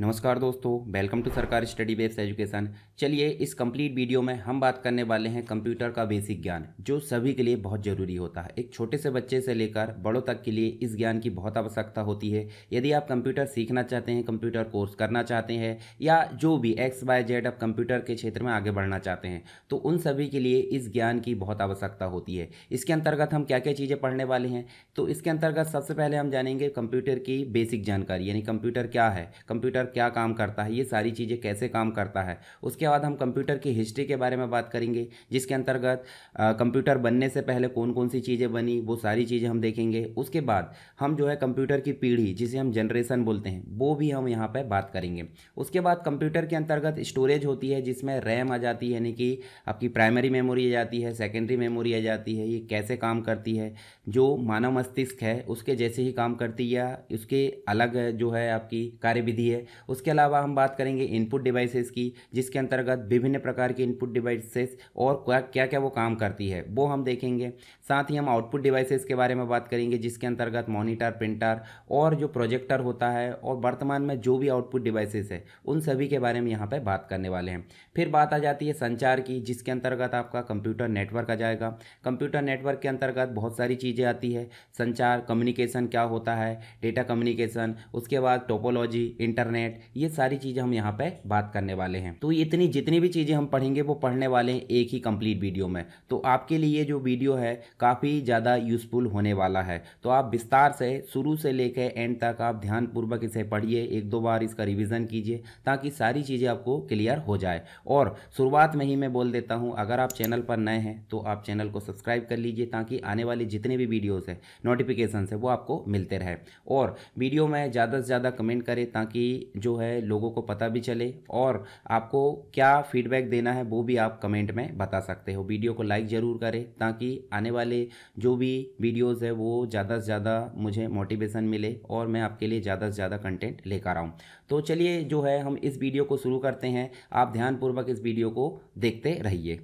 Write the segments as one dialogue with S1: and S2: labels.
S1: नमस्कार दोस्तों welcome to सरकार स्टडी बेस्ड एजुकेशन चलिए इस कंप्लीट वीडियो में हम बात करने वाले हैं कंप्यूटर का बेसिक ज्ञान जो सभी के लिए बहुत ज़रूरी होता है एक छोटे से बच्चे से लेकर बड़ों तक के लिए इस ज्ञान की बहुत आवश्यकता होती है यदि आप कंप्यूटर सीखना चाहते हैं कंप्यूटर कोर्स करना चाहते हैं या जो भी एक्स वाई जेड आप कंप्यूटर के क्षेत्र में आगे बढ़ना चाहते हैं तो उन सभी के लिए इस ज्ञान की बहुत आवश्यकता होती है इसके अंतर्गत हम क्या क्या चीज़ें पढ़ने वाले हैं तो इसके अंतर्गत सबसे पहले हम जानेंगे कंप्यूटर की बेसिक जानकारी यानी कंप्यूटर क्या है कंप्यूटर क्या काम करता है ये सारी चीज़ें कैसे काम करता है उसके बाद हम कंप्यूटर की हिस्ट्री के बारे में बात करेंगे जिसके अंतर्गत कंप्यूटर बनने से पहले कौन कौन सी चीज़ें बनी वो सारी चीज़ें हम देखेंगे उसके बाद हम जो है कंप्यूटर की पीढ़ी जिसे हम जनरेशन बोलते हैं वो भी हम यहाँ पर बात करेंगे उसके बाद कंप्यूटर के अंतर्गत स्टोरेज होती है जिसमें रैम आ जाती है यानी कि आपकी प्राइमरी मेमोरी आ जाती है सेकेंडरी मेमोरी आ जाती है ये कैसे काम करती है जो मानव मस्तिष्क है उसके जैसे ही काम करती है उसके अलग जो है आपकी कार्यविधि है उसके अलावा हम बात करेंगे इनपुट डिवाइसेस की जिसके अंतर्गत विभिन्न प्रकार के इनपुट डिवाइसेस और क्या क्या क्या वो काम करती है वो हम देखेंगे साथ ही हम आउटपुट डिवाइसेस के बारे में बात करेंगे जिसके अंतर्गत मॉनिटर प्रिंटर और जो प्रोजेक्टर होता है और वर्तमान में जो भी आउटपुट डिवाइसेस है उन सभी के बारे में यहाँ पर बात करने वाले हैं फिर बात आ जाती है संचार की जिसके अंतर्गत आपका कंप्यूटर नेटवर्क आ जाएगा कंप्यूटर नेटवर्क के अंतर्गत बहुत सारी चीज़ें आती है संचार कम्युनिकेशन क्या होता है डेटा कम्युनिकेशन उसके बाद टोपोलॉजी इंटरनेट इंटरनेट ये सारी चीज़ें हम यहाँ पे बात करने वाले हैं तो इतनी जितनी भी चीज़ें हम पढ़ेंगे वो पढ़ने वाले हैं एक ही कंप्लीट वीडियो में तो आपके लिए जो वीडियो है काफ़ी ज़्यादा यूज़फुल होने वाला है तो आप विस्तार से शुरू से लेकर एंड तक आप ध्यानपूर्वक इसे पढ़िए एक दो बार इसका रिविज़न कीजिए ताकि सारी चीज़ें आपको क्लियर हो जाए और शुरुआत में ही मैं बोल देता हूँ अगर आप चैनल पर नए हैं तो आप चैनल को सब्सक्राइब कर लीजिए ताकि आने वाले जितने भी वीडियोज़ है नोटिफिकेशन है वो आपको मिलते रहे और वीडियो में ज़्यादा से ज़्यादा कमेंट करें ताकि जो है लोगों को पता भी चले और आपको क्या फीडबैक देना है वो भी आप कमेंट में बता सकते हो वीडियो को लाइक ज़रूर करें ताकि आने वाले जो भी वीडियोज़ है वो ज़्यादा से ज़्यादा मुझे मोटिवेशन मिले और मैं आपके लिए ज़्यादा से ज़्यादा कंटेंट लेकर आऊँ तो चलिए जो है हम इस वीडियो को शुरू करते हैं आप ध्यानपूर्वक इस वीडियो को देखते रहिए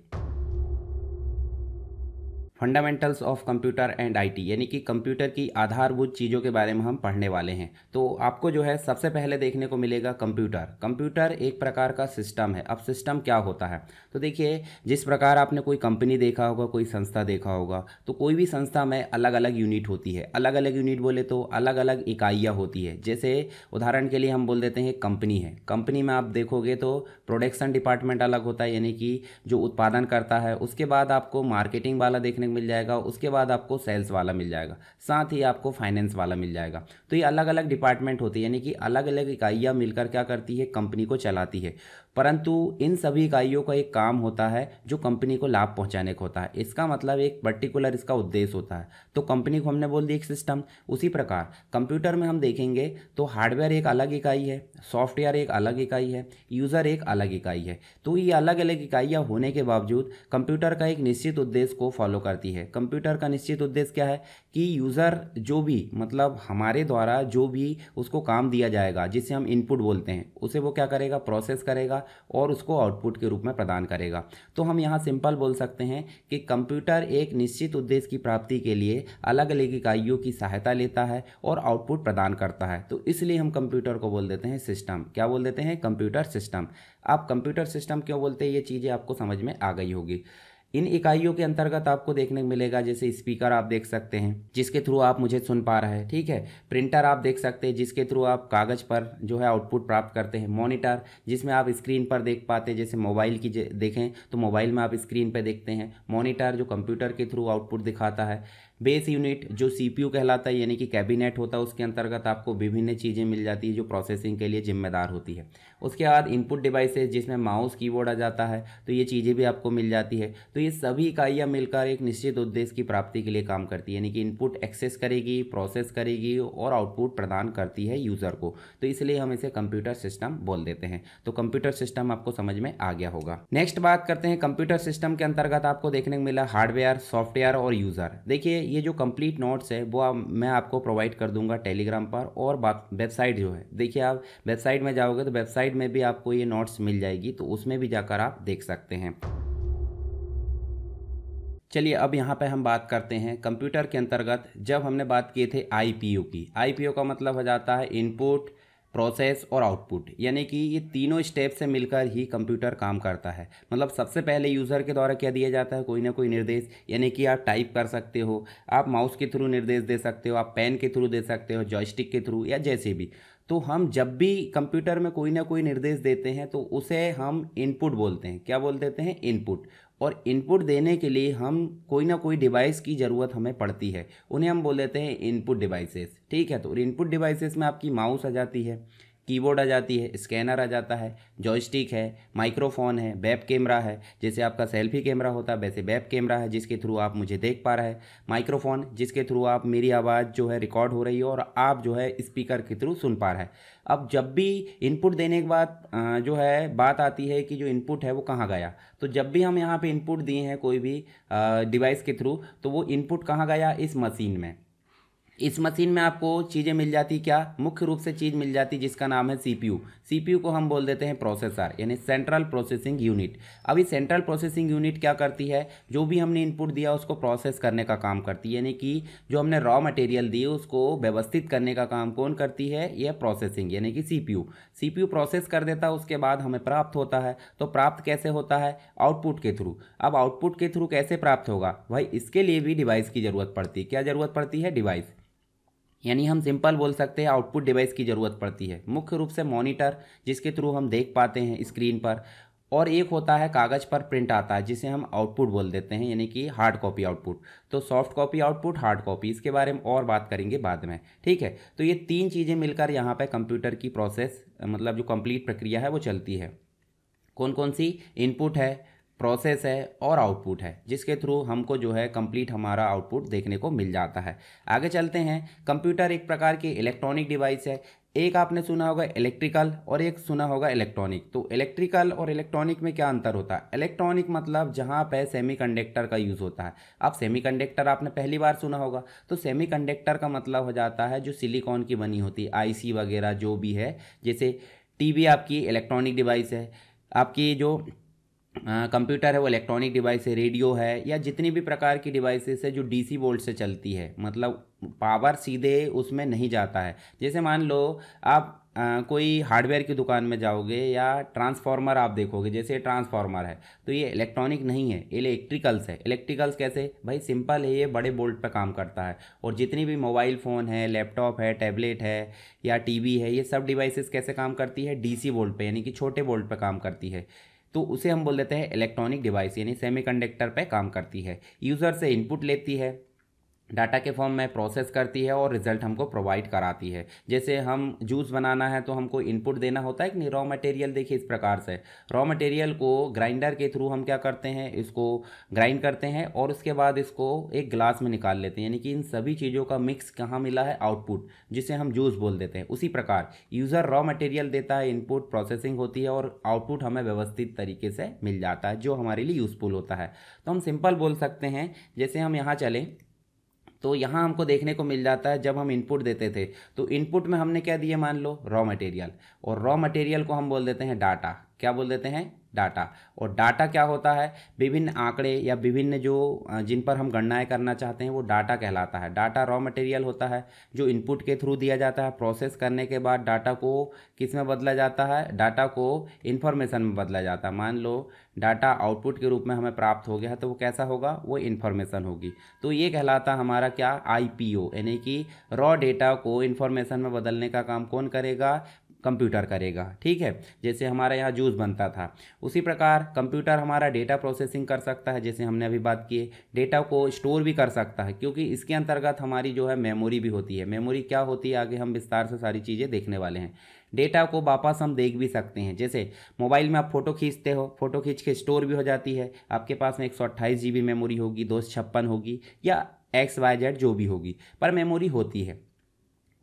S1: fundamentals of computer and IT यानी कि कंप्यूटर की आधारभूत चीज़ों के बारे में हम पढ़ने वाले हैं तो आपको जो है सबसे पहले देखने को मिलेगा कंप्यूटर कंप्यूटर एक प्रकार का सिस्टम है अब सिस्टम क्या होता है तो देखिए जिस प्रकार आपने कोई कंपनी देखा होगा कोई संस्था देखा होगा तो कोई भी संस्था में अलग अलग यूनिट होती है अलग अलग यूनिट बोले तो अलग अलग इकाइयाँ होती है जैसे उदाहरण के लिए हम बोल देते हैं कंपनी है कंपनी में आप देखोगे तो प्रोडक्शन डिपार्टमेंट अलग होता है यानी कि जो उत्पादन करता है उसके बाद आपको मार्केटिंग वाला देखने मिल जाएगा उसके बाद आपको सेल्स वाला मिल जाएगा साथ ही आपको फाइनेंस वाला मिल जाएगा तो ये अलग अलग डिपार्टमेंट होते हैं यानी कि अलग अलग इकाइयाँ मिलकर क्या करती है कंपनी को चलाती है परंतु इन सभी इकाइयों का एक काम होता है जो कंपनी को लाभ पहुंचाने का होता है इसका मतलब एक पर्टिकुलर इसका उद्देश्य होता है तो कंपनी को हमने बोल दिया एक सिस्टम उसी प्रकार कंप्यूटर में हम देखेंगे तो हार्डवेयर एक अलग इकाई है सॉफ्टवेयर एक अलग इकाई है यूज़र एक अलग इकाई है तो ये अलग अलग इकाइयाँ होने के बावजूद कंप्यूटर का एक निश्चित उद्देश्य को फॉलो करती है कंप्यूटर का निश्चित उद्देश्य क्या है कि यूज़र जो भी मतलब हमारे द्वारा जो भी उसको काम दिया जाएगा जिसे हम इनपुट बोलते हैं उसे वो क्या करेगा प्रोसेस करेगा और उसको आउटपुट के रूप में प्रदान करेगा तो हम यहाँ सिंपल बोल सकते हैं कि कंप्यूटर एक निश्चित उद्देश्य की प्राप्ति के लिए अलग अलग इकाइयों की सहायता लेता है और आउटपुट प्रदान करता है तो इसलिए हम कंप्यूटर को बोल देते हैं सिस्टम क्या बोल देते हैं कंप्यूटर सिस्टम आप कंप्यूटर सिस्टम क्यों बोलते हैं ये चीज़ें आपको समझ में आ गई होगी इन इकाइयों के अंतर्गत आपको देखने को मिलेगा जैसे स्पीकर आप देख सकते हैं जिसके थ्रू आप मुझे सुन पा रहा है ठीक है प्रिंटर आप देख सकते हैं जिसके थ्रू आप कागज़ पर जो है आउटपुट प्राप्त करते हैं मॉनिटर जिसमें आप स्क्रीन पर देख पाते हैं जैसे मोबाइल की देखें तो मोबाइल में आप स्क्रीन पर देखते हैं मोनिटर जो कंप्यूटर के थ्रू आउटपुट दिखाता है बेस यूनिट जो यू कहलाता है यानी कि कैबिनेट होता है उसके अंतर्गत आपको विभिन्न चीज़ें मिल जाती है जो प्रोसेसिंग के लिए जिम्मेदार होती है उसके बाद इनपुट डिवाइसेज जिसमें माउस कीबोर्ड आ जाता है तो ये चीज़ें भी आपको मिल जाती है तो ये सभी इकाइयाँ मिलकर एक निश्चित उद्देश्य की प्राप्ति के लिए काम करती है यानी कि इनपुट एक्सेस करेगी प्रोसेस करेगी और आउटपुट प्रदान करती है यूज़र को तो इसलिए हम इसे कंप्यूटर सिस्टम बोल देते हैं तो कंप्यूटर सिस्टम आपको समझ में आ गया होगा नेक्स्ट बात करते हैं कंप्यूटर सिस्टम के अंतर्गत आपको देखने को मिला हार्डवेयर सॉफ्टवेयर और यूज़र देखिए ये जो कंप्लीट नोट्स है वो आप, मैं आपको प्रोवाइड कर दूंगा टेलीग्राम पर और वेबसाइट जो है देखिए आप वेबसाइट में जाओगे तो वेबसाइट वेबसाइट में भी आपको ये नोट्स मिल जाएगी तो उसमें भी जाकर आप देख सकते हैं चलिए अब यहाँ पे हम बात करते हैं कंप्यूटर के अंतर्गत जब हमने बात किए थे आईपीओ की आईपीओ का मतलब हो जाता है इनपुट प्रोसेस और आउटपुट यानी कि ये तीनों स्टेप से मिलकर ही कंप्यूटर काम करता है मतलब सबसे पहले यूज़र के द्वारा क्या दिया जाता है कोई ना कोई निर्देश यानी कि आप टाइप कर सकते हो आप माउस के थ्रू निर्देश दे सकते हो आप पेन के थ्रू दे सकते हो जॉयस्टिक के थ्रू या जैसे भी तो हम जब भी कंप्यूटर में कोई ना कोई निर्देश देते हैं तो उसे हम इनपुट बोलते हैं क्या बोल देते हैं इनपुट और इनपुट देने के लिए हम कोई ना कोई डिवाइस की ज़रूरत हमें पड़ती है उन्हें हम बोल देते हैं इनपुट डिवाइसेस ठीक है तो इनपुट डिवाइसेस में आपकी माउस आ जाती है कीबोर्ड आ जाती है स्कैनर आ जाता है जॉयस्टिक है माइक्रोफोन है वेब कैमरा है जैसे आपका सेल्फी कैमरा होता है वैसे वेब कैमरा है जिसके थ्रू आप मुझे देख पा रहे हैं माइक्रोफोन जिसके थ्रू आप मेरी आवाज़ जो है रिकॉर्ड हो रही है और आप जो है स्पीकर के थ्रू सुन पा रहे हैं अब जब भी इनपुट देने के बाद जो है बात आती है कि जो इनपुट है वो कहाँ गया तो जब भी हम यहाँ पर इनपुट दिए हैं कोई भी डिवाइस के थ्रू तो वो इनपुट कहाँ गया इस मशीन में इस मशीन में आपको चीज़ें मिल जाती क्या मुख्य रूप से चीज़ मिल जाती जिसका नाम है सीपीयू सीपीयू को हम बोल देते हैं प्रोसेसर यानी सेंट्रल प्रोसेसिंग यूनिट अभी सेंट्रल प्रोसेसिंग यूनिट क्या करती है जो भी हमने इनपुट दिया उसको प्रोसेस करने का काम करती है यानी कि जो हमने रॉ मटेरियल दिए उसको व्यवस्थित करने का काम कौन करती है यह प्रोसेसिंग यानी कि सी पी प्रोसेस कर देता है उसके बाद हमें प्राप्त होता है तो प्राप्त कैसे होता है आउटपुट के थ्रू अब आउटपुट के थ्रू कैसे प्राप्त होगा भाई इसके लिए भी डिवाइस की ज़रूरत पड़ती है क्या ज़रूरत पड़ती है डिवाइस यानी हम सिंपल बोल सकते हैं आउटपुट डिवाइस की ज़रूरत पड़ती है मुख्य रूप से मॉनिटर जिसके थ्रू हम देख पाते हैं स्क्रीन पर और एक होता है कागज़ पर प्रिंट आता है जिसे हम आउटपुट बोल देते हैं यानी कि हार्ड कॉपी आउटपुट तो soft copy output hard copy इसके बारे में और बात करेंगे बाद में ठीक है तो ये तीन चीज़ें मिलकर यहाँ पर कंप्यूटर की प्रोसेस मतलब जो कंप्लीट प्रक्रिया है वो चलती है कौन कौन सी इनपुट है प्रोसेस है और आउटपुट है जिसके थ्रू हमको जो है कंप्लीट हमारा आउटपुट देखने को मिल जाता है आगे चलते हैं कंप्यूटर एक प्रकार की इलेक्ट्रॉनिक डिवाइस है एक आपने सुना होगा इलेक्ट्रिकल और एक सुना होगा इलेक्ट्रॉनिक तो इलेक्ट्रिकल और इलेक्ट्रॉनिक में क्या अंतर होता है इलेक्ट्रॉनिक मतलब जहाँ पे सेमीकंडक्टर का यूज़ होता है अब सेमीकंडक्टर आपने पहली बार सुना होगा तो सेमीकंडक्टर का मतलब हो जाता है जो सिलिकॉन की बनी होती है आई वगैरह जो भी है जैसे टी आपकी इलेक्ट्रॉनिक डिवाइस है आपकी जो कंप्यूटर है वो इलेक्ट्रॉनिक डिवाइस है रेडियो है या जितनी भी प्रकार की डिवाइसेस है जो डीसी वोल्ट से चलती है मतलब पावर सीधे उसमें नहीं जाता है जैसे मान लो आप आ, कोई हार्डवेयर की दुकान में जाओगे या ट्रांसफार्मर आप देखोगे जैसे ट्रांसफार्मर है तो ये इलेक्ट्रॉनिक नहीं है इलेक्ट्रिकल्स है इलेक्ट्रिकल्स कैसे भाई सिंपल है ये बड़े बोल्ट पर काम करता है और जितनी भी मोबाइल फ़ोन है लैपटॉप है टैबलेट है या टीवी है ये सब डिवाइसेस कैसे काम करती है डीसी वोल्ट पे यानी कि छोटे वोल्ट पे काम करती है तो उसे हम बोल देते हैं इलेक्ट्रॉनिक डिवाइस यानी सेमीकंडक्टर पे काम करती है यूज़र से इनपुट लेती है डाटा के फॉर्म में प्रोसेस करती है और रिजल्ट हमको प्रोवाइड कराती है जैसे हम जूस बनाना है तो हमको इनपुट देना होता है कि नहीं रॉ मटेरियल देखिए इस प्रकार से रॉ मटेरियल को ग्राइंडर के थ्रू हम क्या करते हैं इसको ग्राइंड करते हैं और उसके बाद इसको एक ग्लास में निकाल लेते हैं यानी कि इन सभी चीज़ों का मिक्स कहाँ मिला है आउटपुट जिसे हम जूस बोल देते हैं उसी प्रकार यूज़र रॉ मटेरियल देता है इनपुट प्रोसेसिंग होती है और आउटपुट हमें व्यवस्थित तरीके से मिल जाता है जो हमारे लिए यूज़फुल होता है तो हम सिंपल बोल सकते हैं जैसे हम यहाँ चलें तो यहाँ हमको देखने को मिल जाता है जब हम इनपुट देते थे तो इनपुट में हमने क्या दिए मान लो रॉ मटेरियल और रॉ मटेरियल को हम बोल देते हैं डाटा क्या बोल देते हैं डाटा और डाटा क्या होता है विभिन्न आंकड़े या विभिन्न जो जिन पर हम गणनाएं करना चाहते हैं वो डाटा कहलाता है डाटा रॉ मटेरियल होता है जो इनपुट के थ्रू दिया जाता है प्रोसेस करने के बाद डाटा को किस में बदला जाता है डाटा को इन्फॉर्मेशन में बदला जाता है मान लो डाटा आउटपुट के रूप में हमें प्राप्त हो गया है तो वो कैसा होगा वो इन्फॉर्मेशन होगी तो ये कहलाता हमारा क्या ओ यानी कि रॉ डेटा को इन्फॉर्मेशन में बदलने का काम कौन करेगा कंप्यूटर करेगा ठीक है जैसे हमारे यहाँ जूस बनता था उसी प्रकार कंप्यूटर हमारा डेटा प्रोसेसिंग कर सकता है जैसे हमने अभी बात की है डेटा को स्टोर भी कर सकता है क्योंकि इसके अंतर्गत हमारी जो है मेमोरी भी होती है मेमोरी क्या होती है आगे हम विस्तार से सारी चीज़ें देखने वाले हैं डेटा को वापस हम देख भी सकते हैं जैसे मोबाइल में आप फ़ोटो खींचते हो फोटो खींच के स्टोर भी हो जाती है आपके पास में एक सौ अट्ठाईस जी बी मेमोरी होगी दो सौ छप्पन होगी या एक्स वाई जेड जो भी होगी पर मेमोरी होती है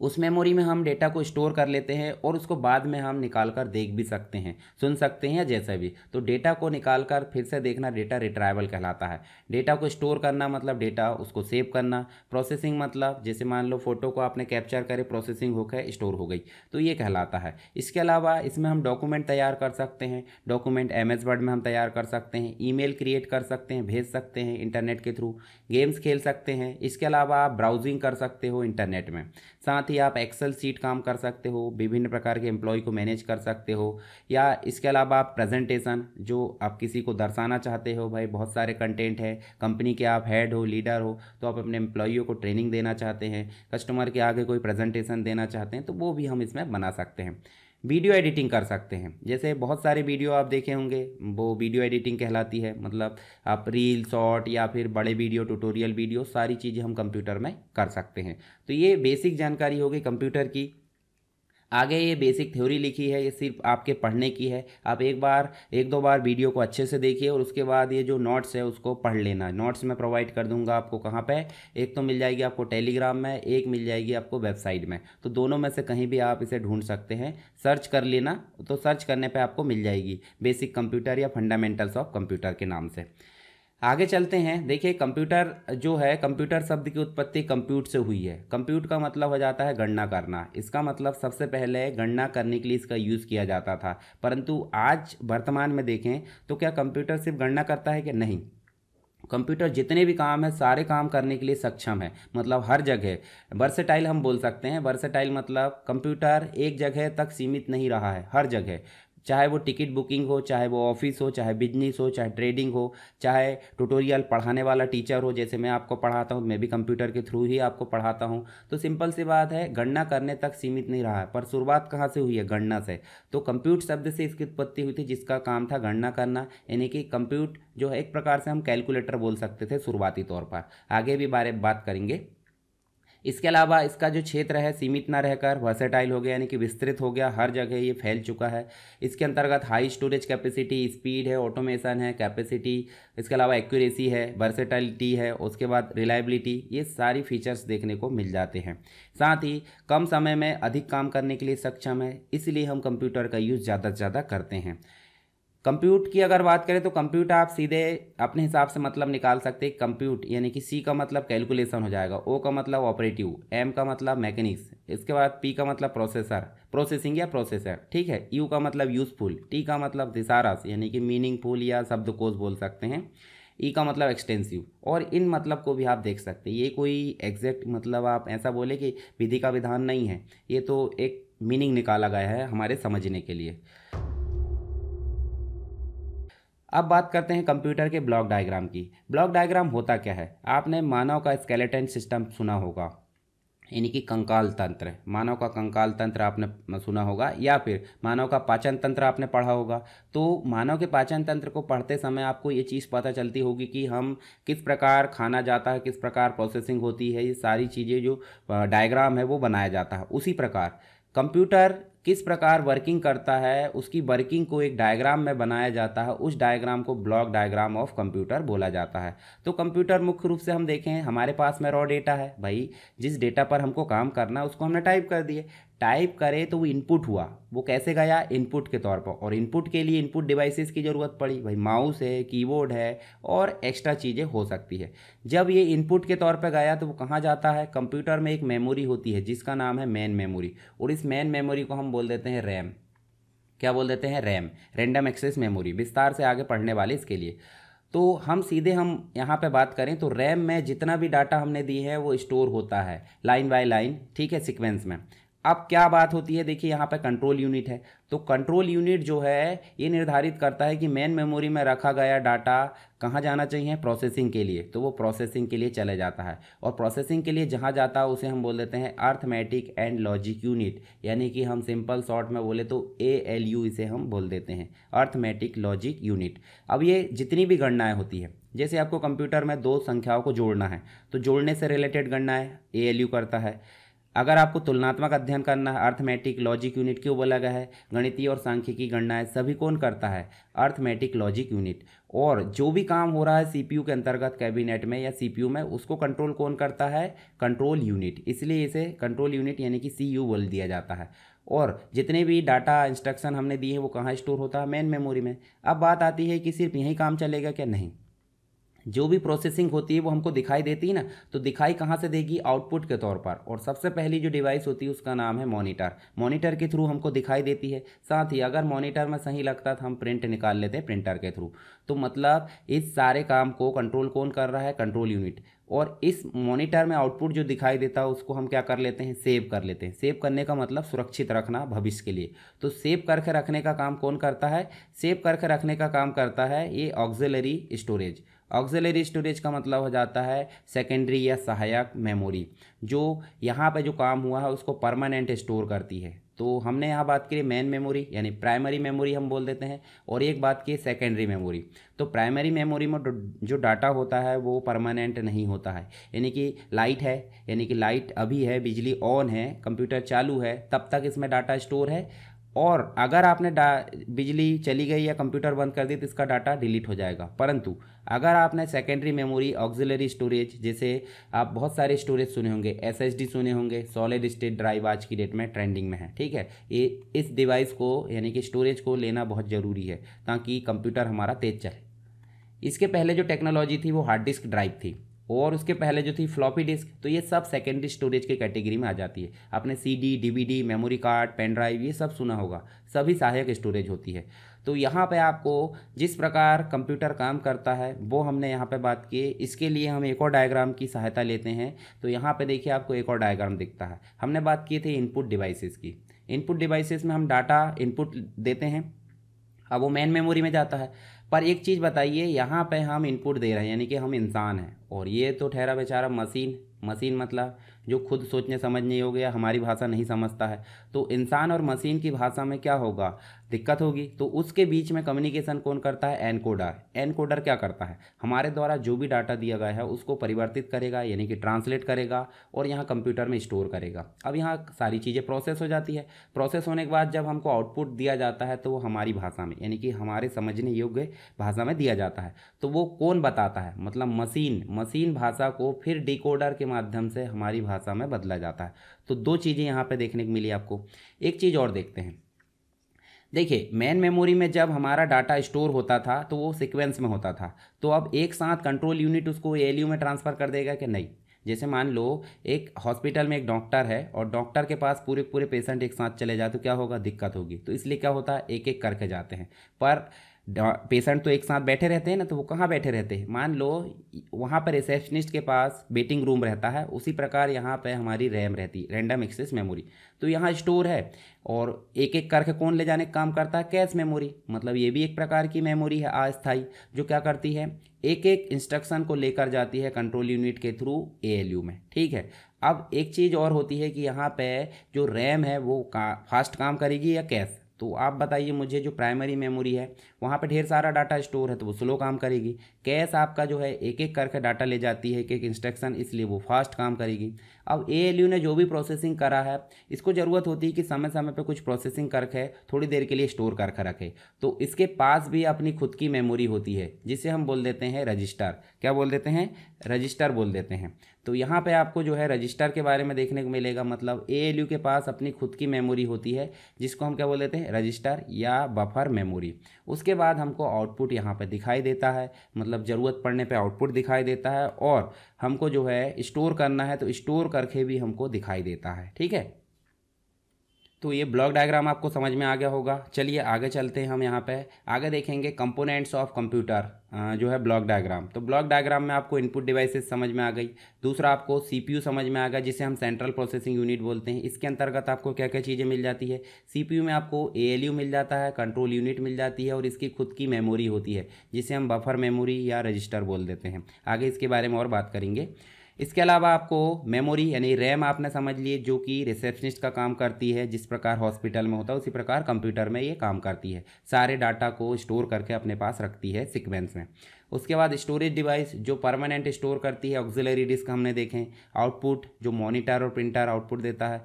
S1: उस मेमोरी में हम डेटा को स्टोर कर लेते हैं और उसको बाद में हम निकाल कर देख भी सकते हैं सुन सकते हैं या जैसा भी तो डेटा को निकाल कर फिर से देखना डेटा रिट्राइवल कहलाता है डेटा को स्टोर करना मतलब डेटा उसको सेव करना प्रोसेसिंग मतलब जैसे मान लो फोटो को आपने कैप्चर करे प्रोसेसिंग होकर स्टोर हो गई तो ये कहलाता है इसके अलावा इसमें हम डॉक्यूमेंट तैयार कर सकते हैं डॉक्यूमेंट एम एस वर्ड में हम तैयार कर सकते हैं मेल क्रिएट कर सकते हैं भेज सकते हैं इंटरनेट के थ्रू गेम्स खेल सकते हैं इसके अलावा आप ब्राउजिंग कर सकते हो इंटरनेट में साथ ही आप एक्सेल सीट काम कर सकते हो विभिन्न प्रकार के एम्प्लॉय को मैनेज कर सकते हो या इसके अलावा आप प्रेजेंटेशन जो आप किसी को दर्शाना चाहते हो भाई बहुत सारे कंटेंट है कंपनी के आप हेड हो लीडर हो तो आप अपने एम्प्लॉयों को ट्रेनिंग देना चाहते हैं कस्टमर के आगे कोई प्रेजेंटेशन देना चाहते हैं तो वो भी हम इसमें बना सकते हैं वीडियो एडिटिंग कर सकते हैं जैसे बहुत सारे वीडियो आप देखे होंगे वो वीडियो एडिटिंग कहलाती है मतलब आप रील शॉर्ट या फिर बड़े वीडियो ट्यूटोरियल वीडियो सारी चीज़ें हम कंप्यूटर में कर सकते हैं तो ये बेसिक जानकारी होगी कंप्यूटर की आगे ये बेसिक थ्योरी लिखी है ये सिर्फ आपके पढ़ने की है आप एक बार एक दो बार वीडियो को अच्छे से देखिए और उसके बाद ये जो नोट्स है उसको पढ़ लेना नोट्स मैं प्रोवाइड कर दूंगा आपको कहाँ पे एक तो मिल जाएगी आपको टेलीग्राम में एक मिल जाएगी आपको वेबसाइट में तो दोनों में से कहीं भी आप इसे ढूंढ सकते हैं सर्च कर लेना तो सर्च करने पर आपको मिल जाएगी बेसिक कंप्यूटर या फंडामेंटल्स ऑफ कंप्यूटर के नाम से आगे चलते हैं देखिए कंप्यूटर जो है कंप्यूटर शब्द की उत्पत्ति कंप्यूट से हुई है कंप्यूट का मतलब हो जाता है गणना करना इसका मतलब सबसे पहले गणना करने के लिए इसका यूज़ किया जाता था परंतु आज वर्तमान में देखें तो क्या कंप्यूटर सिर्फ गणना करता है कि नहीं कंप्यूटर जितने भी काम है सारे काम करने के लिए सक्षम है मतलब हर जगह वर्सेटाइल हम बोल सकते हैं वर्सेटाइल मतलब कंप्यूटर एक जगह तक सीमित नहीं रहा है हर जगह चाहे वो टिकट बुकिंग हो चाहे वो ऑफिस हो चाहे बिजनेस हो चाहे ट्रेडिंग हो चाहे ट्यूटोरियल पढ़ाने वाला टीचर हो जैसे मैं आपको पढ़ाता हूँ मैं भी कंप्यूटर के थ्रू ही आपको पढ़ाता हूँ तो सिंपल सी बात है गणना करने तक सीमित नहीं रहा है पर शुरुआत कहाँ से हुई है गणना से तो कंप्यूट शब्द से इसकी उत्पत्ति हुई थी जिसका काम था गणना करना यानी कि कंप्यूट जो है एक प्रकार से हम कैलकुलेटर बोल सकते थे शुरुआती तौर पर आगे भी बारे बात करेंगे इसके अलावा इसका जो क्षेत्र है सीमित ना रहकर वर्सेटाइल हो गया यानी कि विस्तृत हो गया हर जगह ये फैल चुका है इसके अंतर्गत हाई स्टोरेज कैपेसिटी स्पीड है ऑटोमेशन है कैपेसिटी इसके अलावा एक्यूरेसी है वर्सेटाइलिटी है उसके बाद रिलायबिलिटी ये सारी फीचर्स देखने को मिल जाते हैं साथ ही कम समय में अधिक काम करने के लिए सक्षम है इसलिए हम कंप्यूटर का यूज़ ज़्यादा से ज़्यादा करते हैं कंप्यूट की अगर बात करें तो कंप्यूट आप सीधे अपने हिसाब से मतलब निकाल सकते हैं कंप्यूट यानी कि सी का मतलब कैलकुलेशन हो जाएगा ओ का मतलब ऑपरेटिव एम का मतलब मैकेनिक्स इसके बाद पी का मतलब प्रोसेसर प्रोसेसिंग या प्रोसेसर ठीक है यू का मतलब यूज़फुल टी का मतलब दिसारस यानी कि मीनिंगफुल या शब्दकोश बोल सकते हैं ई e का मतलब एक्सटेंसिव और इन मतलब को भी आप देख सकते हैं ये कोई एग्जैक्ट मतलब आप ऐसा बोले कि विधि का विधान नहीं है ये तो एक मीनिंग निकाला गया है हमारे समझने के लिए अब बात करते हैं कंप्यूटर के ब्लॉक डायग्राम की ब्लॉक डायग्राम होता क्या है आपने मानव का स्केलेटन सिस्टम सुना होगा यानी कि कंकाल तंत्र मानव का कंकाल तंत्र आपने सुना होगा या फिर मानव का पाचन तंत्र आपने पढ़ा होगा तो मानव के पाचन तंत्र को पढ़ते समय आपको ये चीज़ पता चलती होगी कि हम किस प्रकार खाना जाता है किस प्रकार प्रोसेसिंग होती है ये सारी चीज़ें जो डायग्राम है वो बनाया जाता है उसी प्रकार कंप्यूटर किस प्रकार वर्किंग करता है उसकी वर्किंग को एक डायग्राम में बनाया जाता है उस डायग्राम को ब्लॉक डायग्राम ऑफ कंप्यूटर बोला जाता है तो कंप्यूटर मुख्य रूप से हम देखें हमारे पास में रॉ डेटा है भाई जिस डेटा पर हमको काम करना है उसको हमने टाइप कर दिए टाइप करें तो वो इनपुट हुआ वो कैसे गया इनपुट के तौर पर और इनपुट के लिए इनपुट डिवाइसेस की ज़रूरत पड़ी भाई माउस है कीबोर्ड है और एक्स्ट्रा चीज़ें हो सकती है जब ये इनपुट के तौर पर गया तो वो कहाँ जाता है कंप्यूटर में एक मेमोरी होती है जिसका नाम है मेन मेमोरी और इस मेन मेमोरी को हम बोल देते हैं रैम क्या बोल देते हैं रैम रेंडम एक्सेस मेमोरी विस्तार से आगे पढ़ने वाले इसके लिए तो हम सीधे हम यहाँ पे बात करें तो रैम में जितना भी डाटा हमने दी है वो स्टोर होता है लाइन बाय लाइन ठीक है सीक्वेंस में अब क्या बात होती है देखिए यहाँ पर कंट्रोल यूनिट है तो कंट्रोल यूनिट जो है ये निर्धारित करता है कि मेन मेमोरी में रखा गया डाटा कहाँ जाना चाहिए प्रोसेसिंग के लिए तो वो प्रोसेसिंग के लिए चले जाता है और प्रोसेसिंग के लिए जहाँ जाता है उसे हम बोल देते हैं अर्थमेटिक एंड लॉजिक यूनिट यानी कि हम सिंपल शॉर्ट में बोले तो ए एल यू इसे हम बोल देते हैं अर्थमेटिक लॉजिक यूनिट अब ये जितनी भी गणनाएँ होती हैं जैसे आपको कंप्यूटर में दो संख्याओं को जोड़ना है तो जोड़ने से रिलेटेड गणनाएँ ए एल यू करता है अगर आपको तुलनात्मक अध्ययन करना है अर्थमेटिक लॉजिक यूनिट क्यों बोला गया है गणितीय और सांख्यिकी गणनाएं सभी कौन करता है अर्थमेटिक लॉजिक यूनिट और जो भी काम हो रहा है सीपीयू के अंतर्गत कैबिनेट में या सीपीयू में उसको कंट्रोल कौन करता है कंट्रोल यूनिट इसलिए इसे कंट्रोल यूनिट यानी कि सी यू बोल दिया जाता है और जितने भी डाटा इंस्ट्रक्शन हमने दिए हैं वो कहाँ स्टोर होता है मेन मेमोरी में अब बात आती है कि सिर्फ यही काम चलेगा क्या नहीं जो भी प्रोसेसिंग होती है वो हमको दिखाई देती है ना तो दिखाई कहाँ से देगी आउटपुट के तौर पर और सबसे पहली जो डिवाइस होती है उसका नाम है मॉनिटर मॉनिटर के थ्रू हमको दिखाई देती है साथ ही अगर मॉनिटर में सही लगता तो हम प्रिंट निकाल लेते हैं प्रिंटर के थ्रू तो मतलब इस सारे काम को कंट्रोल कौन कर रहा है कंट्रोल यूनिट और इस मॉनिटर में आउटपुट जो दिखाई देता है उसको हम क्या कर लेते हैं सेव कर लेते हैं सेव करने का मतलब सुरक्षित रखना भविष्य के लिए तो सेव करके रखने का काम कौन करता है सेव करके रखने का काम करता है ये ऑक्जिलरी स्टोरेज ऑक्सिलरी स्टोरेज का मतलब हो जाता है सेकेंडरी या सहायक मेमोरी जो यहाँ पे जो काम हुआ है उसको परमानेंट स्टोर करती है तो हमने यहाँ बात की मेन मेमोरी यानी प्राइमरी मेमोरी हम बोल देते हैं और एक बात की सेकेंडरी मेमोरी तो प्राइमरी मेमोरी में जो डाटा होता है वो परमानेंट नहीं होता है यानी कि लाइट है यानी कि लाइट अभी है बिजली ऑन है कंप्यूटर चालू है तब तक इसमें डाटा स्टोर है और अगर आपने बिजली चली गई या कंप्यूटर बंद कर दी तो इसका डाटा डिलीट हो जाएगा परंतु अगर आपने सेकेंडरी मेमोरी ऑक्सिलरी स्टोरेज जैसे आप बहुत सारे स्टोरेज सुने होंगे एस सुने होंगे सॉलिड स्टेट ड्राइव आज की डेट में ट्रेंडिंग में है ठीक है ये इस डिवाइस को यानी कि स्टोरेज को लेना बहुत ज़रूरी है ताकि कंप्यूटर हमारा तेज चले इसके पहले जो टेक्नोलॉजी थी वो हार्ड डिस्क ड्राइव थी और उसके पहले जो थी फ्लॉपी डिस्क तो ये सब सेकेंडरी स्टोरेज के कैटेगरी में आ जाती है आपने C D D V D memory card pen drive ये सब सुना होगा सभी सहायक स्टोरेज होती है तो यहाँ पे आपको जिस प्रकार कंप्यूटर काम करता है वो हमने यहाँ पे बात की इसके लिए हम एक और डायग्राम की सहायता लेते हैं तो यहाँ पे देखिए आपको एक और डायग्राम दिखता है हमने बात की थी इनपुट डिवाइसेस की इनपुट डिवाइसेस में हम डाटा इनपुट देते हैं अब वो मेन मेमोरी में जाता है पर एक चीज़ बताइए यहाँ पे हम इनपुट दे रहे हैं यानी कि हम इंसान हैं और ये तो ठहरा बेचारा मशीन मशीन मतलब जो खुद सोचने समझने हो गया हमारी भाषा नहीं समझता है तो इंसान और मशीन की भाषा में क्या होगा दिक्कत होगी तो उसके बीच में कम्युनिकेशन कौन करता है एनकोडर एनकोडर क्या करता है हमारे द्वारा जो भी डाटा दिया गया है उसको परिवर्तित करेगा यानी कि ट्रांसलेट करेगा और यहाँ कंप्यूटर में स्टोर करेगा अब यहाँ सारी चीज़ें प्रोसेस हो जाती है प्रोसेस होने के बाद जब हमको आउटपुट दिया जाता है तो वो हमारी भाषा में यानी कि हमारे समझने योग्य भाषा में दिया जाता है तो वो कौन बताता है मतलब मशीन मशीन भाषा को फिर डिकोडर के माध्यम से हमारी भाषा में बदला जाता है तो दो चीज़ें यहाँ पर देखने को मिली आपको एक चीज़ और देखते हैं देखिए मेन मेमोरी में जब हमारा डाटा स्टोर होता था तो वो सिक्वेंस में होता था तो अब एक साथ कंट्रोल यूनिट उसको ए में ट्रांसफ़र कर देगा कि नहीं जैसे मान लो एक हॉस्पिटल में एक डॉक्टर है और डॉक्टर के पास पूरे पूरे पेशेंट एक साथ चले जाए तो क्या होगा दिक्कत होगी तो इसलिए क्या होता है एक एक करके जाते हैं पर पेशेंट तो एक साथ बैठे रहते हैं ना तो वो कहाँ बैठे रहते हैं मान लो वहाँ पर रिसेप्शनिस्ट के पास वेटिंग रूम रहता है उसी प्रकार यहाँ पर हमारी रैम रहती है रैंडम एक्सेस मेमोरी तो यहाँ स्टोर है और एक एक करके कौन ले जाने का काम करता है कैश मेमोरी मतलब ये भी एक प्रकार की मेमोरी है अस्थाई जो क्या करती है एक एक इंस्ट्रक्शन को लेकर जाती है कंट्रोल यूनिट के थ्रू ए में ठीक है अब एक चीज़ और होती है कि यहाँ पे जो रैम है वो का फास्ट काम करेगी या कैश तो आप बताइए मुझे जो प्राइमरी मेमोरी है वहाँ पर ढेर सारा डाटा स्टोर है तो वो स्लो काम करेगी कैश आपका जो है एक एक करके डाटा ले जाती है एक एक इंस्ट्रक्शन इसलिए वो फास्ट काम करेगी अब ए ने जो भी प्रोसेसिंग करा है इसको ज़रूरत होती है कि समय समय पर कुछ प्रोसेसिंग करके थोड़ी देर के लिए स्टोर करके रखे तो इसके पास भी अपनी खुद की मेमोरी होती है जिसे हम बोल देते हैं रजिस्टर क्या बोल देते हैं रजिस्टर बोल देते हैं तो यहाँ पे आपको जो है रजिस्टर के बारे में देखने को मिलेगा मतलब ए के पास अपनी खुद की मेमोरी होती है जिसको हम क्या बोल देते हैं रजिस्टर या बफर मेमोरी उसके बाद हमको आउटपुट यहाँ पर दिखाई देता है मतलब ज़रूरत पड़ने पर आउटपुट दिखाई देता है और हमको जो है स्टोर करना है तो स्टोर करके भी हमको दिखाई देता है ठीक है तो ये ब्लॉक डायग्राम आपको समझ में आ गया होगा चलिए आगे चलते हैं हम यहाँ पे आगे देखेंगे कंपोनेंट्स ऑफ कंप्यूटर जो है ब्लॉक डायग्राम तो ब्लॉक डायग्राम में आपको इनपुट डिवाइसेस समझ में आ गई दूसरा आपको सीपीयू समझ में आ गया जिसे हम सेंट्रल प्रोसेसिंग यूनिट बोलते हैं इसके अंतर्गत आपको क्या क्या चीज़ें मिल जाती है सी में आपको ए मिल जाता है कंट्रोल यूनिट मिल जाती है और इसकी खुद की मेमोरी होती है जिसे हम बफर मेमोरी या रजिस्टर बोल देते हैं आगे इसके बारे में और बात करेंगे इसके अलावा आपको मेमोरी यानी रैम आपने समझ लिए जो कि रिसेप्शनिस्ट का काम करती है जिस प्रकार हॉस्पिटल में होता है उसी प्रकार कंप्यूटर में ये काम करती है सारे डाटा को स्टोर करके अपने पास रखती है सिक्वेंस में उसके बाद स्टोरेज डिवाइस जो परमानेंट स्टोर करती है ऑक्जिलरी डिस्क हमने देखें आउटपुट जो मॉनिटर और प्रिंटर आउटपुट देता है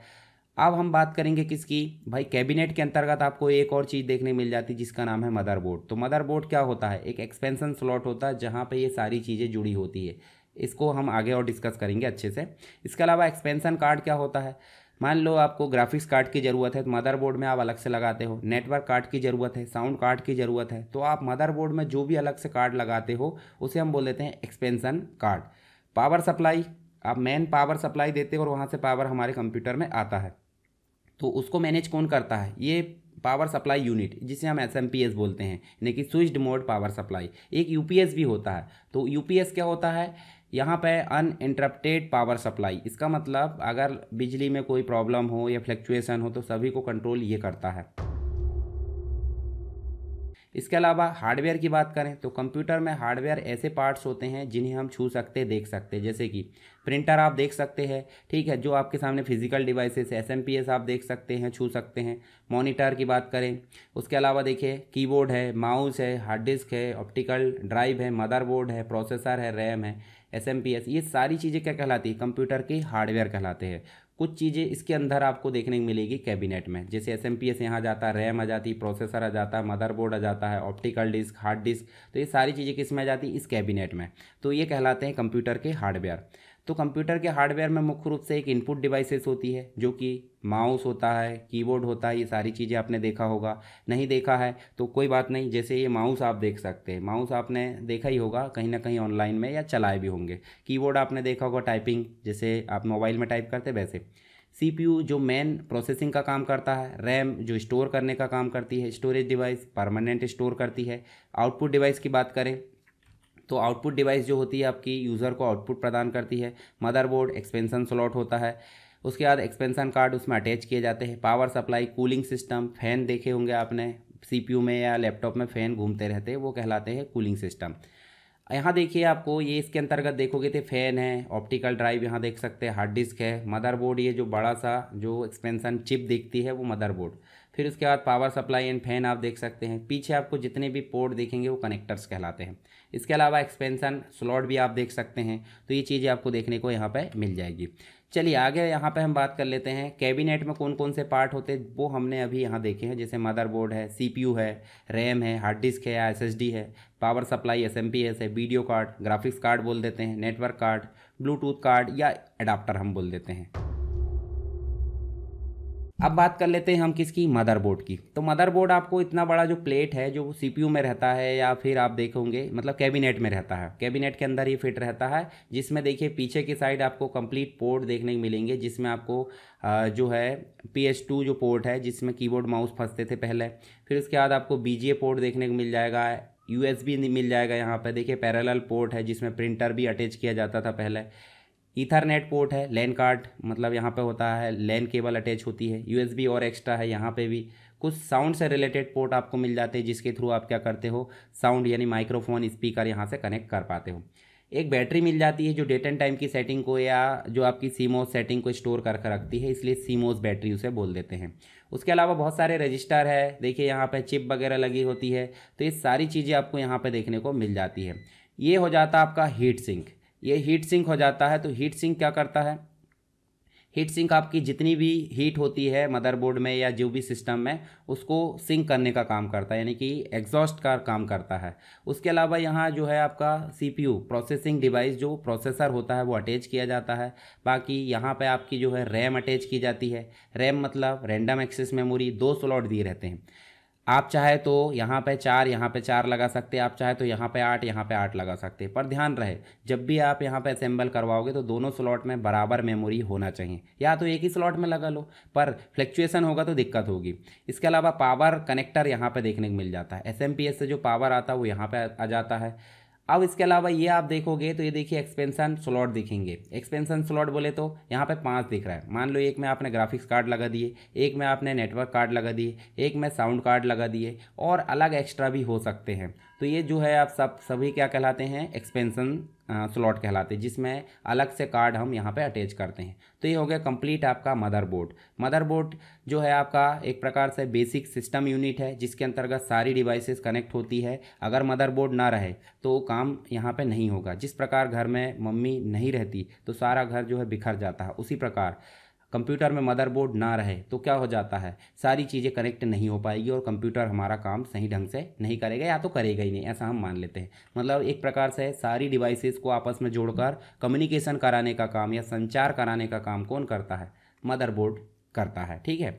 S1: अब हम बात करेंगे किसकी भाई कैबिनेट के अंतर्गत आपको एक और चीज़ देखने मिल जाती है जिसका नाम है मदरबोर्ड तो मदरबोर्ड क्या होता है एक एक्सपेंसन स्लॉट होता है जहाँ पे ये सारी चीज़ें जुड़ी होती है इसको हम आगे और डिस्कस करेंगे अच्छे से इसके अलावा एक्सपेंसन कार्ड क्या होता है मान लो आपको ग्राफिक्स कार्ड की ज़रूरत है तो मदरबोर्ड में आप अलग से लगाते हो नेटवर्क कार्ड की ज़रूरत है साउंड कार्ड की ज़रूरत है तो आप मदरबोर्ड में जो भी अलग से कार्ड लगाते हो उसे हम बोल देते हैं एक्सपेंसन कार्ड पावर सप्लाई आप मेन पावर सप्लाई देते हो और वहाँ से पावर हमारे कंप्यूटर में आता है तो उसको मैनेज कौन करता है ये पावर सप्लाई यूनिट जिसे हम एस बोलते हैं यानी कि स्विच्ड मोड पावर सप्लाई एक यू भी होता है तो यू क्या होता है यहाँ पे इंटरप्टेड पावर सप्लाई इसका मतलब अगर बिजली में कोई प्रॉब्लम हो या फ्लक्चुएसन हो तो सभी को कंट्रोल ये करता है इसके अलावा हार्डवेयर की बात करें तो कंप्यूटर में हार्डवेयर ऐसे पार्ट्स होते हैं जिन्हें हम छू सकते देख सकते जैसे कि प्रिंटर आप देख सकते हैं ठीक है जो आपके सामने physical devices S M P S आप देख सकते हैं छू सकते हैं मॉनिटर की बात करें उसके अलावा देखिए कीबोर्ड है माउस है हार्ड डिस्क है ऑप्टिकल ड्राइव है मदरबोर्ड है प्रोसेसर है रैम है एस एम पी एस ये सारी चीज़ें क्या कहलाती है कंप्यूटर के हार्डवेयर कहलाते हैं कुछ चीज़ें इसके अंदर आपको देखने को मिलेगी कैबिनेट में जैसे एस एम पी एस यहाँ जाता है रैम आ जाती है प्रोसेसर आ जाता है मदरबोर्ड आ जाता है ऑप्टिकल डिस्क हार्ड डिस्क तो ये सारी चीज़ें किस में आ जाती है इस कैबिनेट में तो ये कहलाते हैं कंप्यूटर के हार्डवेयर तो कंप्यूटर के हार्डवेयर में मुख्य रूप से एक इनपुट डिवाइसेस होती है जो कि माउस होता है कीबोर्ड होता है ये सारी चीज़ें आपने देखा होगा नहीं देखा है तो कोई बात नहीं जैसे ये माउस आप देख सकते हैं माउस आपने देखा ही होगा कहीं ना कहीं ऑनलाइन में या चलाए भी होंगे कीबोर्ड आपने देखा होगा टाइपिंग जैसे आप मोबाइल में टाइप करते वैसे सी जो मेन प्रोसेसिंग का काम करता है रैम जो स्टोर करने का काम करती है स्टोरेज डिवाइस परमानेंट स्टोर करती है आउटपुट डिवाइस की बात करें तो आउटपुट डिवाइस जो होती है आपकी यूज़र को आउटपुट प्रदान करती है मदरबोर्ड एक्सपेंसन स्लॉट होता है उसके बाद एक्सपेंसन कार्ड उसमें अटैच किए जाते हैं power supply cooling system fan देखे होंगे आपने सीपीयू में या लैपटॉप में फ़ैन घूमते रहते हैं वो कहलाते हैं कूलिंग सिस्टम यहाँ देखिए आपको ये इसके अंतर्गत देखोगे तो फ़ैन है ऑप्टिकल ड्राइव यहाँ देख सकते हैं हार्ड डिस्क है मदरबोर्ड ये जो बड़ा सा जो एक्सपेंसन चिप देखती है वो मदरबोर्ड फिर उसके बाद पावर सप्लाई एंड फैन आप देख सकते हैं पीछे आपको जितने भी पोर्ट देखेंगे वो कनेक्टर्स कहलाते हैं इसके अलावा एक्सपेंसन स्लॉट भी आप देख सकते हैं तो ये चीज़ें आपको देखने को यहाँ पर मिल जाएगी चलिए आगे यहाँ पे हम बात कर लेते हैं कैबिनेट में कौन कौन से पार्ट होते हैं वो हमने अभी यहाँ देखे हैं जैसे मदरबोर्ड है सीपीयू है रैम है हार्ड डिस्क है या एसएसडी है पावर सप्लाई एस है वीडियो कार्ड ग्राफिक्स कार्ड बोल देते हैं नेटवर्क कार्ड ब्लूटूथ कार्ड या अडाप्टर हम बोल देते हैं अब बात कर लेते हैं हम किसकी मदरबोर्ड की तो मदरबोर्ड आपको इतना बड़ा जो प्लेट है जो सीपीयू में रहता है या फिर आप देखोगे मतलब कैबिनेट में रहता है कैबिनेट के अंदर ही फिट रहता है जिसमें देखिए पीछे की साइड आपको कंप्लीट पोर्ट देखने को मिलेंगे जिसमें आपको जो है पी जो पोर्ट है जिसमें कीबोर्ड माउस फंसते थे पहले फिर उसके बाद आपको बी पोर्ट देखने को मिल जाएगा यूएसबी मिल जाएगा यहाँ पर देखिए पैरल पोर्ट है जिसमें प्रिंटर भी अटैच किया जाता था पहले ईथरनेट पोर्ट है लैन कार्ड मतलब यहाँ पे होता है लैन केबल अटैच होती है यू और एक्स्ट्रा है यहाँ पे भी कुछ साउंड से रिलेटेड पोर्ट आपको मिल जाते हैं जिसके थ्रू आप क्या करते हो साउंड यानी माइक्रोफोन स्पीकर यहाँ से कनेक्ट कर पाते हो एक बैटरी मिल जाती है जो डेट एंड टाइम की सेटिंग को या जो आपकी सीमोस सेटिंग को स्टोर कर कर रखती है इसलिए सीमोस बैटरी उसे बोल देते हैं उसके अलावा बहुत सारे रजिस्टर है देखिए यहाँ पर चिप वगैरह लगी होती है तो ये सारी चीज़ें आपको यहाँ पर देखने को मिल जाती है ये हो जाता आपका हीट सिंक ये हीट सिंक हो जाता है तो हीट सिंक क्या करता है हीट सिंक आपकी जितनी भी हीट होती है मदरबोर्ड में या जो भी सिस्टम में उसको सिंक करने का काम करता है यानी कि एग्जॉस्ट का काम करता है उसके अलावा यहाँ जो है आपका सीपीयू प्रोसेसिंग डिवाइस जो प्रोसेसर होता है वो अटैच किया जाता है बाकी यहाँ पे आपकी जो है रैम अटैच की जाती है रैम मतलब रैंडम एक्सेस मेमोरी दो स्लॉट दिए रहते हैं आप चाहे तो यहाँ पे चार यहाँ पे चार लगा सकते हैं आप चाहे तो यहाँ पे आठ यहाँ पे आठ लगा सकते हैं पर ध्यान रहे जब भी आप यहाँ पे असेंबल करवाओगे तो दोनों स्लॉट में बराबर मेमोरी होना चाहिए या तो एक ही स्लॉट में लगा लो पर फ्लक्चुएसन होगा तो दिक्कत होगी इसके अलावा पावर कनेक्टर यहाँ पर देखने को मिल जाता है एस से जो पावर आता है वो यहाँ पर आ जाता है अब इसके अलावा ये आप देखोगे तो ये देखिए एक्सपेंसन स्लॉट दिखेंगे एक्सपेंसन स्लॉट बोले तो यहाँ पे पांच दिख रहा है मान लो एक में आपने ग्राफिक्स कार्ड लगा दिए एक में आपने नेटवर्क कार्ड लगा दिए एक में साउंड कार्ड लगा दिए और अलग एक्स्ट्रा भी हो सकते हैं तो ये जो है आप सब सभी क्या कहलाते हैं एक्सपेंसन स्लॉट कहलाते हैं जिसमें अलग से कार्ड हम यहाँ पे अटैच करते हैं तो ये हो गया कंप्लीट आपका मदरबोर्ड मदरबोर्ड जो है आपका एक प्रकार से बेसिक सिस्टम यूनिट है जिसके अंतर्गत सारी डिवाइसेस कनेक्ट होती है अगर मदरबोर्ड ना रहे तो काम यहाँ पे नहीं होगा जिस प्रकार घर में मम्मी नहीं रहती तो सारा घर जो है बिखर जाता है उसी प्रकार कंप्यूटर में मदरबोर्ड ना रहे तो क्या हो जाता है सारी चीज़ें कनेक्ट नहीं हो पाएगी और कंप्यूटर हमारा काम सही ढंग से नहीं करेगा या तो करेगा ही नहीं ऐसा हम मान लेते हैं मतलब एक प्रकार से सारी डिवाइसेस को आपस में जोड़कर कम्युनिकेशन कराने का काम या संचार कराने का काम कौन करता है मदरबोर्ड करता है ठीक है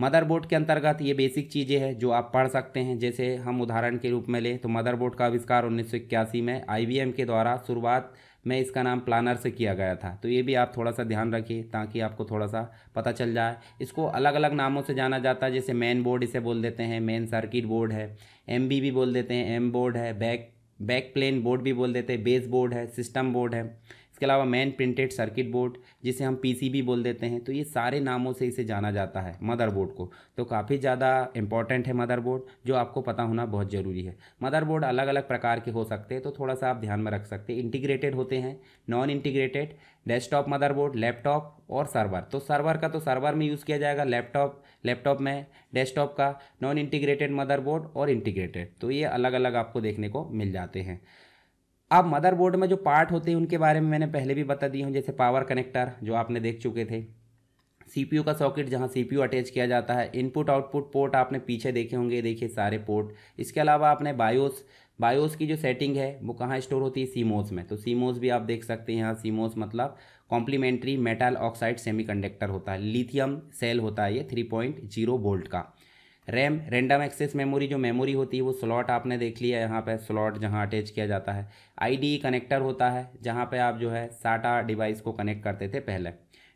S1: मदरबोर्ड के अंतर्गत ये बेसिक चीज़ें हैं जो आप पढ़ सकते हैं जैसे हम उदाहरण के रूप में लें तो मदरबोर्ड का आविष्कार उन्नीस में आई के द्वारा शुरुआत मैं इसका नाम प्लानर से किया गया था तो ये भी आप थोड़ा सा ध्यान रखिए ताकि आपको थोड़ा सा पता चल जाए इसको अलग अलग नामों से जाना जाता है जैसे मेन बोर्ड इसे बोल देते हैं मेन सर्किट बोर्ड है एम भी बोल देते हैं एम बोर्ड है बैक बैक प्लेन बोर्ड भी बोल देते हैं बेस बोर्ड है सिस्टम बोर्ड है इसके अलावा मैन प्रिंटेड सर्किट बोर्ड जिसे हम पीसीबी बोल देते हैं तो ये सारे नामों से इसे जाना जाता है मदरबोर्ड को तो काफ़ी ज़्यादा इंपॉर्टेंट है मदरबोर्ड जो आपको पता होना बहुत ज़रूरी है मदरबोर्ड अलग अलग प्रकार के हो सकते हैं तो थोड़ा सा आप ध्यान में रख सकते हैं इंटीग्रेटेड होते हैं non integrated desktop motherboard laptop और सर्वर तो सर्वर का तो सर्वर में यूज़ किया जाएगा लैपटॉप लैपटॉप में डेस्कटॉप का नॉन इंटीग्रेटेड मदरबोर्ड और इंटीग्रेटेड तो ये अलग अलग आपको देखने को मिल जाते हैं अब मदरबोर्ड में जो पार्ट होते हैं उनके बारे में मैंने पहले भी बता दिया हूँ जैसे पावर कनेक्टर जो आपने देख चुके थे सीपीयू का सॉकेट जहाँ सीपीयू अटैच किया जाता है इनपुट आउटपुट पोर्ट आपने पीछे देखे होंगे देखिए सारे पोर्ट इसके अलावा आपने बायोस बायोस की जो सेटिंग है वो कहाँ स्टोर होती है सीमोस में तो सीमोस भी आप देख सकते हैं यहाँ सीमोस मतलब कॉम्प्लीमेंट्री मेटल ऑक्साइड सेमीकंडक्टर होता है लिथियम सेल होता है ये थ्री पॉइंट जीरो बोल्ट का रैम रेंडम एक्सेस मेमोरी जो मेमोरी होती है वो स्लॉट आपने देख लिया है यहाँ पे स्लॉट जहाँ अटैच किया जाता है आईडीई कनेक्टर होता है जहाँ पे आप जो है साटा डिवाइस को कनेक्ट करते थे पहले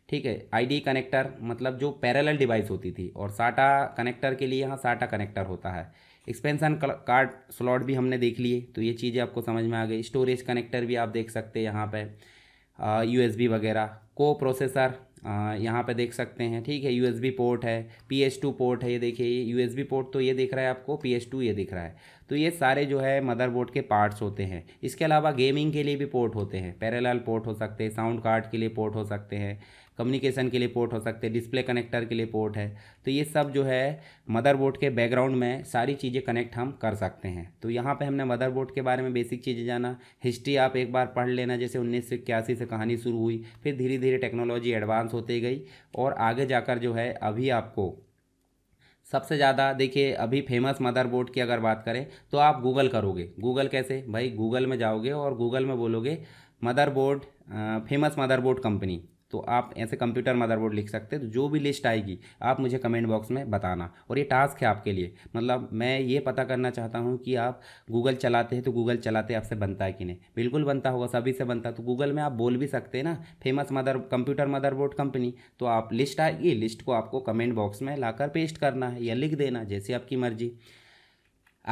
S1: ठीक है आईडी कनेक्टर मतलब जो पैरेलल डिवाइस होती थी और साटा कनेक्टर के लिए यहाँ साटा कनेक्टर होता है एक्सपेंसन कार्ड स्लॉट भी हमने देख लिए तो ये चीज़ें आपको समझ में आ गई स्टोरेज कनेक्टर भी आप देख सकते हैं यहाँ पर यू वगैरह को प्रोसेसर यहाँ पे देख सकते हैं ठीक है यू पोर्ट है पी एच टू पोर्ट है ये देखिए यू पोर्ट तो ये दिख रहा है आपको पी टू ये दिख रहा है तो ये सारे जो है मदरबोर्ड के पार्ट्स होते हैं इसके अलावा गेमिंग के लिए भी पोर्ट होते हैं पैरेलल पोर्ट हो सकते हैं साउंड कार्ड के लिए पोर्ट हो सकते हैं कम्युनिकेशन के लिए पोर्ट हो सकते हैं डिस्प्ले कनेक्टर के लिए पोर्ट है तो ये सब जो है मदरबोर्ड के बैकग्राउंड में सारी चीज़ें कनेक्ट हम कर सकते हैं तो यहाँ पे हमने मदरबोर्ड के बारे में बेसिक चीज़ें जाना हिस्ट्री आप एक बार पढ़ लेना जैसे उन्नीस से कहानी शुरू हुई फिर धीरे धीरे टेक्नोलॉजी एडवांस होती गई और आगे जाकर जो है अभी आपको सबसे ज़्यादा देखिए अभी फेमस मदरबोर्ड की अगर बात करें तो आप गूगल करोगे गूगल कैसे भाई गूगल में जाओगे और गूगल में बोलोगे मदरबोर्ड फेमस मदरबोर्ड कंपनी तो आप ऐसे कंप्यूटर मदरबोर्ड लिख सकते हैं तो जो भी लिस्ट आएगी आप मुझे कमेंट बॉक्स में बताना और ये टास्क है आपके लिए मतलब मैं ये पता करना चाहता हूँ कि आप गूगल चलाते हैं तो गूगल चलाते आपसे बनता है कि नहीं बिल्कुल बनता होगा सभी से बनता है तो गूगल में आप बोल भी सकते हैं ना famous mother computer motherboard company तो आप लिस्ट आएगी लिस्ट को आपको कमेंट बॉक्स में ला पेस्ट करना है या लिख देना जैसी आपकी मर्जी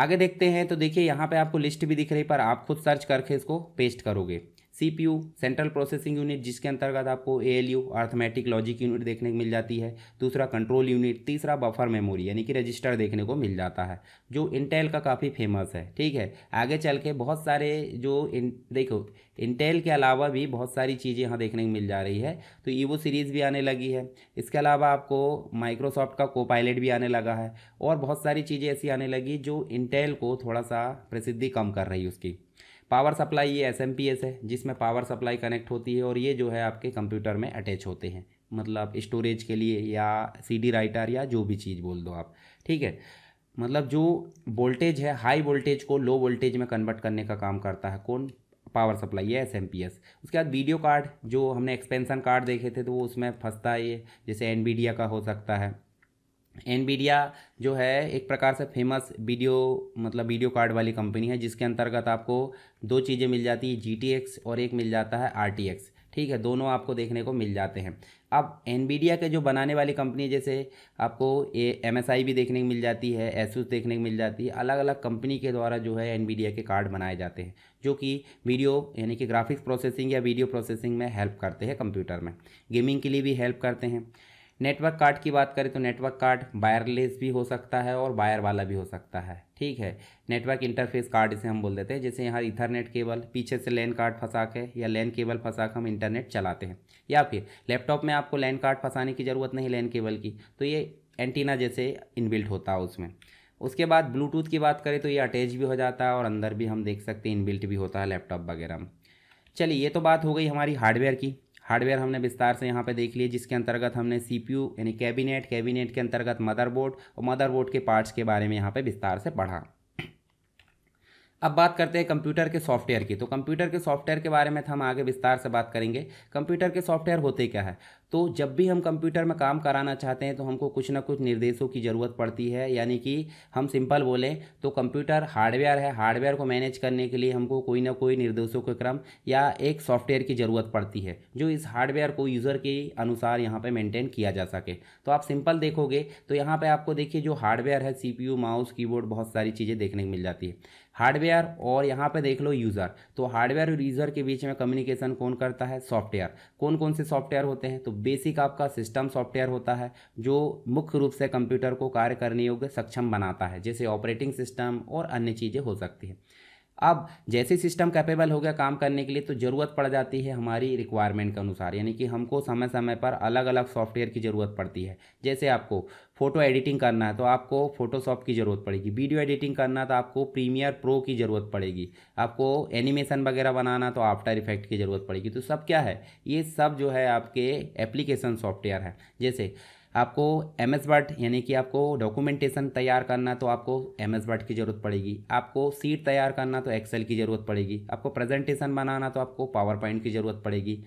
S1: आगे देखते हैं तो देखिए यहाँ पे आपको लिस्ट भी दिख रही पर आप खुद सर्च करके इसको पेस्ट करोगे सीपीयू सेंट्रल प्रोसेसिंग यूनिट जिसके अंतर्गत आपको A L U arithmetic logic unit देखने को मिल जाती है दूसरा कंट्रोल यूनिट तीसरा बफर मेमोरी यानी कि रजिस्टर देखने को मिल जाता है जो इंटेल का काफ़ी फेमस है ठीक है आगे चल के बहुत सारे जो इन देखो इंटेल के अलावा भी बहुत सारी चीज़ें यहाँ देखने को मिल जा रही है तो ईवो सीरीज़ भी आने लगी है इसके अलावा आपको माइक्रोसॉफ्ट का कोपायलट भी आने लगा है और बहुत सारी चीज़ें ऐसी आने लगी जो इंटेल को थोड़ा सा प्रसिद्धि कम कर रही है उसकी पावर सप्लाई ये एस एम पी एस है जिसमें पावर सप्लाई कनेक्ट होती है और ये जो है आपके कंप्यूटर में अटैच होते हैं मतलब स्टोरेज के लिए या सी डी राइटर या जो भी चीज़ बोल दो आप ठीक है मतलब जो वोल्टेज है हाई वोल्टेज को लो वोल्टेज में कन्वर्ट करने का काम करता है कौन पावर सप्लाई है एस एम पी एस उसके बाद वीडियो कार्ड जो हमने एक्सपेंसन कार्ड देखे थे तो वो उसमें फंसता है ये जैसे एन का हो सकता है एनवीडिया जो है एक प्रकार से फेमस वीडियो मतलब वीडियो कार्ड वाली कंपनी है जिसके अंतर्गत आपको दो चीज़ें मिल जाती है जी और एक मिल जाता है आर ठीक है दोनों आपको देखने को मिल जाते हैं अब एनवीडिया के जो बनाने वाली कंपनी जैसे आपको ए एम भी देखने को मिल जाती है एसूस देखने को मिल जाती है अलग अलग कंपनी के द्वारा जो है एनवीडिया के कार्ड बनाए जाते हैं जो कि वीडियो यानी कि ग्राफिक्स प्रोसेसिंग या वीडियो प्रोसेसिंग में हेल्प करते हैं कंप्यूटर में गेमिंग के लिए भी हेल्प करते हैं नेटवर्क कार्ड की बात करें तो नेटवर्क कार्ड वायरलेस भी हो सकता है और वायर वाला भी हो सकता है ठीक है नेटवर्क इंटरफेस कार्ड इसे हम बोल देते हैं जैसे यहाँ इथरनेट केबल पीछे से लैन कार्ड फंसा के या लैन केबल फंसा के हम इंटरनेट चलाते हैं या फिर लैपटॉप में आपको लैन कार्ड फंसाने की ज़रूरत नहीं लैन केबल की तो ये एंटीना जैसे इनबिल्ट होता है उसमें उसके बाद ब्लूटूथ की बात करें तो ये अटैच भी हो जाता है और अंदर भी हम देख सकते हैं इनबिल्ट भी होता है लैपटॉप वगैरह में चलिए ये तो बात हो गई हमारी हार्डवेयर की हार्डवेयर हमने विस्तार से यहाँ पे देख लिए जिसके अंतर्गत हमने सीपीयू यानी कैबिनेट कैबिनेट के अंतर्गत मदरबोर्ड और मदरबोर्ड के पार्ट्स के बारे में यहाँ पे विस्तार से पढ़ा अब बात करते हैं कंप्यूटर के सॉफ्टवेयर की तो कंप्यूटर के सॉफ्टवेयर के बारे में तो हम आगे विस्तार से बात करेंगे कंप्यूटर के सॉफ्टवेयर होते क्या है तो जब भी हम कंप्यूटर में काम कराना चाहते हैं तो हमको कुछ ना कुछ निर्देशों की ज़रूरत पड़ती है यानी कि हम सिंपल बोलें तो कंप्यूटर हार्डवेयर है हार्डवेयर को मैनेज करने के लिए हमको कोई ना कोई निर्देशों के क्रम या एक सॉफ्टवेयर की ज़रूरत पड़ती है जो इस हार्डवेयर को यूज़र के अनुसार यहाँ पर मेनटेन किया जा सके तो आप सिंपल देखोगे तो यहाँ पर आपको देखिए जो हार्डवेयर है सी माउस कीबोर्ड बहुत सारी चीज़ें देखने को मिल जाती है हार्डवेयर और यहाँ पे देख लो यूज़र तो हार्डवेयर और यूज़र के बीच में कम्युनिकेशन कौन करता है सॉफ्टवेयर कौन कौन से सॉफ्टवेयर होते हैं तो बेसिक आपका सिस्टम सॉफ्टवेयर होता है जो मुख्य रूप से कंप्यूटर को कार्य करने योग्य सक्षम बनाता है जैसे ऑपरेटिंग सिस्टम और अन्य चीज़ें हो सकती हैं अब जैसे सिस्टम कैपेबल हो गया काम करने के लिए तो ज़रूरत पड़ जाती है हमारी रिक्वायरमेंट के अनुसार यानी कि हमको समय समय पर अलग अलग सॉफ्टवेयर की ज़रूरत पड़ती है जैसे आपको फ़ोटो एडिटिंग करना है तो आपको फोटोशॉप की ज़रूरत पड़ेगी वीडियो एडिटिंग करना है तो आपको प्रीमियर प्रो की ज़रूरत पड़ेगी आपको एनिमेशन वगैरह बनाना तो आफ्टर इफेक्ट की ज़रूरत पड़ेगी तो सब क्या है ये सब जो है आपके एप्लीकेशन सॉफ्टवेयर हैं जैसे आपको एम एस वर्ड यानी कि आपको डॉक्यूमेंटेशन तैयार करना तो आपको एम एस वर्ड की ज़रूरत पड़ेगी आपको सीट तैयार करना तो एक्सेल की ज़रूरत पड़ेगी आपको प्रेजेंटेशन बनाना तो आपको पावर पॉइंट की ज़रूरत पड़ेगी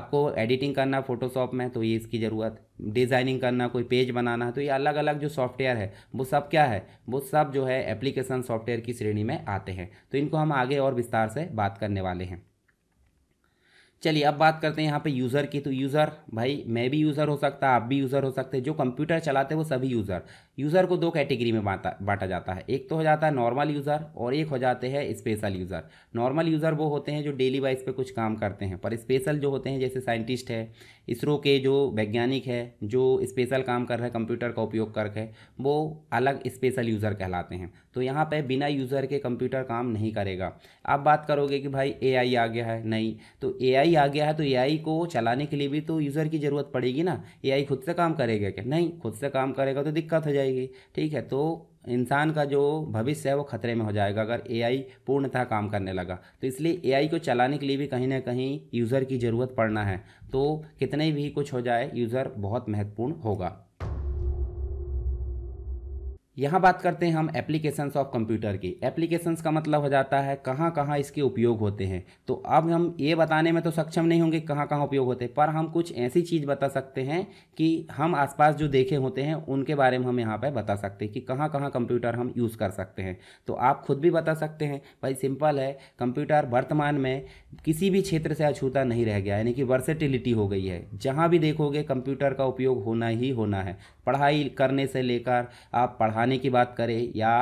S1: आपको एडिटिंग करना फोटोशॉप में तो ये इसकी ज़रूरत डिज़ाइनिंग करना कोई पेज बनाना तो ये अलग अलग जो सॉफ्टवेयर है वो सब क्या है वो सब जो है एप्लीकेशन सॉफ्टवेयर की श्रेणी में आते हैं तो इनको हम आगे और विस्तार से बात करने वाले हैं चलिए अब बात करते हैं यहाँ पे यूज़र की तो यूज़र भाई मैं भी यूज़र हो सकता आप भी यूज़र हो सकते हैं जो कंप्यूटर चलाते हैं वो सभी यूज़र यूज़र को दो कैटेगरी में बांटा बांटा जाता है एक तो हो जाता है नॉर्मल यूज़र और एक हो जाते हैं स्पेशल यूज़र नॉर्मल यूज़र वो होते हैं जो डेली वाइज पे कुछ काम करते हैं पर स्पेशल जो होते हैं जैसे साइंटिस्ट है इसरो के जो वैज्ञानिक है जो स्पेशल काम कर रहे हैं कंप्यूटर का उपयोग करके वो अलग स्पेशल यूज़र कहलाते हैं तो यहाँ पर बिना यूज़र के कंप्यूटर काम नहीं करेगा आप बात करोगे कि भाई ए आ गया है नहीं तो ए आ गया है तो ए को चलाने के लिए भी तो यूज़र की ज़रूरत पड़ेगी ना ए खुद से काम करेगा क्या नहीं खुद से काम करेगा तो दिक्कत हो जाएगी जाएगी ठीक है तो इंसान का जो भविष्य है वो खतरे में हो जाएगा अगर आई पूर्णतः काम करने लगा तो इसलिए आई को चलाने के लिए भी कहीं ना कहीं यूज़र की ज़रूरत पड़ना है तो कितने भी कुछ हो जाए यूज़र बहुत महत्वपूर्ण होगा यहाँ बात करते हैं हम एप्लीकेशंस ऑफ कंप्यूटर की एप्लीकेशंस का मतलब हो जाता है कहाँ कहाँ इसके उपयोग होते हैं तो अब हम ये बताने में तो सक्षम नहीं होंगे कहाँ कहाँ उपयोग होते हैं पर हम कुछ ऐसी चीज़ बता सकते हैं कि हम आसपास जो देखे होते हैं उनके बारे में हम यहाँ पर बता सकते हैं कि कहाँ कहाँ कंप्यूटर हम यूज़ कर सकते हैं तो आप खुद भी बता सकते हैं भाई सिंपल है कंप्यूटर वर्तमान में किसी भी क्षेत्र से अछूता नहीं रह गया यानी कि वर्सेटिलिटी हो गई है जहाँ भी देखोगे कंप्यूटर का उपयोग होना ही होना है पढ़ाई करने से लेकर आप पढ़ाने की बात करें या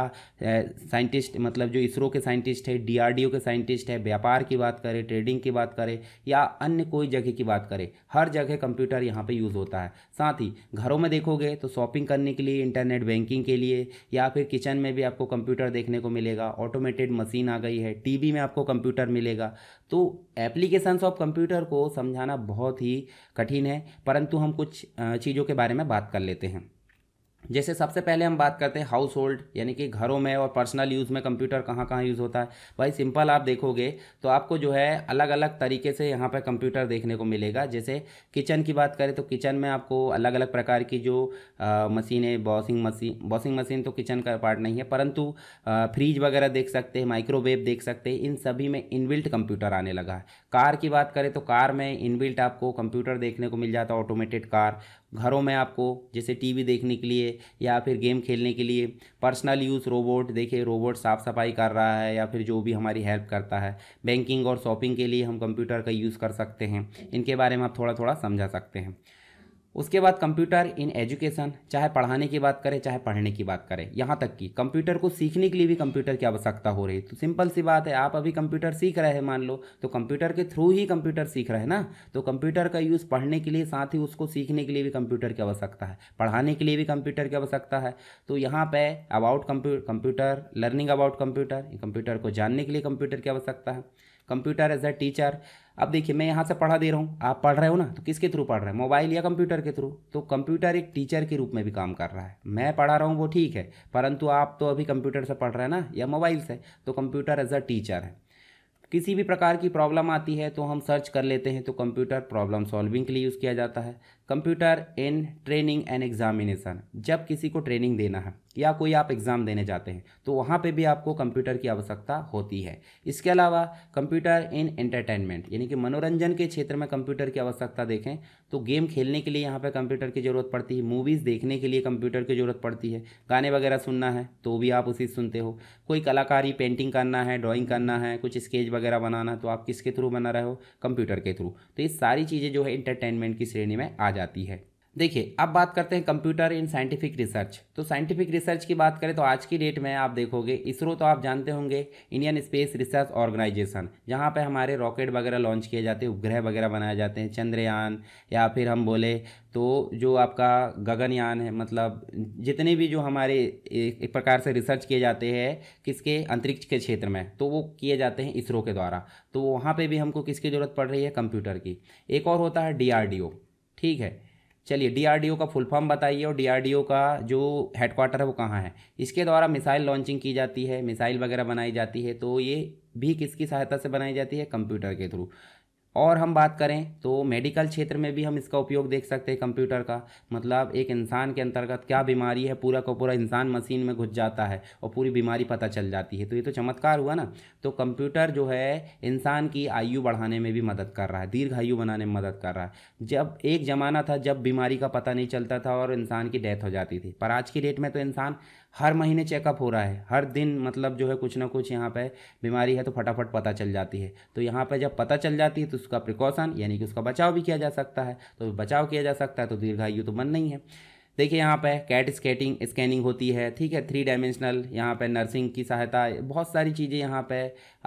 S1: साइंटिस्ट मतलब जो इसरो के साइंटिस्ट है डीआरडीओ के साइंटिस्ट है व्यापार की बात करें ट्रेडिंग की बात करें या अन्य कोई जगह की बात करें हर जगह कंप्यूटर यहाँ पे यूज़ होता है साथ ही घरों में देखोगे तो शॉपिंग करने के लिए इंटरनेट बैंकिंग के लिए या फिर किचन में भी आपको कंप्यूटर देखने को मिलेगा ऑटोमेटेड मशीन आ गई है टीवी में आपको कंप्यूटर मिलेगा तो एप्लीकेशंस ऑफ कंप्यूटर को समझाना बहुत ही कठिन है परंतु हम कुछ चीज़ों के बारे में बात कर लेते हैं जैसे सबसे पहले हम बात करते हैं हाउस होल्ड यानी कि घरों में और पर्सनल यूज़ में कंप्यूटर कहाँ कहाँ यूज़ होता है भाई सिंपल आप देखोगे तो आपको जो है अलग अलग तरीके से यहाँ पर कंप्यूटर देखने को मिलेगा जैसे किचन की बात करें तो किचन में आपको अलग अलग प्रकार की जो मशीनें वॉशिंग मशीन वॉशिंग मशीन तो किचन का पार्ट नहीं है परंतु फ्रीज वगैरह देख सकते हैं माइक्रोवेव देख सकते हैं इन सभी में इनबिल्ट कंप्यूटर आने लगा है कार की बात करें तो कार में इनबिल्ट आपको कंप्यूटर देखने को मिल जाता है ऑटोमेटेड कार घरों में आपको जैसे टीवी देखने के लिए या फिर गेम खेलने के लिए पर्सनल यूज़ रोबोट देखिए रोबोट साफ़ सफाई कर रहा है या फिर जो भी हमारी हेल्प करता है बैंकिंग और शॉपिंग के लिए हम कंप्यूटर का यूज़ कर सकते हैं इनके बारे में आप थोड़ा थोड़ा समझा सकते हैं उसके बाद कंप्यूटर इन एजुकेशन चाहे पढ़ाने की बात करें चाहे पढ़ने की बात करें यहाँ तक कि कंप्यूटर को सीखने के लिए भी कंप्यूटर की आवश्यकता हो रही तो सिंपल सी बात है आप अभी कंप्यूटर सीख रहे हैं मान लो तो कंप्यूटर के थ्रू ही कंप्यूटर सीख रहे हैं ना तो कंप्यूटर का यूज़ पढ़ने के लिए साथ ही उसको सीखने के लिए भी कंप्यूटर की आवश्यकता है पढ़ाने के लिए भी कंप्यूटर की आवश्यकता है तो यहाँ पर about computer learning about computer computer को जानने के लिए कंप्यूटर की आवश्यकता है कंप्यूटर एज अ टीचर अब देखिए मैं यहाँ से पढ़ा दे रहा हूँ आप पढ़ रहे हो ना तो किसके थ्रू पढ़ रहे हैं मोबाइल या कंप्यूटर के थ्रू तो कंप्यूटर एक टीचर के रूप में भी काम कर रहा है मैं पढ़ा रहा हूँ वो ठीक है परंतु आप तो अभी कंप्यूटर से पढ़ रहे हैं ना या मोबाइल से तो कंप्यूटर एज अ टीचर है किसी भी प्रकार की प्रॉब्लम आती है तो हम सर्च कर लेते हैं तो कंप्यूटर प्रॉब्लम सॉल्विंग के लिए यूज़ किया जाता है computer in training and examination जब किसी को ट्रेनिंग देना है या कोई आप एग्ज़ाम देने जाते हैं तो वहाँ पे भी आपको कंप्यूटर की आवश्यकता होती है इसके अलावा कंप्यूटर इन एंटरटेनमेंट यानी कि मनोरंजन के क्षेत्र में कंप्यूटर की आवश्यकता देखें तो गेम खेलने के लिए यहाँ पर कंप्यूटर की ज़रूरत पड़ती है मूवीज़ देखने के लिए कंप्यूटर की ज़रूरत पड़ती है गाने वगैरह सुनना है तो भी आप उसी सुनते हो कोई कलाकारी पेंटिंग करना है ड्राॅइंग करना है कुछ स्केच वगैरह बनाना तो आप किसके थ्रू बना रहे हो कंप्यूटर के थ्रू तो ये सारी चीज़ें जो है इंटरटेनमेंट की श्रेणी में आ जाती है देखिए अब बात करते हैं कंप्यूटर इन साइंटिफिक रिसर्च तो साइंटिफिक रिसर्च की बात करें तो आज की डेट में आप देखोगे इसरो तो आप जानते होंगे इंडियन स्पेस रिसर्च ऑर्गेनाइजेशन जहाँ पे हमारे रॉकेट वगैरह लॉन्च किए जाते हैं उपग्रह वगैरह बनाए जाते हैं चंद्रयान या फिर हम बोले तो जो आपका गगनयान है मतलब जितने भी जो हमारे एक प्रकार से रिसर्च किए जाते हैं किसके अंतरिक्ष के क्षेत्र में तो वो किए जाते हैं इसरो के द्वारा तो वहाँ पर भी हमको किसकी ज़रूरत पड़ रही है कंप्यूटर की एक और होता है डी ठीक है चलिए डीआरडीओ का फुल फॉर्म बताइए और डीआरडीओ का जो हेडक्वार्टर है वो कहाँ है इसके द्वारा मिसाइल लॉन्चिंग की जाती है मिसाइल वगैरह बनाई जाती है तो ये भी किसकी सहायता से बनाई जाती है कंप्यूटर के थ्रू और हम बात करें तो मेडिकल क्षेत्र में भी हम इसका उपयोग देख सकते हैं कंप्यूटर का मतलब एक इंसान के अंतर्गत क्या बीमारी है पूरा का पूरा इंसान मशीन में घुस जाता है और पूरी बीमारी पता चल जाती है तो ये तो चमत्कार हुआ ना तो कंप्यूटर जो है इंसान की आयु बढ़ाने में भी मदद कर रहा है दीर्घ आयु बनाने में मदद कर रहा है जब एक ज़माना था जब बीमारी का पता नहीं चलता था और इंसान की डेथ हो जाती थी पर आज की डेट में तो इंसान हर महीने चेकअप हो रहा है हर दिन मतलब जो है कुछ ना कुछ यहाँ पे बीमारी है तो फटाफट पता चल जाती है तो यहाँ पे जब पता चल जाती है तो उसका प्रिकॉशन यानी कि उसका बचाव भी किया जा सकता है तो बचाव किया जा सकता है तो दीर्घायु तो बन नहीं है देखिए यहाँ पे कैट स्केटिंग स्कैनिंग होती है ठीक है थ्री डायमेंशनल यहाँ पे नर्सिंग की सहायता बहुत सारी चीज़ें यहाँ पे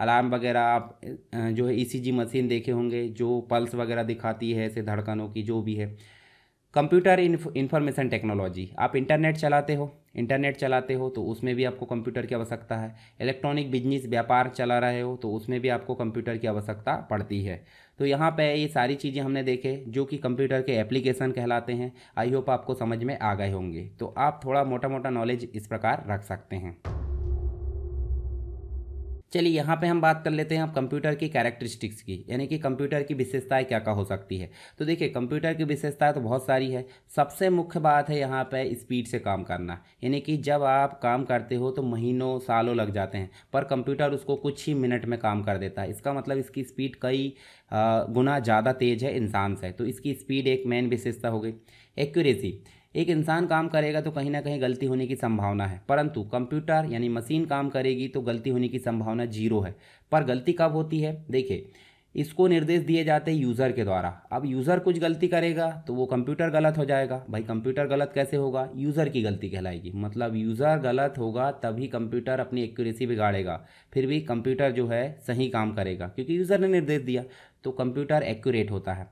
S1: अलार्म वगैरह आप जो है ईसीजी e मशीन देखे होंगे जो पल्स वगैरह दिखाती है ऐसे धड़कनों की जो भी है कंप्यूटर इन्फॉर्मेशन टेक्नोलॉजी आप इंटरनेट चलाते हो इंटरनेट चलाते हो तो उसमें भी आपको कंप्यूटर की आवश्यकता है इलेक्ट्रॉनिक बिजनेस व्यापार चला रहे हो तो उसमें भी आपको कंप्यूटर की आवश्यकता पड़ती है तो यहाँ पे ये सारी चीज़ें हमने देखे जो कि कंप्यूटर के एप्लीकेशन कहलाते हैं आई होप आपको समझ में आ गए होंगे तो आप थोड़ा मोटा मोटा नॉलेज इस प्रकार रख सकते हैं चलिए यहाँ पे हम बात कर लेते हैं आप कंप्यूटर की कैरेक्टरिस्टिक्स की यानी कि कंप्यूटर की विशेषताएं क्या क्या हो सकती है तो देखिए कंप्यूटर की विशेषताएं तो बहुत सारी है सबसे मुख्य बात है यहाँ पे स्पीड से काम करना यानी कि जब आप काम करते हो तो महीनों सालों लग जाते हैं पर कंप्यूटर उसको कुछ ही मिनट में काम कर देता है इसका मतलब इसकी स्पीड कई गुना ज़्यादा तेज़ है इंसान से तो इसकी स्पीड एक मेन विशेषता हो गई एक्यूरेसी एक इंसान काम करेगा तो कहीं ना कहीं गलती होने की संभावना है परंतु कंप्यूटर यानी मशीन काम करेगी तो गलती होने की संभावना जीरो है पर गलती कब होती है देखिए इसको निर्देश दिए जाते हैं यूज़र के द्वारा अब यूज़र कुछ गलती करेगा तो वो कंप्यूटर गलत हो जाएगा भाई कंप्यूटर गलत कैसे होगा यूज़र की गलती कहलाएगी मतलब यूज़र गलत होगा तभी कंप्यूटर अपनी एक्यूरेसी बिगाड़ेगा फिर भी कंप्यूटर जो है सही काम करेगा क्योंकि यूज़र ने निर्देश दिया तो कंप्यूटर एक्यूरेट होता है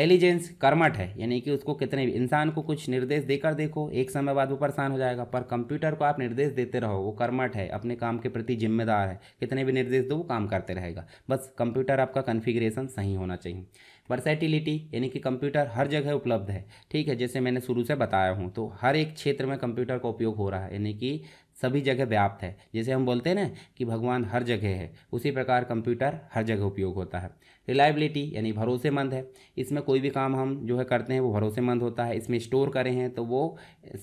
S1: इंटेलिजेंस कर्मठ है यानी कि उसको कितने भी इंसान को कुछ निर्देश देकर देखो एक समय बाद वो परेशान हो जाएगा पर कंप्यूटर को आप निर्देश देते रहो वो कर्मठ है अपने काम के प्रति जिम्मेदार है कितने भी निर्देश दो वो काम करते रहेगा बस कंप्यूटर आपका कन्फिग्रेशन सही होना चाहिए वर्सैटिलिटी यानी कि कंप्यूटर हर जगह उपलब्ध है ठीक है जैसे मैंने शुरू से बताया हूँ तो हर एक क्षेत्र में कंप्यूटर का उपयोग हो रहा है यानी कि सभी जगह व्याप्त है जैसे हम बोलते हैं ना कि भगवान हर जगह है उसी प्रकार कंप्यूटर हर जगह उपयोग होता है रिलायबिलिटी यानी भरोसेमंद है इसमें कोई भी काम हम जो है करते हैं वो भरोसेमंद होता है इसमें स्टोर करें हैं तो वो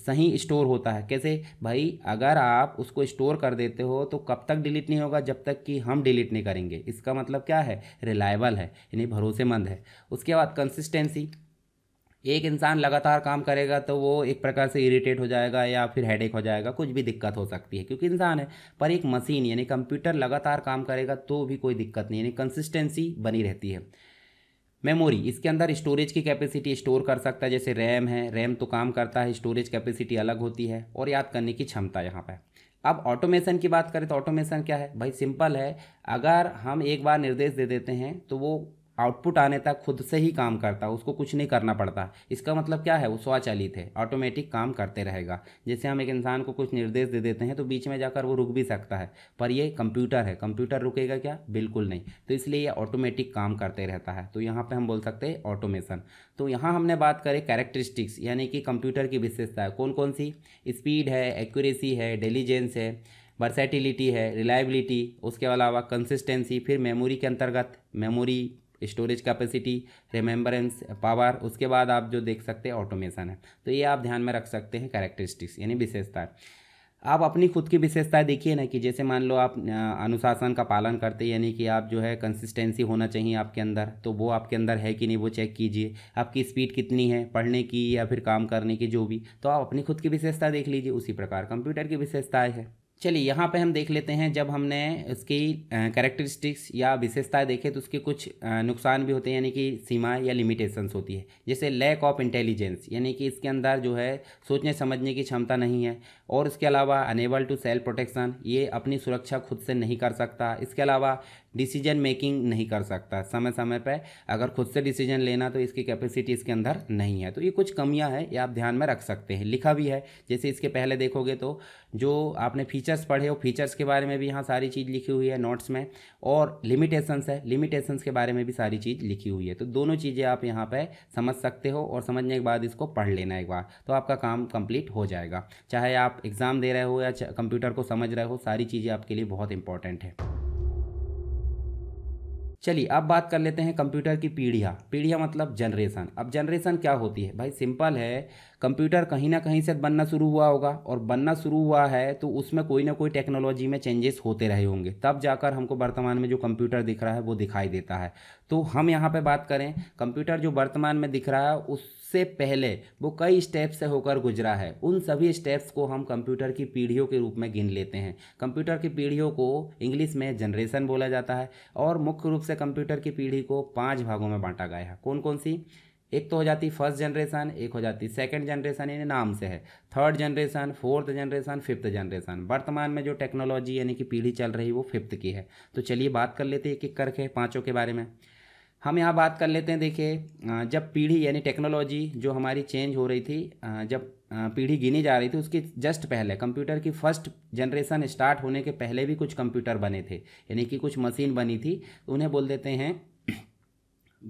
S1: सही स्टोर होता है कैसे भाई अगर आप उसको स्टोर कर देते हो तो कब तक डिलीट नहीं होगा जब तक कि हम डिलीट नहीं करेंगे इसका मतलब क्या है रिलायबल है यानी भरोसेमंद है उसके बाद कंसिस्टेंसी एक इंसान लगातार काम करेगा तो वो एक प्रकार से इरीटेट हो जाएगा या फिर हेडेक हो जाएगा कुछ भी दिक्कत हो सकती है क्योंकि इंसान है पर एक मशीन यानी कंप्यूटर लगातार काम करेगा तो भी कोई दिक्कत नहीं यानी कंसिस्टेंसी बनी रहती है मेमोरी इसके अंदर स्टोरेज की कैपेसिटी स्टोर कर सकता है जैसे रैम है रैम तो काम करता है स्टोरेज कैपेसिटी अलग होती है और याद करने की क्षमता यहाँ पर अब ऑटोमेशन की बात करें तो ऑटोमेशन क्या है भाई सिंपल है अगर हम एक बार निर्देश दे देते हैं तो वो आउटपुट आने तक खुद से ही काम करता है उसको कुछ नहीं करना पड़ता इसका मतलब क्या है वो स्वचालित है ऑटोमेटिक काम करते रहेगा जैसे हम एक इंसान को कुछ निर्देश दे देते हैं तो बीच में जाकर वो रुक भी सकता है पर ये कंप्यूटर है कंप्यूटर रुकेगा क्या बिल्कुल नहीं तो इसलिए ये ऑटोमेटिक काम करते रहता है तो यहाँ पर हम बोल सकते हैं ऑटोमेशन तो यहाँ हमने बात करें कैरेक्टरिस्टिक्स यानी कि कंप्यूटर की विशेषता है कौन कौन सी स्पीड है एक्यूरेसी है इंटेलिजेंस है वर्सेटिलिटी है रिलायबिलिटी उसके अलावा कंसिस्टेंसी फिर मेमोरी के अंतर्गत memory storage capacity remembrance power उसके बाद आप जो देख सकते हैं ऑटोमेशन है तो ये आप ध्यान में रख सकते हैं कैरेक्टरिस्टिक्स यानी विशेषताएँ आप अपनी खुद की विशेषताएं देखिए ना कि जैसे मान लो आप अनुशासन का पालन करते हैं यानी कि आप जो है कंसिस्टेंसी होना चाहिए आपके अंदर तो वो आपके अंदर है कि नहीं वो चेक कीजिए आपकी स्पीड कितनी है पढ़ने की या फिर काम करने की जो भी तो आप अपनी खुद की विशेषता देख लीजिए उसी प्रकार कंप्यूटर की विशेषताएँ है चलिए यहाँ पे हम देख लेते हैं जब हमने उसकी करेक्टरिस्टिक्स या विशेषताएं देखे तो उसके कुछ नुकसान भी होते हैं यानी कि सीमाएं या लिमिटेशंस होती है जैसे लैक ऑफ इंटेलिजेंस यानी कि इसके अंदर जो है सोचने समझने की क्षमता नहीं है और इसके अलावा अनेबल टू सेल्फ प्रोटेक्शन ये अपनी सुरक्षा खुद से नहीं कर सकता इसके अलावा डिसीजन मेकिंग नहीं कर सकता समय समय पर अगर खुद से डिसीजन लेना तो इसकी कैपेसिटी इसके अंदर नहीं है तो ये कुछ कमियां हैं ये आप ध्यान में रख सकते हैं लिखा भी है जैसे इसके पहले देखोगे तो जो आपने फीचर्स पढ़े हो फीचर्स के बारे में भी यहाँ सारी चीज़ लिखी हुई है नोट्स में और लिमिटेशंस है लिमिटेशंस के बारे में भी सारी चीज़ लिखी हुई है तो दोनों चीज़ें आप यहाँ पर समझ सकते हो और समझने के बाद इसको पढ़ लेना एक बार तो आपका काम कंप्लीट हो जाएगा चाहे आप एग्ज़ाम दे रहे हो या कंप्यूटर को समझ रहे हो सारी चीज़ें आपके लिए बहुत इंपॉर्टेंट है चलिए अब बात कर लेते हैं कंप्यूटर की पीढ़ियाँ पीढ़ियाँ मतलब जनरेशन अब जनरेशन क्या होती है भाई सिंपल है कंप्यूटर कहीं ना कहीं से बनना शुरू हुआ होगा और बनना शुरू हुआ है तो उसमें कोई ना कोई टेक्नोलॉजी में चेंजेस होते रहे होंगे तब जाकर हमको वर्तमान में जो कंप्यूटर दिख रहा है वो दिखाई देता है तो हम यहाँ पर बात करें कंप्यूटर जो वर्तमान में दिख रहा है उस से पहले वो कई स्टेप से होकर गुजरा है उन सभी स्टेप्स को हम कंप्यूटर की पीढ़ियों के रूप में गिन लेते हैं कंप्यूटर की पीढ़ियों को इंग्लिश में जनरेशन बोला जाता है और मुख्य रूप से कंप्यूटर की पीढ़ी को पांच भागों में बांटा गया है कौन कौन सी एक तो हो जाती फर्स्ट जनरेशन एक हो जाती सेकंड जनरेशन यानी नाम से है third generation fourth generation fifth generation वर्तमान में जो टेक्नोलॉजी यानी कि पीढ़ी चल रही वो फिफ्थ की है तो चलिए बात कर लेते हैं एक एक करके पाँचों के बारे में हम यहाँ बात कर लेते हैं देखिए जब पीढ़ी यानी टेक्नोलॉजी जो हमारी चेंज हो रही थी जब पीढ़ी गिनी जा रही थी उसके जस्ट पहले कंप्यूटर की फर्स्ट जनरेशन स्टार्ट होने के पहले भी कुछ कंप्यूटर बने थे यानी कि कुछ मशीन बनी थी उन्हें बोल देते हैं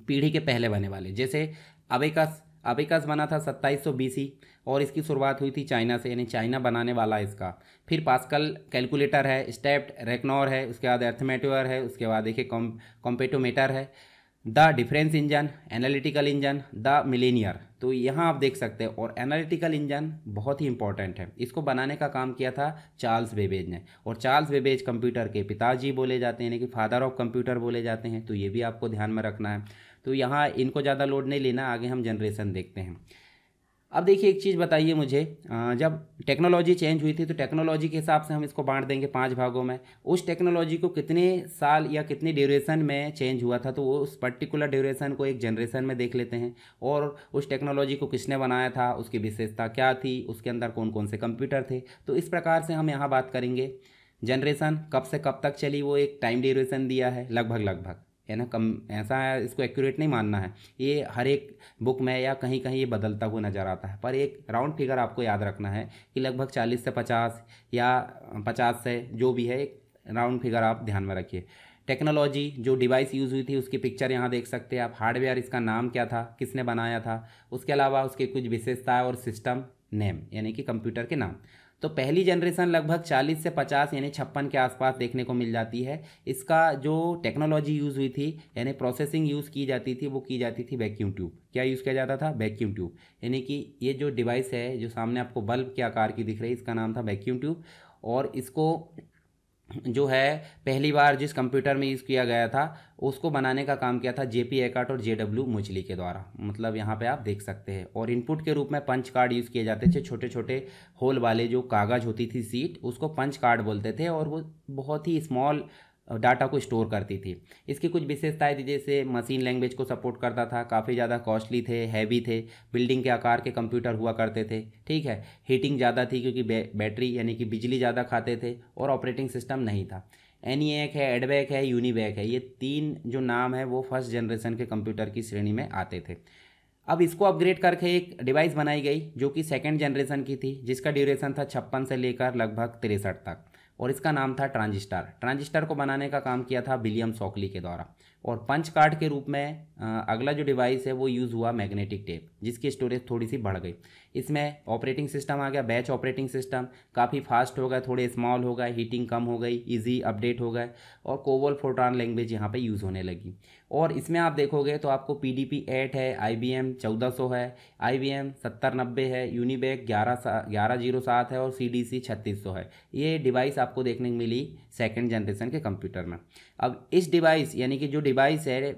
S1: पीढ़ी के पहले बने वाले जैसे अबेकस अबेकस बना था सत्ताईस सौ बीसी और इसकी शुरुआत हुई थी चाइना से यानी चाइना बनाने वाला इसका फिर पास्कल कैलकुलेटर है स्टेप्ट रेकनोर है उसके बाद अर्थमेटोर है उसके बाद देखिए कॉम कॉम्पेटोमीटर है the difference engine analytical engine the millionaire तो यहाँ आप देख सकते हैं और एनालिटिकल इंजन बहुत ही इंपॉर्टेंट है इसको बनाने का काम किया था चार्ल्स बेबेज ने और चार्ल्स बेबेज कंप्यूटर के पिताजी बोले जाते हैं यानी कि फादर ऑफ कंप्यूटर बोले जाते हैं तो ये भी आपको ध्यान में रखना है तो यहाँ इनको ज़्यादा लोड नहीं लेना आगे हम जनरेशन देखते हैं अब देखिए एक चीज़ बताइए मुझे जब टेक्नोलॉजी चेंज हुई थी तो टेक्नोलॉजी के हिसाब से हम इसको बांट देंगे पांच भागों में उस टेक्नोलॉजी को कितने साल या कितने ड्यूरेशन में चेंज हुआ था तो वो उस पर्टिकुलर ड्यूरेशन को एक जनरेशन में देख लेते हैं और उस टेक्नोलॉजी को किसने बनाया था उसकी विशेषता क्या थी उसके अंदर कौन कौन से कंप्यूटर थे तो इस प्रकार से हम यहाँ बात करेंगे जनरेशन कब से कब तक चली वो एक टाइम ड्यूरेशन दिया है लगभग लगभग है ना कम ऐसा इसको एक्यूरेट नहीं मानना है ये हर एक बुक में या कहीं कहीं ये बदलता हुआ नज़र आता है पर एक राउंड फिगर आपको याद रखना है कि लगभग चालीस से पचास या पचास से जो भी है एक राउंड फिगर आप ध्यान में रखिए टेक्नोलॉजी जो डिवाइस यूज़ हुई थी उसकी पिक्चर यहाँ देख सकते हैं आप हार्डवेयर इसका नाम क्या था किसने बनाया था उसके अलावा उसके कुछ विशेषताएँ और सिस्टम नेम यानी कि कंप्यूटर के नाम तो पहली जनरेशन लगभग 40 से 50 यानी छप्पन के आसपास देखने को मिल जाती है इसका जो टेक्नोलॉजी यूज़ हुई थी यानी प्रोसेसिंग यूज़ की जाती थी वो की जाती थी वैक्यूम ट्यूब क्या यूज़ किया जाता था वैक्यूम ट्यूब यानी कि ये जो डिवाइस है जो सामने आपको बल्ब के आकार की दिख रही है इसका नाम था वैक्यूम ट्यूब और इसको जो है पहली बार जिस कंप्यूटर में यूज़ किया गया था उसको बनाने का काम किया था जे पी एकाट और जे डब्ल्यू मुचली के द्वारा मतलब यहाँ पे आप देख सकते हैं और इनपुट के रूप में पंच कार्ड यूज़ किए जाते थे छोटे छोटे होल वाले जो कागज़ होती थी सीट उसको पंच कार्ड बोलते थे और वो बहुत ही स्मॉल डाटा को स्टोर करती थी इसकी कुछ विशेषताएं थी जैसे मशीन लैंग्वेज को सपोर्ट करता था काफ़ी ज़्यादा कॉस्टली थे हैवी थे बिल्डिंग के आकार के कंप्यूटर हुआ करते थे ठीक है हीटिंग ज़्यादा थी क्योंकि बै, बैटरी यानी कि बिजली ज़्यादा खाते थे और ऑपरेटिंग सिस्टम नहीं था एनीएक e है एडबैक है यूनिबैक है ये तीन जो नाम है वो फर्स्ट जनरेशन के कंप्यूटर की श्रेणी में आते थे अब इसको अपग्रेड करके एक डिवाइस बनाई गई जो कि सेकेंड जनरेशन की थी जिसका ड्यूरेशन था छप्पन से लेकर लगभग तिरसठ तक और इसका नाम था ट्रांजिस्टर ट्रांजिस्टर को बनाने का काम किया था विलियम सॉकली के द्वारा और पंच कार्ड के रूप में अगला जो डिवाइस है वो यूज़ हुआ मैग्नेटिक टेप जिसकी स्टोरेज थोड़ी सी बढ़ गई इसमें ऑपरेटिंग सिस्टम आ गया बैच ऑपरेटिंग सिस्टम काफ़ी फास्ट हो गया थोड़े स्मॉल हो गए हीटिंग कम हो गई इजी अपडेट हो गए और कोवल फोटान लैंग्वेज यहाँ पे यूज़ होने लगी और इसमें आप देखोगे तो आपको पी डी पी एट है आई बी एम चौदह सौ है आई बी एम सत्तर नब्बे है यूनिबैक ग्यारह ग्यारह जीरो सात है और सी डी सी छत्तीस सौ है ये डिवाइस आपको देखने को मिली सेकेंड जनरेशन के कंप्यूटर में अब इस डिवाइस यानी कि जो डिवाइस है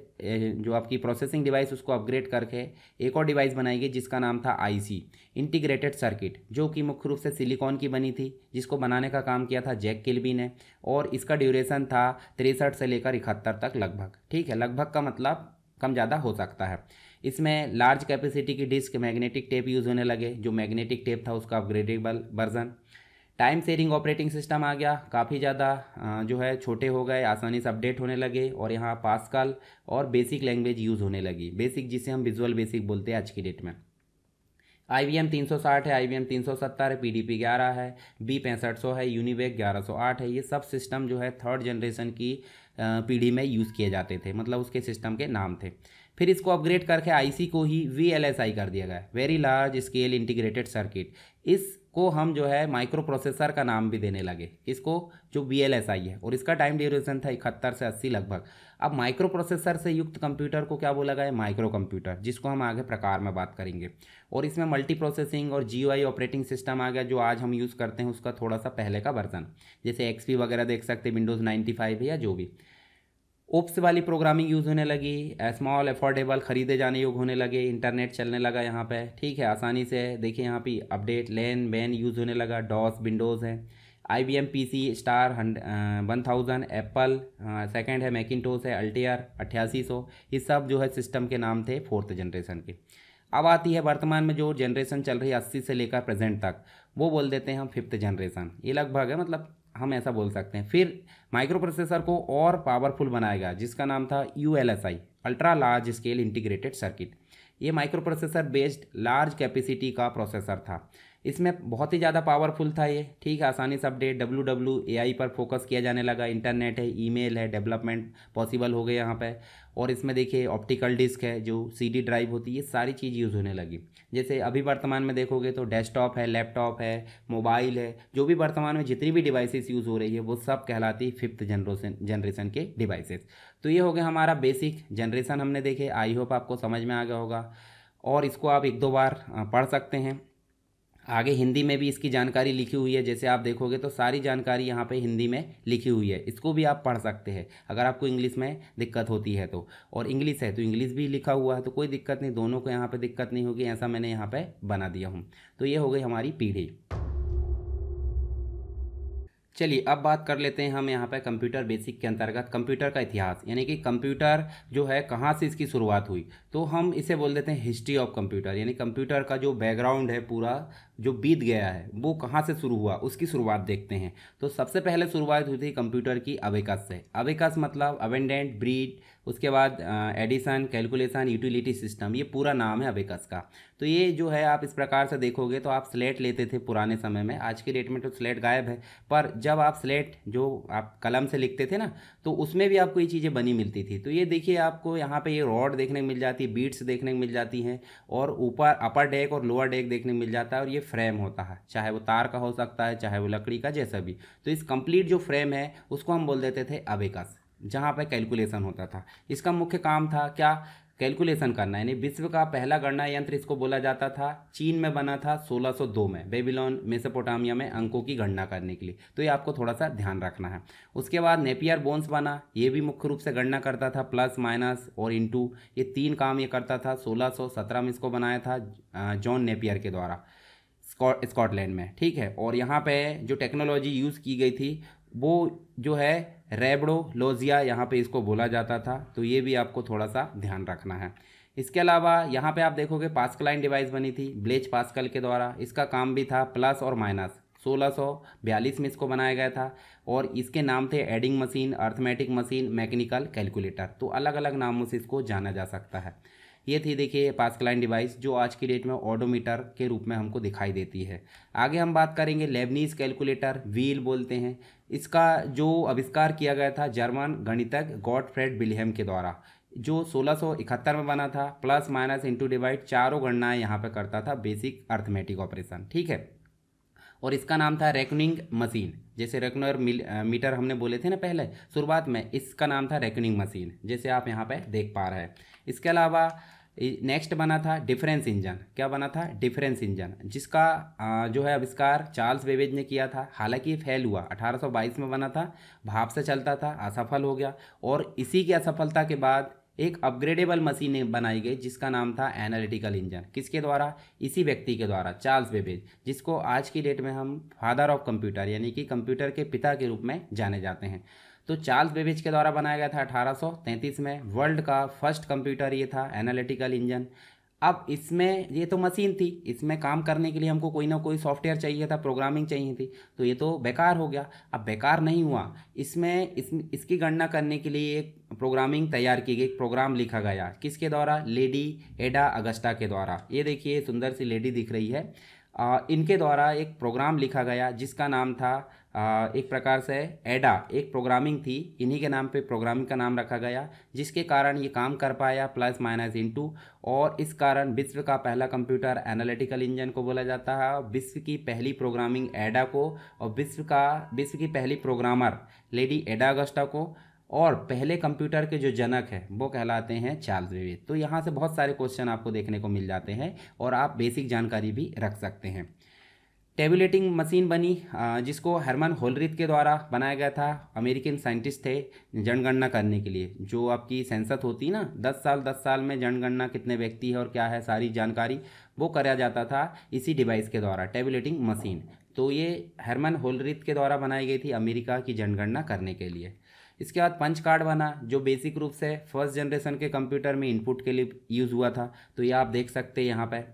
S1: जो आपकी प्रोसेसिंग डिवाइस उसको अपग्रेड करके एक और डिवाइस बनाई गई जिसका नाम था आईसी इंटीग्रेटेड सर्किट जो कि मुख्य रूप से सिलिकॉन की बनी थी जिसको बनाने का काम किया था जैक किल्बी ने और इसका ड्यूरेशन था तिरसठ से लेकर इकहत्तर तक लगभग ठीक है लगभग का मतलब कम ज़्यादा हो सकता है इसमें लार्ज कैपेसिटी की डिस्क मैग्नेटिक टेप यूज़ होने लगे जो मैग्नेटिक टेप था उसका upgradeable version time saving operating system आ गया काफ़ी ज़्यादा जो है छोटे हो गए आसानी से अपडेट होने लगे और यहाँ पासकाल और बेसिक लैंग्वेज यूज़ होने लगी बेसिक जिसे हम विजुअल बेसिक बोलते हैं आज की डेट में आई वी एम तीन सौ साठ है आई वी एम तीन सौ सत्तर है पी डी पी ग्यारह है बी पैंसठ सौ है यूनिवेक ग्यारह सौ आठ है ये सब सिस्टम जो है थर्ड जनरेशन की पीढ़ी में यूज़ किए जाते थे मतलब उसके सिस्टम के नाम थे फिर इसको अपग्रेड करके आईसी को ही वी एल एस आई कर दिया गया very large scale integrated circuit इस को हम जो है माइक्रो प्रोसेसर का नाम भी देने लगे इसको जो बी एल एस आई है और इसका टाइम ड्यूरेशन था इकहत्तर से अस्सी लगभग अब माइक्रो प्रोसेसर से युक्त कंप्यूटर को क्या बोला गया माइक्रो कंप्यूटर जिसको हम आगे प्रकार में बात करेंगे और इसमें मल्टी प्रोसेसिंग और जी ऑपरेटिंग सिस्टम आ गया जो आज हम यूज़ करते हैं उसका थोड़ा सा पहले का वर्जन जैसे एक्सपी वगैरह देख सकते हैं विंडोज़ नाइन्टी फाइव या जो भी ओप्स वाली प्रोग्रामिंग यूज़ होने लगी स्मॉल अफोर्डेबल ख़रीदे जाने योग होने लगे इंटरनेट चलने लगा यहाँ पे ठीक है आसानी से देखिए यहाँ पे अपडेट लेन बैन यूज़ होने लगा डॉस विंडोज़ है I B M P C star one thousand Apple second है मैकिनटोस है अल्टेयर अट्ठासी सौ ये सब जो है सिस्टम के नाम थे फोर्थ जनरेशन के अब आती है वर्तमान में जो जनरेशन चल रही है अस्सी से लेकर प्रेजेंट तक वो बोल देते हैं हम फिफ्थ जनरेशन ये लगभग है मतलब हम ऐसा बोल सकते हैं फिर माइक्रो प्रोसेसर को और पावरफुल बनाएगा जिसका नाम था U L S I ultra large scale integrated circuit ये micro processor based large capacity का प्रोसेसर था इसमें बहुत ही ज़्यादा पावरफुल था ये ठीक आसानी से update W W A I पर फोकस किया जाने लगा इंटरनेट है ईमेल है डेवलपमेंट पॉसिबल हो गया यहाँ पे और इसमें देखिए ऑप्टिकल डिस्क है जो सीडी ड्राइव होती है सारी चीज़ यूज़ होने लगी जैसे अभी वर्तमान में देखोगे तो डेस्कटॉप है लैपटॉप है मोबाइल है जो भी वर्तमान में जितनी भी डिवाइसेस यूज़ हो रही है वो सब कहलाती है फिफ्थ जनरेशन जनरेशन के डिवाइसेस तो ये हो गया हमारा बेसिक जनरेशन हमने देखे आई होप आपको समझ में आ गया होगा और इसको आप एक दो बार पढ़ सकते हैं आगे हिंदी में भी इसकी जानकारी लिखी हुई है जैसे आप देखोगे तो सारी जानकारी यहाँ पे हिंदी में लिखी हुई है इसको भी आप पढ़ सकते हैं अगर आपको इंग्लिश में दिक्कत होती है तो और इंग्लिश है तो इंग्लिश भी लिखा हुआ है तो कोई दिक्कत नहीं दोनों को यहाँ पर दिक्कत नहीं होगी ऐसा मैंने यहाँ पर बना दिया हूँ तो ये हो गई हमारी पीढ़ी चलिए अब बात कर लेते हैं हम यहाँ पर कंप्यूटर बेसिक के अंतर्गत कंप्यूटर का इतिहास यानी कि कंप्यूटर जो है कहाँ से इसकी शुरुआत हुई तो हम इसे बोल देते हैं हिस्ट्री ऑफ कंप्यूटर यानी कंप्यूटर का जो बैकग्राउंड है पूरा जो बीत गया है वो कहाँ से शुरू हुआ उसकी शुरुआत देखते हैं तो सबसे पहले शुरुआत हुई थी कंप्यूटर की अवेकस से अवेकस मतलब अवेंडेंट ब्रीड उसके बाद एडिसन कैलकुलेसन यूटिलिटी सिस्टम ये पूरा नाम है अबेकस का तो ये जो है आप इस प्रकार से देखोगे तो आप स्लेट लेते थे पुराने समय में आज के डेट में तो स्लेट गायब है पर जब आप स्लेट जो आप कलम से लिखते थे ना तो उसमें भी आपको ये चीज़ें बनी मिलती थी तो ये देखिए आपको यहाँ पर ये रॉड देखने को मिल जाती है बीट्स देखने को मिल जाती हैं और ऊपर अपर डेक और लोअर डेक देखने को मिल जाता है और ये फ्रेम होता है चाहे वो तार का हो सकता है चाहे वो लकड़ी का जैसा भी तो इस कंप्लीट जो फ्रेम है उसको हम बोल देते थे अबेकस जहाँ पर कैलकुलेशन होता था इसका मुख्य काम था क्या कैलकुलेशन करना यानी विश्व का पहला गणना यंत्र इसको बोला जाता था चीन में बना था 1602 में बेबीलोन मेसोपोटामिया में अंकों की गणना करने के लिए तो ये आपको थोड़ा सा ध्यान रखना है उसके बाद नेपियर बोन्स बना ये भी मुख्य रूप से गणना करता था प्लस माइनस और इंटू ये तीन काम ये करता था सोलह में इसको बनाया था जॉन नेपियर के द्वारा स्कॉटलैंड में ठीक है और यहाँ पे जो टेक्नोलॉजी यूज़ की गई थी वो जो है रेबड़ो लोजिया यहाँ पे इसको बोला जाता था तो ये भी आपको थोड़ा सा ध्यान रखना है इसके अलावा यहाँ पे आप देखोगे पास्कलाइन डिवाइस बनी थी ब्लेच पास्कल के द्वारा इसका काम भी था प्लस और माइनस 1642 में इसको बनाया गया था और इसके नाम थे adding machine arithmetic machine mechanical calculator तो अलग अलग नामों से इसको जाना जा सकता है ये थी देखिए पास्कलाइन डिवाइस जो आज की डेट में ऑडोमीटर के रूप में हमको दिखाई देती है आगे हम बात करेंगे लेबनीज कैलकुलेटर व्हील बोलते हैं इसका जो आविष्कार किया गया था जर्मन गणितज्ञ गॉडफ्रेड बिलियम के द्वारा जो 1671 में बना था प्लस माइनस इंटू डिवाइड चारों गणनाएं यहाँ पर करता था बेसिक अर्थमेटिक ऑपरेशन ठीक है और इसका नाम था रेकनिंग मशीन जैसे रेकनर मीटर हमने बोले थे ना पहले शुरुआत में इसका नाम था रेकनिंग मशीन जैसे आप यहाँ पर देख पा रहे हैं इसके अलावा नेक्स्ट बना था डिफरेंस इंजन क्या बना था डिफरेंस इंजन जिसका जो है आविष्कार चार्ल्स बेबेज ने किया था हालांकि फेल हुआ 1822 में बना था भाप से चलता था असफल हो गया और इसी की असफलता के बाद एक अपग्रेडेबल मशीन बनाई गई जिसका नाम था एनालिटिकल इंजन किसके द्वारा इसी व्यक्ति के द्वारा चार्ल्स बेबेज जिसको आज की डेट में हम फादर ऑफ कंप्यूटर यानी कि कंप्यूटर के पिता के रूप में जाने जाते हैं तो चार्ल्स बेबेज के द्वारा बनाया गया था 1833 में वर्ल्ड का फर्स्ट कंप्यूटर ये था एनालिटिकल इंजन अब इसमें ये तो मशीन थी इसमें काम करने के लिए हमको कोई ना कोई सॉफ्टवेयर चाहिए था प्रोग्रामिंग चाहिए थी तो ये तो बेकार हो गया अब बेकार नहीं हुआ इसमें इस, इसकी गणना करने के लिए एक प्रोग्रामिंग तैयार की गई एक प्रोग्राम लिखा गया किसके द्वारा लेडी एडा अगस्टा के द्वारा ये देखिए सुंदर सी लेडी दिख रही है आ, इनके द्वारा एक प्रोग्राम लिखा गया जिसका नाम था एक प्रकार से एडा एक प्रोग्रामिंग थी इन्हीं के नाम पे प्रोग्रामिंग का नाम रखा गया जिसके कारण ये काम कर पाया प्लस माइनस इनटू और इस कारण विश्व का पहला कंप्यूटर एनालिटिकल इंजन को बोला जाता है विश्व की पहली प्रोग्रामिंग एडा को और विश्व का विश्व की पहली प्रोग्रामर लेडी एडा अगस्टा को और पहले कंप्यूटर के जो जनक है वो कहलाते हैं चार्ल्स वेवेज तो यहाँ से बहुत सारे क्वेश्चन आपको देखने को मिल जाते हैं और आप बेसिक जानकारी भी रख सकते हैं टेबुलेटिंग मशीन बनी जिसको हरमन होलरिथ के द्वारा बनाया गया था अमेरिकन साइंटिस्ट थे जनगणना करने के लिए जो आपकी सेंसस होती ना दस साल दस साल में जनगणना कितने व्यक्ति है और क्या है सारी जानकारी वो कराया जाता था इसी डिवाइस के द्वारा टेबुलेटिंग मशीन तो ये हरमन होलरिथ के द्वारा बनाई गई थी अमेरिका की जनगणना करने के लिए इसके बाद पंच कार्ड बना जो बेसिक रूप से फर्स्ट जनरेशन के कंप्यूटर में इनपुट के लिए यूज़ हुआ था तो ये आप देख सकते हैं यहाँ पर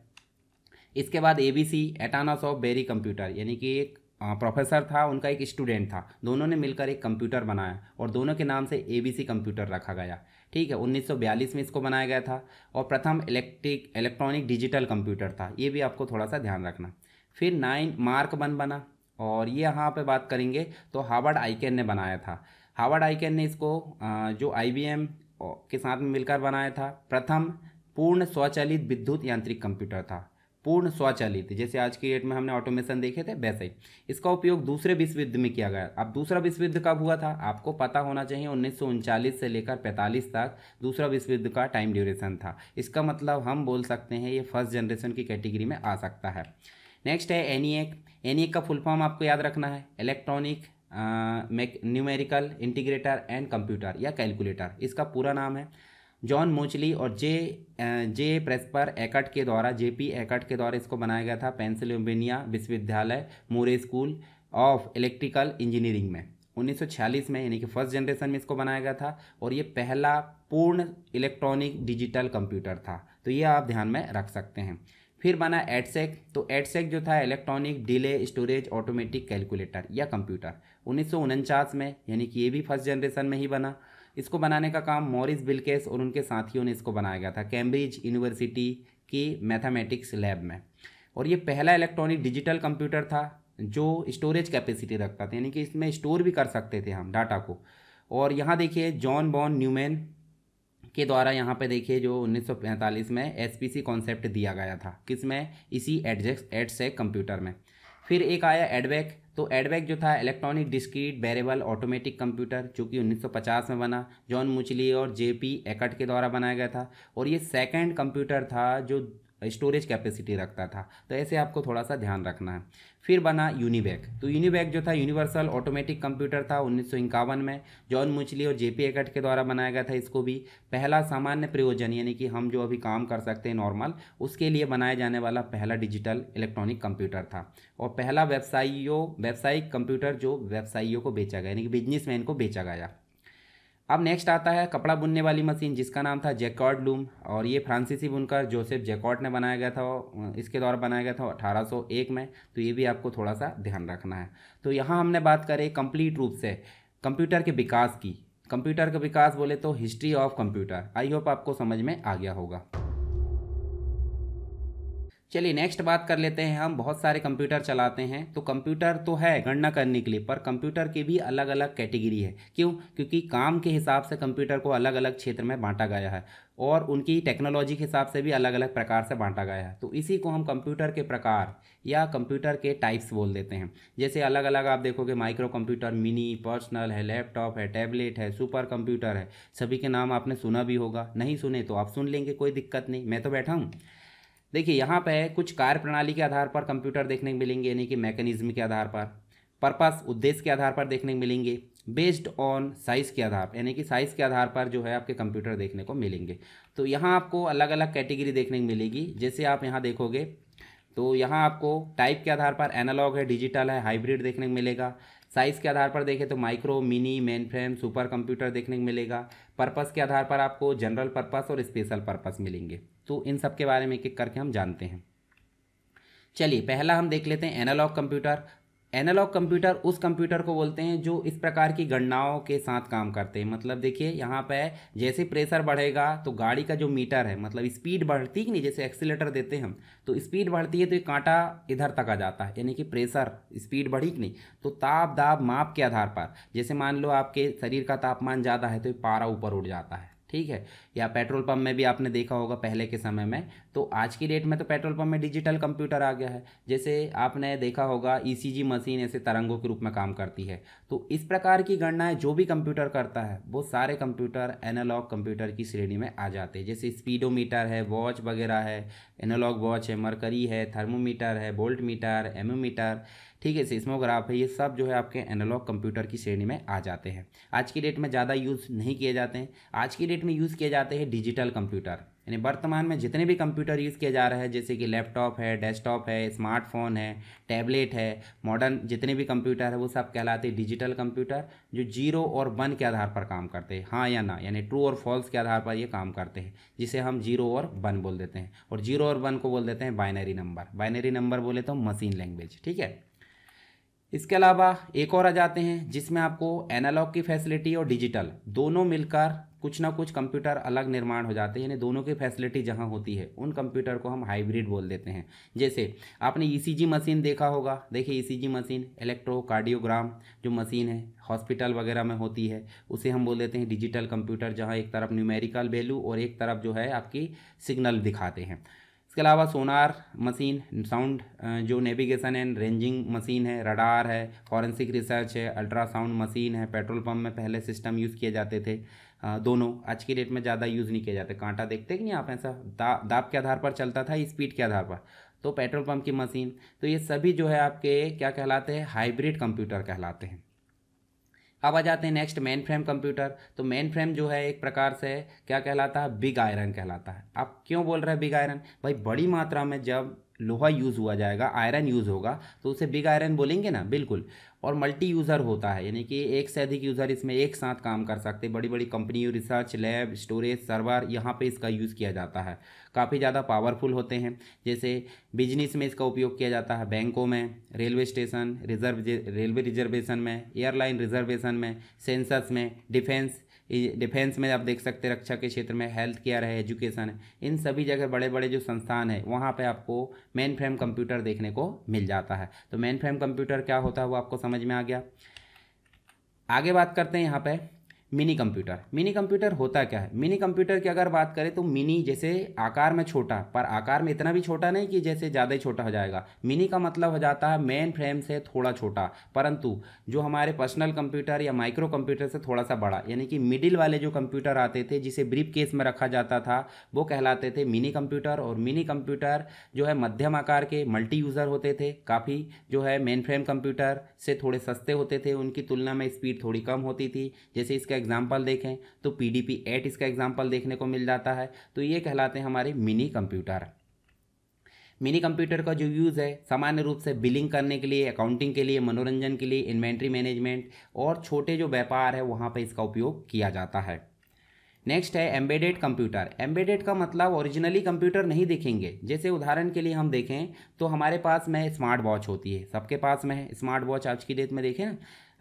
S1: इसके बाद A B C Atanasoff Berry computer यानी कि एक प्रोफेसर था उनका एक स्टूडेंट था दोनों ने मिलकर एक कंप्यूटर बनाया और दोनों के नाम से ए बी सी कंप्यूटर रखा गया ठीक है 1942 में इसको बनाया गया था और प्रथम इलेक्ट्रिक इलेक्ट्रॉनिक डिजिटल कंप्यूटर था ये भी आपको थोड़ा सा ध्यान रखना फिर नाइन मार्क वन बना और ये यहाँ पे बात करेंगे तो हार्वर्ड आईकेन ने बनाया था हार्वर्ड आईकेन ने इसको जो आई के साथ में मिलकर बनाया था प्रथम पूर्ण स्वचालित विद्युत यांत्रिक कंप्यूटर था पूर्ण स्वचालित जैसे आज की डेट में हमने ऑटोमेशन देखे थे वैसे ही इसका उपयोग दूसरे विश्व युद्ध में किया गया अब दूसरा विश्व युद्ध कब हुआ था आपको पता होना चाहिए उन्नीस से लेकर 45 तक दूसरा विश्व युद्ध का टाइम ड्यूरेशन था इसका मतलब हम बोल सकते हैं ये फर्स्ट जनरेशन की कैटेगरी में आ सकता है नेक्स्ट है एनी एनी एनीएक का फुल फॉर्म आपको याद रखना है electronic numerical integrator and computer या कैलकुलेटर इसका पूरा नाम है जॉन मोचली और जे जे प्रेस्पर एकट के द्वारा जे पी एकट के द्वारा इसको बनाया गया था पेंसिल्वेनिया विश्वविद्यालय Moore school of electrical engineering में 1946 में यानी कि फर्स्ट जनरेशन में इसको बनाया गया था और ये पहला पूर्ण इलेक्ट्रॉनिक डिजिटल कंप्यूटर था तो ये आप ध्यान में रख सकते हैं फिर बना एडसेक तो एडसेक जो था electronic delay storage automatic calculator या कंप्यूटर उन्नीस में यानी कि ये भी फर्स्ट जनरेशन में ही बना इसको बनाने का काम मॉरिस बिलकेस और उनके साथियों ने इसको बनाया गया था कैम्ब्रिज यूनिवर्सिटी की मैथमेटिक्स लैब में और ये पहला इलेक्ट्रॉनिक डिजिटल कंप्यूटर था जो स्टोरेज कैपेसिटी रखता था यानी कि इसमें स्टोर भी कर सकते थे हम डाटा को और यहाँ देखिए जॉन बॉन न्यूमैन के द्वारा यहाँ पे देखिए जो 1945 में एस सी कॉन्सेप्ट दिया गया था किसमें इसी एडजेक्स एडसेक कंप्यूटर में फिर एक आया एडवेक तो एडबैग जो था electronic discrete variable automatic computer जो कि 1950 में बना जॉन मुचली और जे पी एकट के द्वारा बनाया गया था और ये सेकेंड कंप्यूटर था जो स्टोरेज कैपेसिटी रखता था तो ऐसे आपको थोड़ा सा ध्यान रखना है फिर बना यूनिबैक तो यूनिबैक जो था यूनिवर्सल ऑटोमेटिक कंप्यूटर था उन्नीस में जॉन मुचली और जेपी एकट के द्वारा बनाया गया था इसको भी पहला सामान्य प्रयोजन यानी कि हम जो अभी काम कर सकते हैं नॉर्मल उसके लिए बनाया जाने वाला पहला डिजिटल इलेक्ट्रॉनिक कंप्यूटर था और पहला व्यवसायियों व्यावसायिक कंप्यूटर जो व्यवसायियों को बेचा गया यानी कि बिजनेसमैन को बेचा गया अब नेक्स्ट आता है कपड़ा बुनने वाली मशीन जिसका नाम था जैकॉर्ड लूम और ये फ्रांसीसी बुनकर जोसेफ जैकॉर्ड ने बनाया गया था इसके दौर बनाया गया था 1801 में तो ये भी आपको थोड़ा सा ध्यान रखना है तो यहाँ हमने बात करें कंप्लीट रूप से कंप्यूटर के विकास की कंप्यूटर का विकास बोले तो history of computer I hope आपको समझ में आ गया होगा चलिए नेक्स्ट बात कर लेते हैं हम बहुत सारे कंप्यूटर चलाते हैं तो कंप्यूटर तो है गणना करने के लिए पर कंप्यूटर की भी अलग अलग कैटेगरी है क्यों क्योंकि काम के हिसाब से कंप्यूटर को अलग अलग क्षेत्र में बांटा गया है और उनकी टेक्नोलॉजी के हिसाब से भी अलग अलग प्रकार से बांटा गया है तो इसी को हम कंप्यूटर के प्रकार या कंप्यूटर के टाइप्स बोल देते हैं जैसे अलग अलग आप देखोगे माइक्रो कंप्यूटर मिनी पर्सनल है लैपटॉप है टैबलेट है सुपर कंप्यूटर है सभी के नाम आपने सुना भी होगा नहीं सुने तो आप सुन लेंगे कोई दिक्कत नहीं मैं तो बैठा हूँ देखिए यहाँ पे कुछ कार्य प्रणाली के आधार पर कंप्यूटर देखने को मिलेंगे यानी कि मैकेनिज्म के आधार पर पर्पस उद्देश्य के आधार पर देखने को मिलेंगे बेस्ड ऑन साइज़ के आधार यानी कि साइज़ के आधार पर जो है आपके कंप्यूटर देखने को मिलेंगे तो यहाँ आपको अलग अलग कैटेगरी देखने को मिलेगी जैसे आप यहाँ देखोगे तो यहाँ आपको टाइप के आधार पर एनालॉग है डिजिटल है हाइब्रिड देखने को मिलेगा साइज़ के आधार पर देखें तो micro mini main frame super computer देखने को मिलेगा पर्पस के आधार पर आपको जनरल पर्पस और स्पेशल पर्पस मिलेंगे तो इन सब के बारे में एक एक करके हम जानते हैं चलिए पहला हम देख लेते हैं एनालॉग कंप्यूटर एनालॉग कंप्यूटर उस कंप्यूटर को बोलते हैं जो इस प्रकार की गणनाओं के साथ काम करते हैं मतलब देखिए यहाँ पे जैसे प्रेशर बढ़ेगा तो गाड़ी का जो मीटर है मतलब स्पीड बढ़ती कि नहीं जैसे एक्सीटर देते हैं हम तो स्पीड बढ़ती है तो ये कांटा इधर तक आ जाता है यानी कि प्रेशर स्पीड बढ़ी कि नहीं तो ताप दाब माप के आधार पर जैसे मान लो आपके शरीर का तापमान ज़्यादा है तो ये पारा ऊपर उठ जाता है ठीक है या पेट्रोल पंप में भी आपने देखा होगा पहले के समय में तो आज की डेट में तो पेट्रोल पंप में डिजिटल कंप्यूटर आ गया है जैसे आपने देखा होगा ईसीजी e मशीन ऐसे तरंगों के रूप में काम करती है तो इस प्रकार की गणनाएं जो भी कंप्यूटर करता है वो सारे कंप्यूटर एनालॉग कंप्यूटर की श्रेणी में आ जाते हैं जैसे स्पीडोमीटर है वॉच वगैरह है एनालॉग वॉच है मरकरी है थर्मोमीटर है बोल्ट मीटर एमोमीटर ठीक है सीस्मोग्राफ है ये सब जो है आपके एनालॉग कंप्यूटर की श्रेणी में आ जाते हैं आज की डेट में ज़्यादा यूज़ नहीं किए जाते हैं आज की डेट में यूज़ किए जाते हैं डिजिटल कंप्यूटर यानी वर्तमान में जितने भी कंप्यूटर यूज़ किए जा रहे हैं जैसे कि लैपटॉप है डेस्कटॉप है स्मार्टफोन है टैबलेट है मॉडर्न जितने भी कंप्यूटर है वो सब कहलाते हैं डिजिटल कंप्यूटर जो जीरो और वन के आधार पर काम करते हैं हाँ या ना यानी ट्रू और फॉल्स के आधार पर ये काम करते हैं जिसे हम जीरो और वन बोल देते हैं और जीरो और वन को बोल देते हैं बाइनरी नंबर बाइनरी नंबर बोले तो मशीन लैंग्वेज ठीक है इसके अलावा एक और आ जाते हैं जिसमें आपको एनालॉग की फैसिलिटी और डिजिटल दोनों मिलकर कुछ ना कुछ कंप्यूटर अलग निर्माण हो जाते हैं यानी दोनों की फैसिलिटी जहाँ होती है उन कंप्यूटर को हम हाइब्रिड बोल देते हैं जैसे आपने ईसीजी e मशीन देखा होगा देखिए ईसीजी मशीन इलेक्ट्रोकार्डियोग्राम जो मशीन है हॉस्पिटल वगैरह में होती है उसे हम बोल देते हैं डिजिटल कंप्यूटर जहाँ एक तरफ न्यूमेरिकल वैल्यू और एक तरफ जो है आपकी सिग्नल दिखाते हैं इसके अलावा सोनार मशीन साउंड जो नेविगेशन एंड रेंजिंग मशीन है रडार है फॉरेंसिक रिसर्च है अल्ट्रासाउंड मशीन है पेट्रोल पंप में पहले सिस्टम यूज़ किए जाते थे दोनों आज की डेट में ज़्यादा यूज़ नहीं किए जाते कांटा देखते कि नहीं आप ऐसा दा, दाब के आधार पर चलता था स्पीड के आधार पर तो पेट्रोल पंप की मशीन तो ये सभी जो है आपके क्या कहलाते हैं हाइब्रिड कंप्यूटर कहलाते हैं अब आ जाते हैं नेक्स्ट मेन फ्रेम कंप्यूटर तो मेन फ्रेम जो है एक प्रकार से क्या कहलाता है बिग आयरन कहलाता है आप क्यों बोल रहे हैं बिग आयरन भाई बड़ी मात्रा में जब लोहा यूज़ हुआ जाएगा आयरन यूज़ होगा तो उसे बिग आयरन बोलेंगे ना बिल्कुल और मल्टी यूज़र होता है यानी कि एक से अधिक यूज़र इसमें एक साथ काम कर सकते बड़ी बड़ी company research lab storage server यहाँ पे इसका यूज़ किया जाता है काफ़ी ज़्यादा पावरफुल होते हैं जैसे बिजनेस में इसका उपयोग किया जाता है बैंकों में railway station reserve railway reservation में एयरलाइन रिजर्वेशन में सेंसस में डिफेंस डिफेंस में आप देख सकते हैं रक्षा के क्षेत्र में हेल्थ केयर है एजुकेशन है इन सभी जगह बड़े बड़े जो संस्थान है वहाँ पर आपको मेन फ्रेम कंप्यूटर देखने को मिल जाता है तो मेन फ्रेम कंप्यूटर क्या होता है वो आपको समझ में आ गया आगे बात करते हैं यहाँ पर मिनी कंप्यूटर मिनी कंप्यूटर होता क्या है मिनी कंप्यूटर की अगर बात करें तो मिनी जैसे आकार में छोटा पर आकार में इतना भी छोटा नहीं कि जैसे ज़्यादा ही छोटा हो जाएगा मिनी का मतलब हो जाता है मेन फ्रेम से थोड़ा छोटा परंतु जो हमारे पर्सनल कंप्यूटर या माइक्रो कंप्यूटर से थोड़ा सा बड़ा यानी कि मिडिल वाले जो कंप्यूटर आते थे जिसे ब्रीफ केस में रखा जाता था वो कहलाते थे मिनी कंप्यूटर और मिनी कंप्यूटर जो है मध्यम आकार के मल्टी यूज़र होते थे काफ़ी जो है मेन फ्रेम कंप्यूटर से थोड़े सस्ते होते थे उनकी तुलना में स्पीड थोड़ी कम होती थी जैसे इसका एग्जाम्पल देखें तो पी डी पी एट इसका एग्जाम्पल देखने को मिल जाता है तो ये कहलाते हैं हमारे मिनी कंप्यूटर मिनी कंप्यूटर का जो यूज़ है सामान्य रूप से बिलिंग करने के लिए अकाउंटिंग के लिए मनोरंजन के लिए इन्वेंट्री मैनेजमेंट और छोटे जो व्यापार है वहाँ पर इसका उपयोग किया जाता है नेक्स्ट है एम्बेडेड कंप्यूटर एम्बेडेड का मतलब ओरिजिनली कंप्यूटर नहीं देखेंगे जैसे उदाहरण के लिए हम देखें तो हमारे पास में स्मार्ट वॉच होती है सबके पास में है स्मार्ट वॉच आज की डेट में देखें ना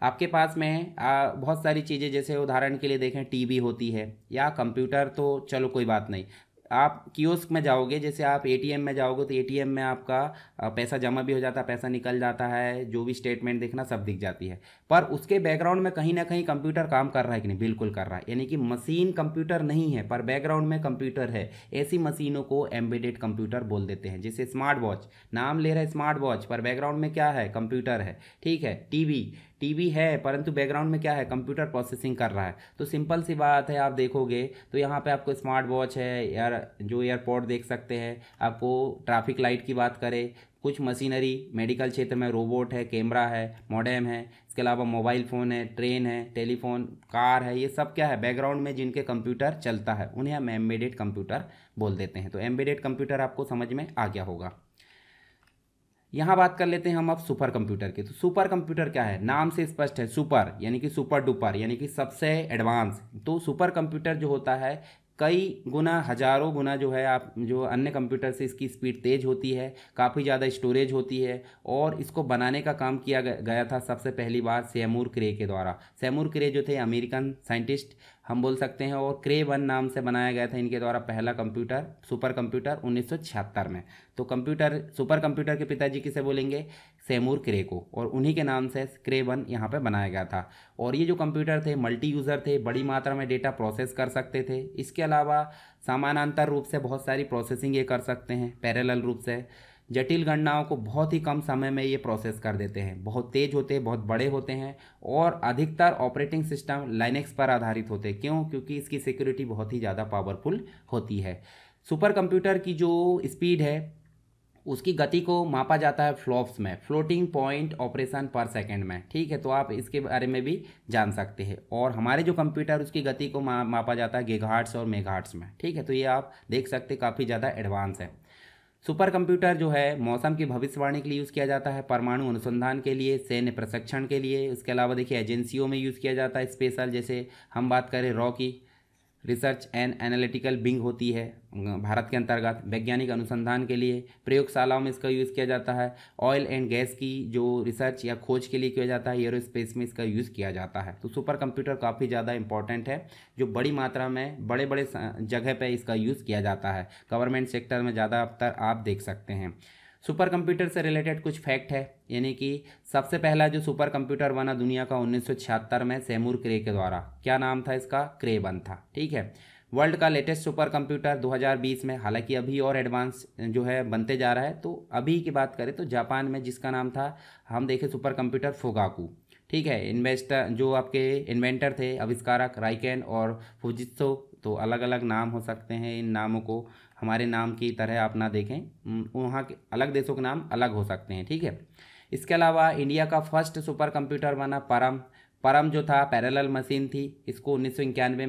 S1: आपके पास में आ, बहुत सारी चीज़ें जैसे उदाहरण के लिए देखें टीवी होती है या कंप्यूटर तो चलो कोई बात नहीं आप कियोस्क में जाओगे जैसे आप एटीएम में जाओगे तो एटीएम में आपका पैसा जमा भी हो जाता है पैसा निकल जाता है जो भी स्टेटमेंट देखना सब दिख जाती है पर उसके बैकग्राउंड में कहीं ना कहीं कंप्यूटर काम कर रहा है कि नहीं बिल्कुल कर रहा है यानी कि मशीन कंप्यूटर नहीं है पर बैकग्राउंड में कंप्यूटर है ऐसी मशीनों को एम्बेडेड कंप्यूटर बोल देते हैं जैसे स्मार्ट वॉच नाम ले रहा है स्मार्ट वॉच पर बैकग्राउंड में क्या है कंप्यूटर है ठीक है वी टीवी है परंतु बैकग्राउंड में क्या है कंप्यूटर प्रोसेसिंग कर रहा है तो सिंपल सी बात है आप देखोगे तो यहाँ पे आपको स्मार्ट वॉच है यार जो एयरपोर्ट देख सकते हैं आपको ट्रैफिक लाइट की बात करें कुछ मशीनरी मेडिकल क्षेत्र में रोबोट है कैमरा है मॉडेम है इसके अलावा मोबाइल फ़ोन है ट्रेन है टेलीफोन कार है ये सब क्या है बैकग्राउंड में जिनके कंप्यूटर चलता है उन्हें हम एम्बेडेड कंप्यूटर बोल देते हैं तो एम्बेडेड कंप्यूटर आपको समझ में आ गया होगा यहाँ बात कर लेते हैं हम अब सुपर कंप्यूटर की तो सुपर कंप्यूटर क्या है नाम से स्पष्ट है सुपर यानी कि सुपर डुपर यानी कि सबसे एडवांस तो सुपर कंप्यूटर जो होता है कई गुना हज़ारों गुना जो है आप जो अन्य कंप्यूटर से इसकी स्पीड तेज़ होती है काफ़ी ज़्यादा स्टोरेज होती है और इसको बनाने का काम किया गया था सबसे पहली बार सैमूर क्रे के द्वारा सैमूर क्रे जो थे अमेरिकन साइंटिस्ट हम बोल सकते हैं और क्रे वन नाम से बनाया गया था इनके द्वारा पहला कंप्यूटर सुपर कंप्यूटर उन्नीस में तो कंप्यूटर सुपर कंप्यूटर के पिताजी किसे बोलेंगे सेमूर क्रे को और उन्हीं के नाम से क्रे वन यहाँ पर बनाया गया था और ये जो कंप्यूटर थे मल्टी यूज़र थे बड़ी मात्रा में डेटा प्रोसेस कर सकते थे इसके अलावा समानांतर रूप से बहुत सारी प्रोसेसिंग ये कर सकते हैं पैरेलल रूप से जटिल गणनाओं को बहुत ही कम समय में ये प्रोसेस कर देते हैं बहुत तेज होते हैं बहुत बड़े होते हैं और अधिकतर ऑपरेटिंग सिस्टम लाइनेक्स पर आधारित होते हैं क्यों क्योंकि इसकी सिक्योरिटी बहुत ही ज़्यादा पावरफुल होती है सुपर कंप्यूटर की जो स्पीड है उसकी गति को मापा जाता है फ्लॉप्स में floating point operation per second में ठीक है तो आप इसके बारे में भी जान सकते हैं और हमारे जो कंप्यूटर उसकी गति को मापा जाता है गेघाट्स और मेघाट्स में ठीक है तो ये आप देख सकते काफ़ी ज़्यादा एडवांस है सुपर कंप्यूटर जो है मौसम की भविष्यवाणी के लिए यूज़ किया जाता है परमाणु अनुसंधान के लिए सैन्य प्रशिक्षण के लिए उसके अलावा देखिए एजेंसियों में यूज़ किया जाता है स्पेशल जैसे हम बात करें रॉ की रिसर्च एंड एनालिटिकल बिंग होती है भारत के अंतर्गत वैज्ञानिक अनुसंधान के लिए प्रयोगशालाओं में इसका यूज़ किया जाता है ऑयल एंड गैस की जो रिसर्च या खोज के लिए किया जाता है एयरोस्पेस में इसका यूज़ किया जाता है तो सुपर कंप्यूटर काफ़ी ज़्यादा इंपॉर्टेंट है जो बड़ी मात्रा में बड़े बड़े जगह पर इसका यूज़ किया जाता है गवर्नमेंट सेक्टर में ज़्यादातर आप देख सकते हैं सुपर कंप्यूटर से रिलेटेड कुछ फैक्ट है यानी कि सबसे पहला जो सुपर कंप्यूटर बना दुनिया का उन्नीस में सैमूर क्रे के द्वारा क्या नाम था इसका क्रे बन था ठीक है वर्ल्ड का लेटेस्ट सुपर कंप्यूटर 2020 में हालांकि अभी और एडवांस जो है बनते जा रहा है तो अभी की बात करें तो जापान में जिसका नाम था हम देखें सुपर कंप्यूटर फोगाकू ठीक है इन्वेस्टर जो आपके इन्वेंटर थे आविष्कारक राइकेन और फुजित्सो तो अलग अलग नाम हो सकते हैं इन नामों को हमारे नाम की तरह आप ना देखें वहाँ के अलग देशों के नाम अलग हो सकते हैं ठीक है इसके अलावा इंडिया का फर्स्ट सुपर कंप्यूटर बना परम परम जो था पैरेलल मशीन थी इसको उन्नीस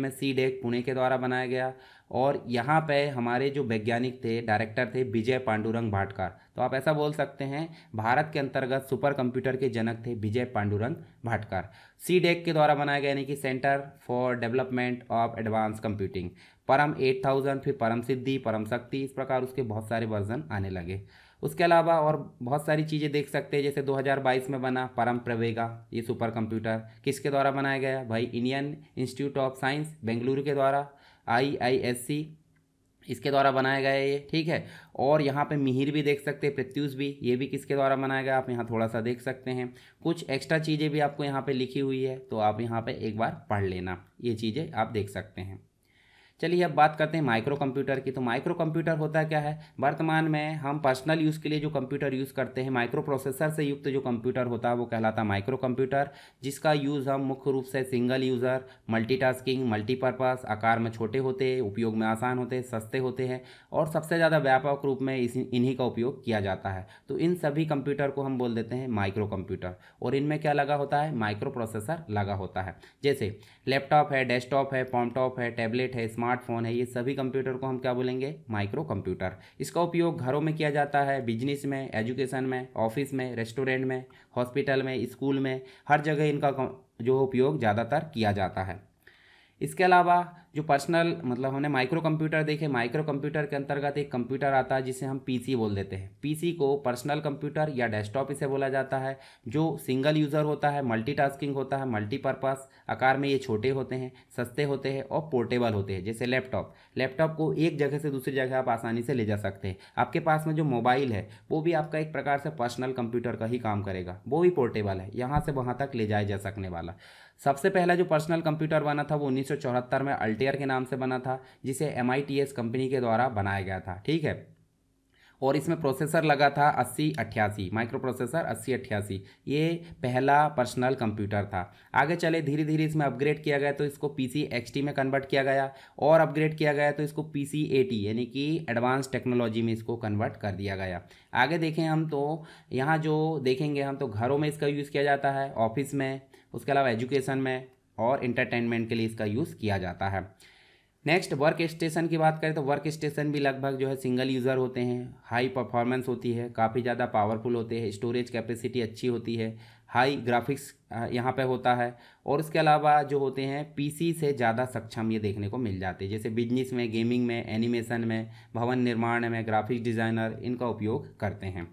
S1: में सी डेक पुणे के द्वारा बनाया गया और यहाँ पे हमारे जो वैज्ञानिक थे डायरेक्टर थे विजय पांडुरंग भाटकार तो आप ऐसा बोल सकते हैं भारत के अंतर्गत सुपर कंप्यूटर के जनक थे विजय पांडुरंग भाटकार सी डेक के द्वारा बनाया गया यानी कि centre for development of advance computing Param eight thousand फिर परम सिद्धि परम शक्ति इस प्रकार उसके बहुत सारे वर्जन आने लगे उसके अलावा और बहुत सारी चीज़ें देख सकते हैं जैसे 2022 में बना परम प्रवेगा ये सुपर कंप्यूटर किसके द्वारा बनाया गया भाई Indian Institute of Science Bengaluru के द्वारा आई आई एस सी इसके द्वारा बनाया गया है ये ठीक है और यहाँ पे मिहिर भी देख सकते हैं प्रत्यूष भी ये भी किसके द्वारा बनाया गया आप यहाँ थोड़ा सा देख सकते हैं कुछ एक्स्ट्रा चीज़ें भी आपको यहाँ पे लिखी हुई है तो आप यहाँ पे एक बार पढ़ लेना ये चीज़ें आप देख सकते हैं चलिए अब बात करते हैं माइक्रो कंप्यूटर की तो माइक्रो कंप्यूटर होता क्या है वर्तमान में हम पर्सनल यूज़ के लिए जो कंप्यूटर यूज़ करते हैं माइक्रो प्रोसेसर से युक्त जो कंप्यूटर होता है वो कहलाता है माइक्रो कंप्यूटर जिसका यूज़ हम मुख्य रूप से सिंगल यूज़र मल्टीटास्किंग मल्टीपर्पज़ आकार में छोटे होते हैं उपयोग में आसान होते हैं सस्ते होते हैं और सबसे ज़्यादा व्यापक रूप में इन्हीं का उपयोग किया जाता है तो इन सभी कंप्यूटर को हम बोल देते हैं माइक्रो कंप्यूटर और इनमें क्या लगा होता है माइक्रो प्रोसेसर लगा होता है जैसे लैपटॉप है डेस्कटॉप है पॉम्पटॉप है टैबलेट है स्मार्ट स्मार्टफोन है ये सभी कंप्यूटर को हम क्या बोलेंगे माइक्रो कंप्यूटर इसका उपयोग घरों में किया जाता है बिजनेस में एजुकेशन में ऑफिस में रेस्टोरेंट में हॉस्पिटल में स्कूल में हर जगह इनका जो उपयोग ज़्यादातर किया जाता है इसके अलावा जो पर्सनल मतलब हमने माइक्रो कंप्यूटर देखे माइक्रो कंप्यूटर के अंतर्गत एक कंप्यूटर आता है जिसे हम पीसी बोल देते हैं पीसी को पर्सनल कंप्यूटर या डेस्कटॉप इसे बोला जाता है जो सिंगल यूज़र होता है मल्टीटास्किंग होता है मल्टीपर्पज़ आकार में ये छोटे होते हैं सस्ते होते हैं और पोर्टेबल होते हैं जैसे लैपटॉप लैपटॉप को एक जगह से दूसरी जगह आप आसानी से ले जा सकते हैं आपके पास में जो मोबाइल है वो भी आपका एक प्रकार से पर्सनल कंप्यूटर का ही काम करेगा वो भी पोर्टेबल है यहाँ से वहाँ तक ले जाया जा सकने वाला सबसे पहला जो पर्सनल कंप्यूटर बना था वो उन्नीस में अल्टेयर के नाम से बना था जिसे एम कंपनी के द्वारा बनाया गया था ठीक है और इसमें प्रोसेसर लगा था अस्सी अट्ठासी माइक्रो प्रोसेसर अस्सी अट्ठासी ये पहला पर्सनल कंप्यूटर था आगे चले धीरे धीरे इसमें अपग्रेड किया गया तो इसको पी सी में कन्वर्ट किया गया और अपग्रेड किया गया तो इसको पी सी यानी कि एडवांस टेक्नोलॉजी में इसको कन्वर्ट कर दिया गया आगे देखें हम तो यहाँ जो देखेंगे हम तो घरों में इसका यूज़ किया जाता है ऑफिस में उसके अलावा एजुकेशन में और इंटरटेनमेंट के लिए इसका यूज़ किया जाता है नेक्स्ट वर्क स्टेशन की बात करें तो वर्क स्टेशन भी लगभग जो है सिंगल यूज़र होते हैं हाई परफॉर्मेंस होती है काफ़ी ज़्यादा पावरफुल होते हैं स्टोरेज कैपेसिटी अच्छी होती है हाई ग्राफिक्स यहाँ पे होता है और उसके अलावा जो होते हैं पीसी से ज़्यादा सक्षम ये देखने को मिल जाते हैं जैसे बिजनेस में गेमिंग में एनिमेशन में भवन निर्माण में ग्राफिक्स डिज़ाइनर इनका उपयोग करते हैं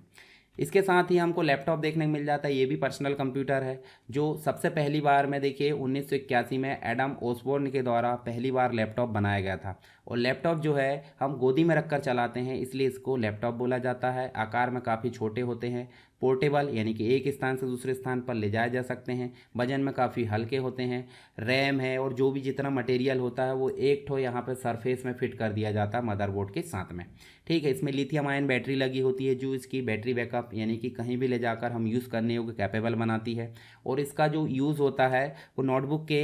S1: इसके साथ ही हमको लैपटॉप देखने को मिल जाता है ये भी पर्सनल कंप्यूटर है जो सबसे पहली बार में देखिए उन्नीस में एडम ओसबोर्न के द्वारा पहली बार लैपटॉप बनाया गया था और लैपटॉप जो है हम गोदी में रखकर चलाते हैं इसलिए इसको लैपटॉप बोला जाता है आकार में काफ़ी छोटे होते हैं पोर्टेबल यानी कि एक स्थान से दूसरे स्थान पर ले जाए जा सकते हैं वजन में काफ़ी हल्के होते हैं रैम है और जो भी जितना मटेरियल होता है वो एक ठो यहाँ पर सरफेस में फिट कर दिया जाता है मदरबोर्ड के साथ में ठीक है इसमें लिथियम आयन बैटरी लगी होती है जो इसकी बैटरी बैकअप यानी कि कहीं भी ले जाकर हम यूज़ करने योग्य कैपेबल बनाती है और इसका जो यूज़ होता है वो नोटबुक के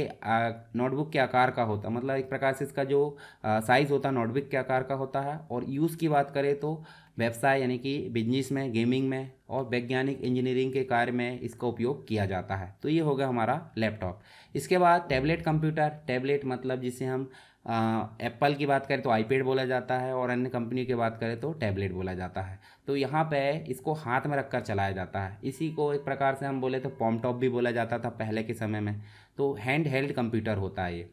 S1: नोटबुक के आकार का होता है मतलब एक प्रकार से इसका जो साइज़ होता है नोटबुक के आकार का होता है और यूज़ की बात करें तो व्यवसाय यानी कि बिजनेस में गेमिंग में और वैज्ञानिक इंजीनियरिंग के कार्य में इसका उपयोग किया जाता है तो ये हो गया हमारा लैपटॉप इसके बाद टैबलेट कंप्यूटर टैबलेट मतलब जिसे हम एप्पल की बात करें तो आईपैड बोला जाता है और अन्य कंपनी की बात करें तो टैबलेट बोला जाता है तो यहाँ पे इसको हाथ में रखकर चलाया जाता है इसी को एक प्रकार से हम बोले तो पॉमटॉप भी बोला जाता था पहले के समय में तो हैंड हेल्ड कंप्यूटर होता है ये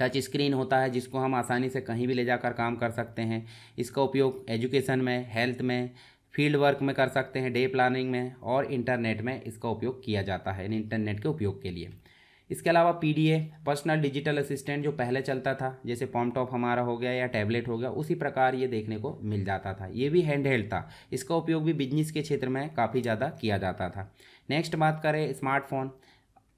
S1: टच स्क्रीन होता है जिसको हम आसानी से कहीं भी ले जाकर काम कर सकते हैं इसका उपयोग एजुकेशन में हेल्थ में फील्ड वर्क में कर सकते हैं डे प्लानिंग में और इंटरनेट में इसका उपयोग किया जाता है इंटरनेट के उपयोग के लिए इसके अलावा पी पर्सनल डिजिटल असिस्टेंट जो पहले चलता था जैसे पॉमटॉप हमारा हो गया या टैबलेट हो गया उसी प्रकार ये देखने को मिल जाता था ये भी हैंड हेल्ड था इसका उपयोग भी बिजनेस के क्षेत्र में काफ़ी ज़्यादा किया जाता था नेक्स्ट बात करें स्मार्टफोन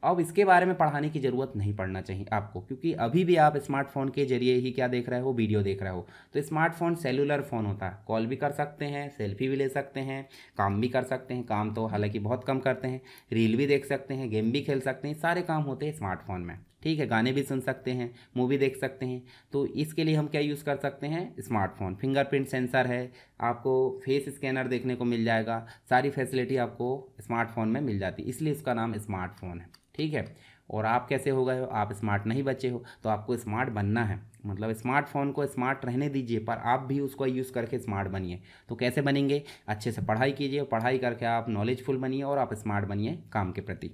S1: अब इसके बारे में पढ़ाने की ज़रूरत नहीं पड़ना चाहिए आपको क्योंकि अभी भी आप स्मार्टफोन के जरिए ही क्या देख रहे हो वीडियो देख रहे हो तो स्मार्टफोन सेलुलर फ़ोन होता है कॉल भी कर सकते हैं सेल्फी भी ले सकते हैं काम भी कर सकते हैं काम तो हालांकि बहुत कम करते हैं रील भी देख सकते हैं गेम भी खेल सकते हैं सारे काम होते हैं स्मार्टफोन में ठीक है गाने भी सुन सकते हैं मूवी देख सकते हैं तो इसके लिए हम क्या यूज़ कर सकते हैं स्मार्टफोन फिंगरप्रिंट सेंसर है आपको फेस स्कैनर देखने को मिल जाएगा सारी फैसिलिटी आपको स्मार्टफोन में मिल जाती है इसलिए इसका नाम स्मार्टफोन है ठीक है और आप कैसे हो गए हो आप स्मार्ट नहीं बचे हो तो आपको स्मार्ट बनना है मतलब स्मार्टफोन को स्मार्ट रहने दीजिए पर आप भी उसको यूज़ करके स्मार्ट बनिए तो कैसे बनेंगे अच्छे से पढ़ाई कीजिए पढ़ाई करके आप नॉलेजफुल बनिए और आप स्मार्ट बनिए काम के प्रति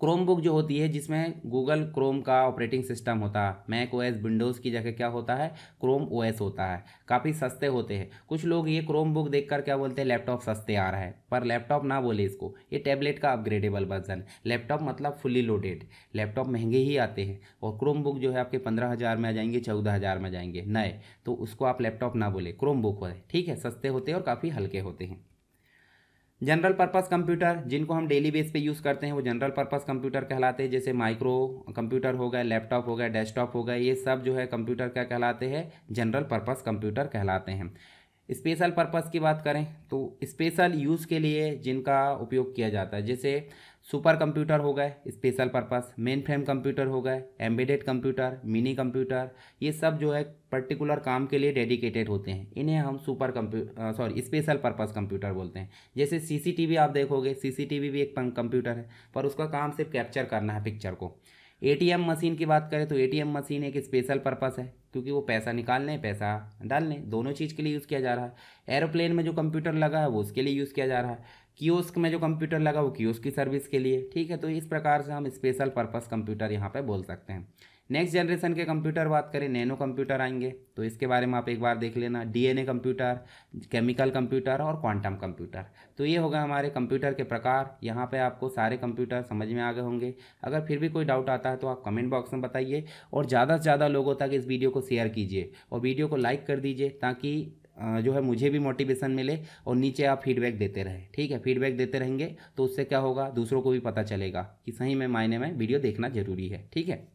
S1: क्रोम बुक जो होती है जिसमें गूगल क्रोम का ऑपरेटिंग सिस्टम होता है मैक ओ एस विंडोज़ की जगह क्या होता है क्रोम ओ एस होता है काफ़ी सस्ते होते हैं कुछ लोग ये क्रोम बुक देख कर क्या बोलते हैं लैपटॉप सस्ते आ रहा है पर लैपटॉप ना बोले इसको ये टैबलेट का अपग्रेडेबल वर्जन लैपटॉप मतलब फुली लोडेड लैपटॉप महंगे ही आते हैं और क्रोम बुक जो है आपके पंद्रह हज़ार में आ जाएंगे चौदह हज़ार में आ जाएंगे नए तो उसको आप लैपटॉप ना बोले क्रोम बुक ठीक है सस्ते होते हैं और काफ़ी हल्के होते हैं जनरल पर्पस कंप्यूटर जिनको हम डेली बेस पे यूज़ करते हैं वो जनरल पर्पस कंप्यूटर कहलाते हैं जैसे माइक्रो कंप्यूटर हो गए लैपटॉप हो गए डेस्कटॉप हो गए ये सब जो है कंप्यूटर क्या कहलाते हैं जनरल पर्पस कंप्यूटर कहलाते हैं स्पेशल पर्पस की बात करें तो स्पेशल यूज़ के लिए जिनका उपयोग किया जाता है जैसे सुपर कंप्यूटर हो गए special purpose main frame computer हो गए एम्बेडेड कंप्यूटर मिनी कंप्यूटर ये सब जो है पर्टिकुलर काम के लिए डेडिकेटेड होते हैं इन्हें हम super compu sorry special purpose computer बोलते हैं जैसे सीसीटीवी आप देखोगे सीसीटीवी भी एक कंप्यूटर है पर उसका काम सिर्फ कैप्चर करना है पिक्चर को ए मशीन की बात करें तो ए मशीन एक स्पेशल पर्पस है क्योंकि वो पैसा निकालने पैसा डालने दोनों चीज़ के लिए यूज़ किया जा रहा है एरोप्लेन में जो कंप्यूटर लगा है वो उसके लिए यूज़ किया जा रहा है कियोस्क में जो कंप्यूटर लगा वो कियोस्क की सर्विस के लिए ठीक है तो इस प्रकार से हम स्पेशल पर्पस कंप्यूटर यहाँ पर बोल सकते हैं नेक्स्ट जनरेशन के कंप्यूटर बात करें नैनो कंप्यूटर आएंगे तो इसके बारे में आप एक बार देख लेना डीएनए कंप्यूटर केमिकल कंप्यूटर और क्वांटम कंप्यूटर तो ये होगा हमारे कंप्यूटर के प्रकार यहाँ पे आपको सारे कंप्यूटर समझ में आ गए होंगे अगर फिर भी कोई डाउट आता है तो आप कमेंट बॉक्स में बताइए और ज़्यादा से ज़्यादा लोगों तक इस वीडियो को शेयर कीजिए और वीडियो को लाइक कर दीजिए ताकि जो है मुझे भी मोटिवेशन मिले और नीचे आप फीडबैक देते रहें ठीक है फीडबैक देते रहेंगे तो उससे क्या होगा दूसरों को भी पता चलेगा कि सही में मायने में वीडियो देखना ज़रूरी है ठीक है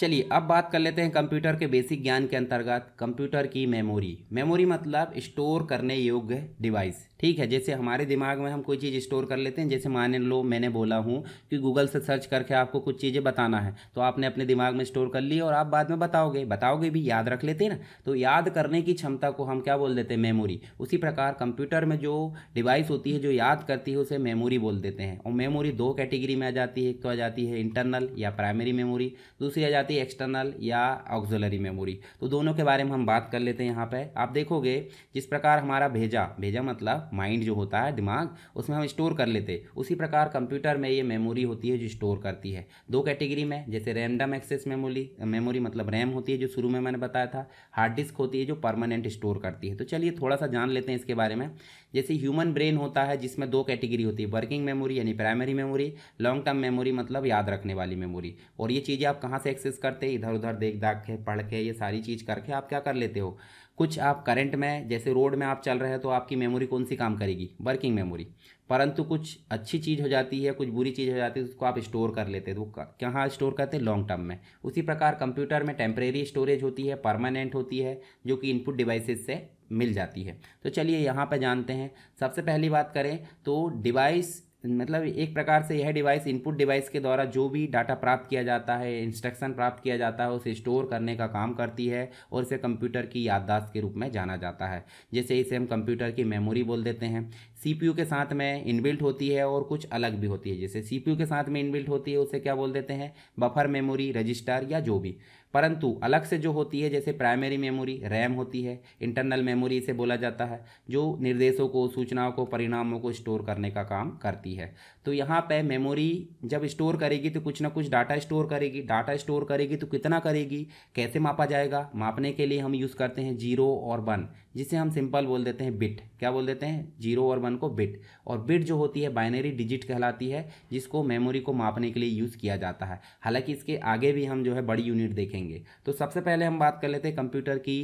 S1: चलिए अब बात कर लेते हैं कंप्यूटर के बेसिक ज्ञान के अंतर्गत कंप्यूटर की मेमोरी मेमोरी मतलब स्टोर करने योग्य डिवाइस ठीक है जैसे हमारे दिमाग में हम कोई चीज़ स्टोर कर लेते हैं जैसे मान लो मैंने बोला हूँ कि गूगल से सर्च करके आपको कुछ चीज़ें बताना है तो आपने अपने दिमाग में स्टोर कर ली और आप बाद में बताओगे बताओगे भी याद रख लेते हैं ना तो याद करने की क्षमता को हम क्या बोल देते हैं मेमोरी उसी प्रकार कंप्यूटर में जो डिवाइस होती है जो याद करती है उसे मेमोरी बोल देते हैं और मेमोरी दो कैटेगरी में आ जाती है एक तो आ जाती है इंटरनल या प्राइमरी मेमोरी दूसरी आ जाती है एक्सटर्नल या ऑक्जलरी मेमोरी तो दोनों के बारे में हम बात कर लेते हैं यहाँ पर आप देखोगे जिस प्रकार हमारा भेजा भेजा मतलब माइंड जो होता है दिमाग उसमें हम स्टोर कर लेते उसी प्रकार कंप्यूटर में ये मेमोरी होती है जो स्टोर करती है दो कैटेगरी में जैसे रैंडम एक्सेस मेमोरी मेमोरी मतलब रैम होती है जो शुरू में मैंने बताया था हार्ड डिस्क होती है जो परमानेंट स्टोर करती है तो चलिए थोड़ा सा जान लेते हैं इसके बारे में जैसे ह्यूमन ब्रेन होता है जिसमें दो कैटेगरी होती है वर्किंग मेमोरी यानी primary memory long term memory मतलब याद रखने वाली मेमोरी और ये चीज़ें आप कहाँ से एक्सेस करते हैं इधर उधर देख दाख के पढ़ के ये सारी चीज़ करके आप क्या कर लेते हो कुछ आप करंट में जैसे रोड में आप चल रहे हैं तो आपकी मेमोरी कौन सी काम करेगी वर्किंग मेमोरी परंतु कुछ अच्छी चीज़ हो जाती है कुछ बुरी चीज़ हो जाती है उसको आप स्टोर कर लेते हैं तो कहाँ स्टोर करते हैं लॉन्ग टर्म में उसी प्रकार कंप्यूटर में टेम्परेरी स्टोरेज होती है परमानेंट होती है जो कि इनपुट डिवाइसेस से मिल जाती है तो चलिए यहाँ पर जानते हैं सबसे पहली बात करें तो डिवाइस मतलब एक प्रकार से यह डिवाइस इनपुट डिवाइस के द्वारा जो भी डाटा प्राप्त किया जाता है इंस्ट्रक्शन प्राप्त किया जाता है उसे स्टोर करने का काम करती है और इसे कंप्यूटर की याददाश्त के रूप में जाना जाता है जैसे इसे हम कंप्यूटर की मेमोरी बोल देते हैं सीपीयू के साथ में इनबिल्ट होती है और कुछ अलग भी होती है जैसे सीपीयू के साथ में इनबिल्ट होती है उसे क्या बोल देते हैं बफर मेमोरी रजिस्टर या जो भी परंतु अलग से जो होती है जैसे प्राइमरी मेमोरी रैम होती है इंटरनल मेमोरी इसे बोला जाता है जो निर्देशों को सूचनाओं को परिणामों को स्टोर करने का काम करती है तो यहाँ पे मेमोरी जब स्टोर करेगी तो कुछ ना कुछ डाटा स्टोर करेगी डाटा स्टोर करेगी तो कितना करेगी कैसे मापा जाएगा मापने के लिए हम यूज़ करते हैं जीरो और वन जिसे हम सिंपल बोल देते हैं बिट क्या बोल देते हैं जीरो और वन को बिट और बिट जो होती है बाइनरी डिजिट कहलाती है जिसको मेमोरी को मापने के लिए यूज़ किया जाता है हालाँकि इसके आगे भी हम जो है बड़ी यूनिट देखेंगे तो सबसे पहले हम बात कर लेते हैं कंप्यूटर की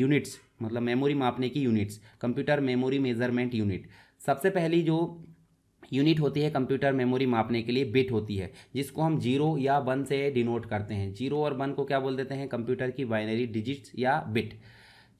S1: यूनिट्स मतलब मेमोरी मापने की units computer memory measurement unit सबसे पहली जो यूनिट होती है कंप्यूटर मेमोरी मापने के लिए बिट होती है जिसको हम जीरो या वन से डिनोट करते हैं जीरो और वन को क्या बोल देते हैं कंप्यूटर की बाइनरी डिजिट्स या बिट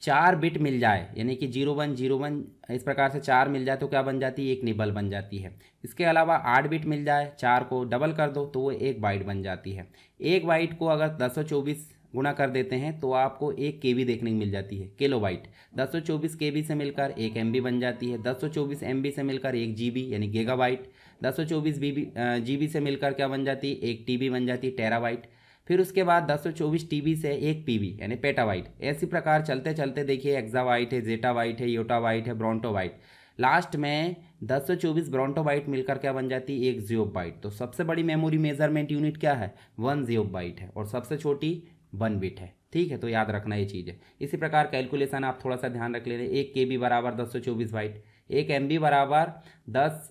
S1: चार बिट मिल जाए यानी कि जीरो वन जीरो वन इस प्रकार से चार मिल जाए तो क्या बन जाती है एक निबल बन जाती है इसके अलावा आठ बिट मिल जाए चार को डबल कर दो तो वो एक बाइट बन जाती है एक बाइट को अगर दस सौ चौबीस गुणा कर देते हैं तो आपको एक के बी देखने को मिल जाती है किलो वाइट दस सौ चौबीस के बी से मिलकर एक एम बी बन जाती है दस सौ चौबीस एम बी से मिलकर एक जी बी यानी गेगा वाइट दस सौ चौबीस बी बी जी बी से मिलकर क्या बन जाती है एक टी बी बन जाती है टेरा वाइट फिर उसके बाद दस सौ चौबीस टी बी से एक पी बी यानी पेटा वाइट ऐसी प्रकार चलते चलते देखिए एक्जा वाइट है जेटा वाइट है योटा वाइट है वाइट लास्ट में दस सौ चौबीस वाइट मिलकर क्या बन जाती है एक जियो बाइट तो सबसे बड़ी मेमोरी मेजरमेंट यूनिट क्या है वन जियो बाइट है और सबसे छोटी वन बिट है ठीक है तो याद रखना ये चीज़ है इसी प्रकार कैलकुलेशन आप थोड़ा सा ध्यान रख ले रहे एक के बी बराबर दस सौ चौबीस बाइट एक एम बी बराबर दस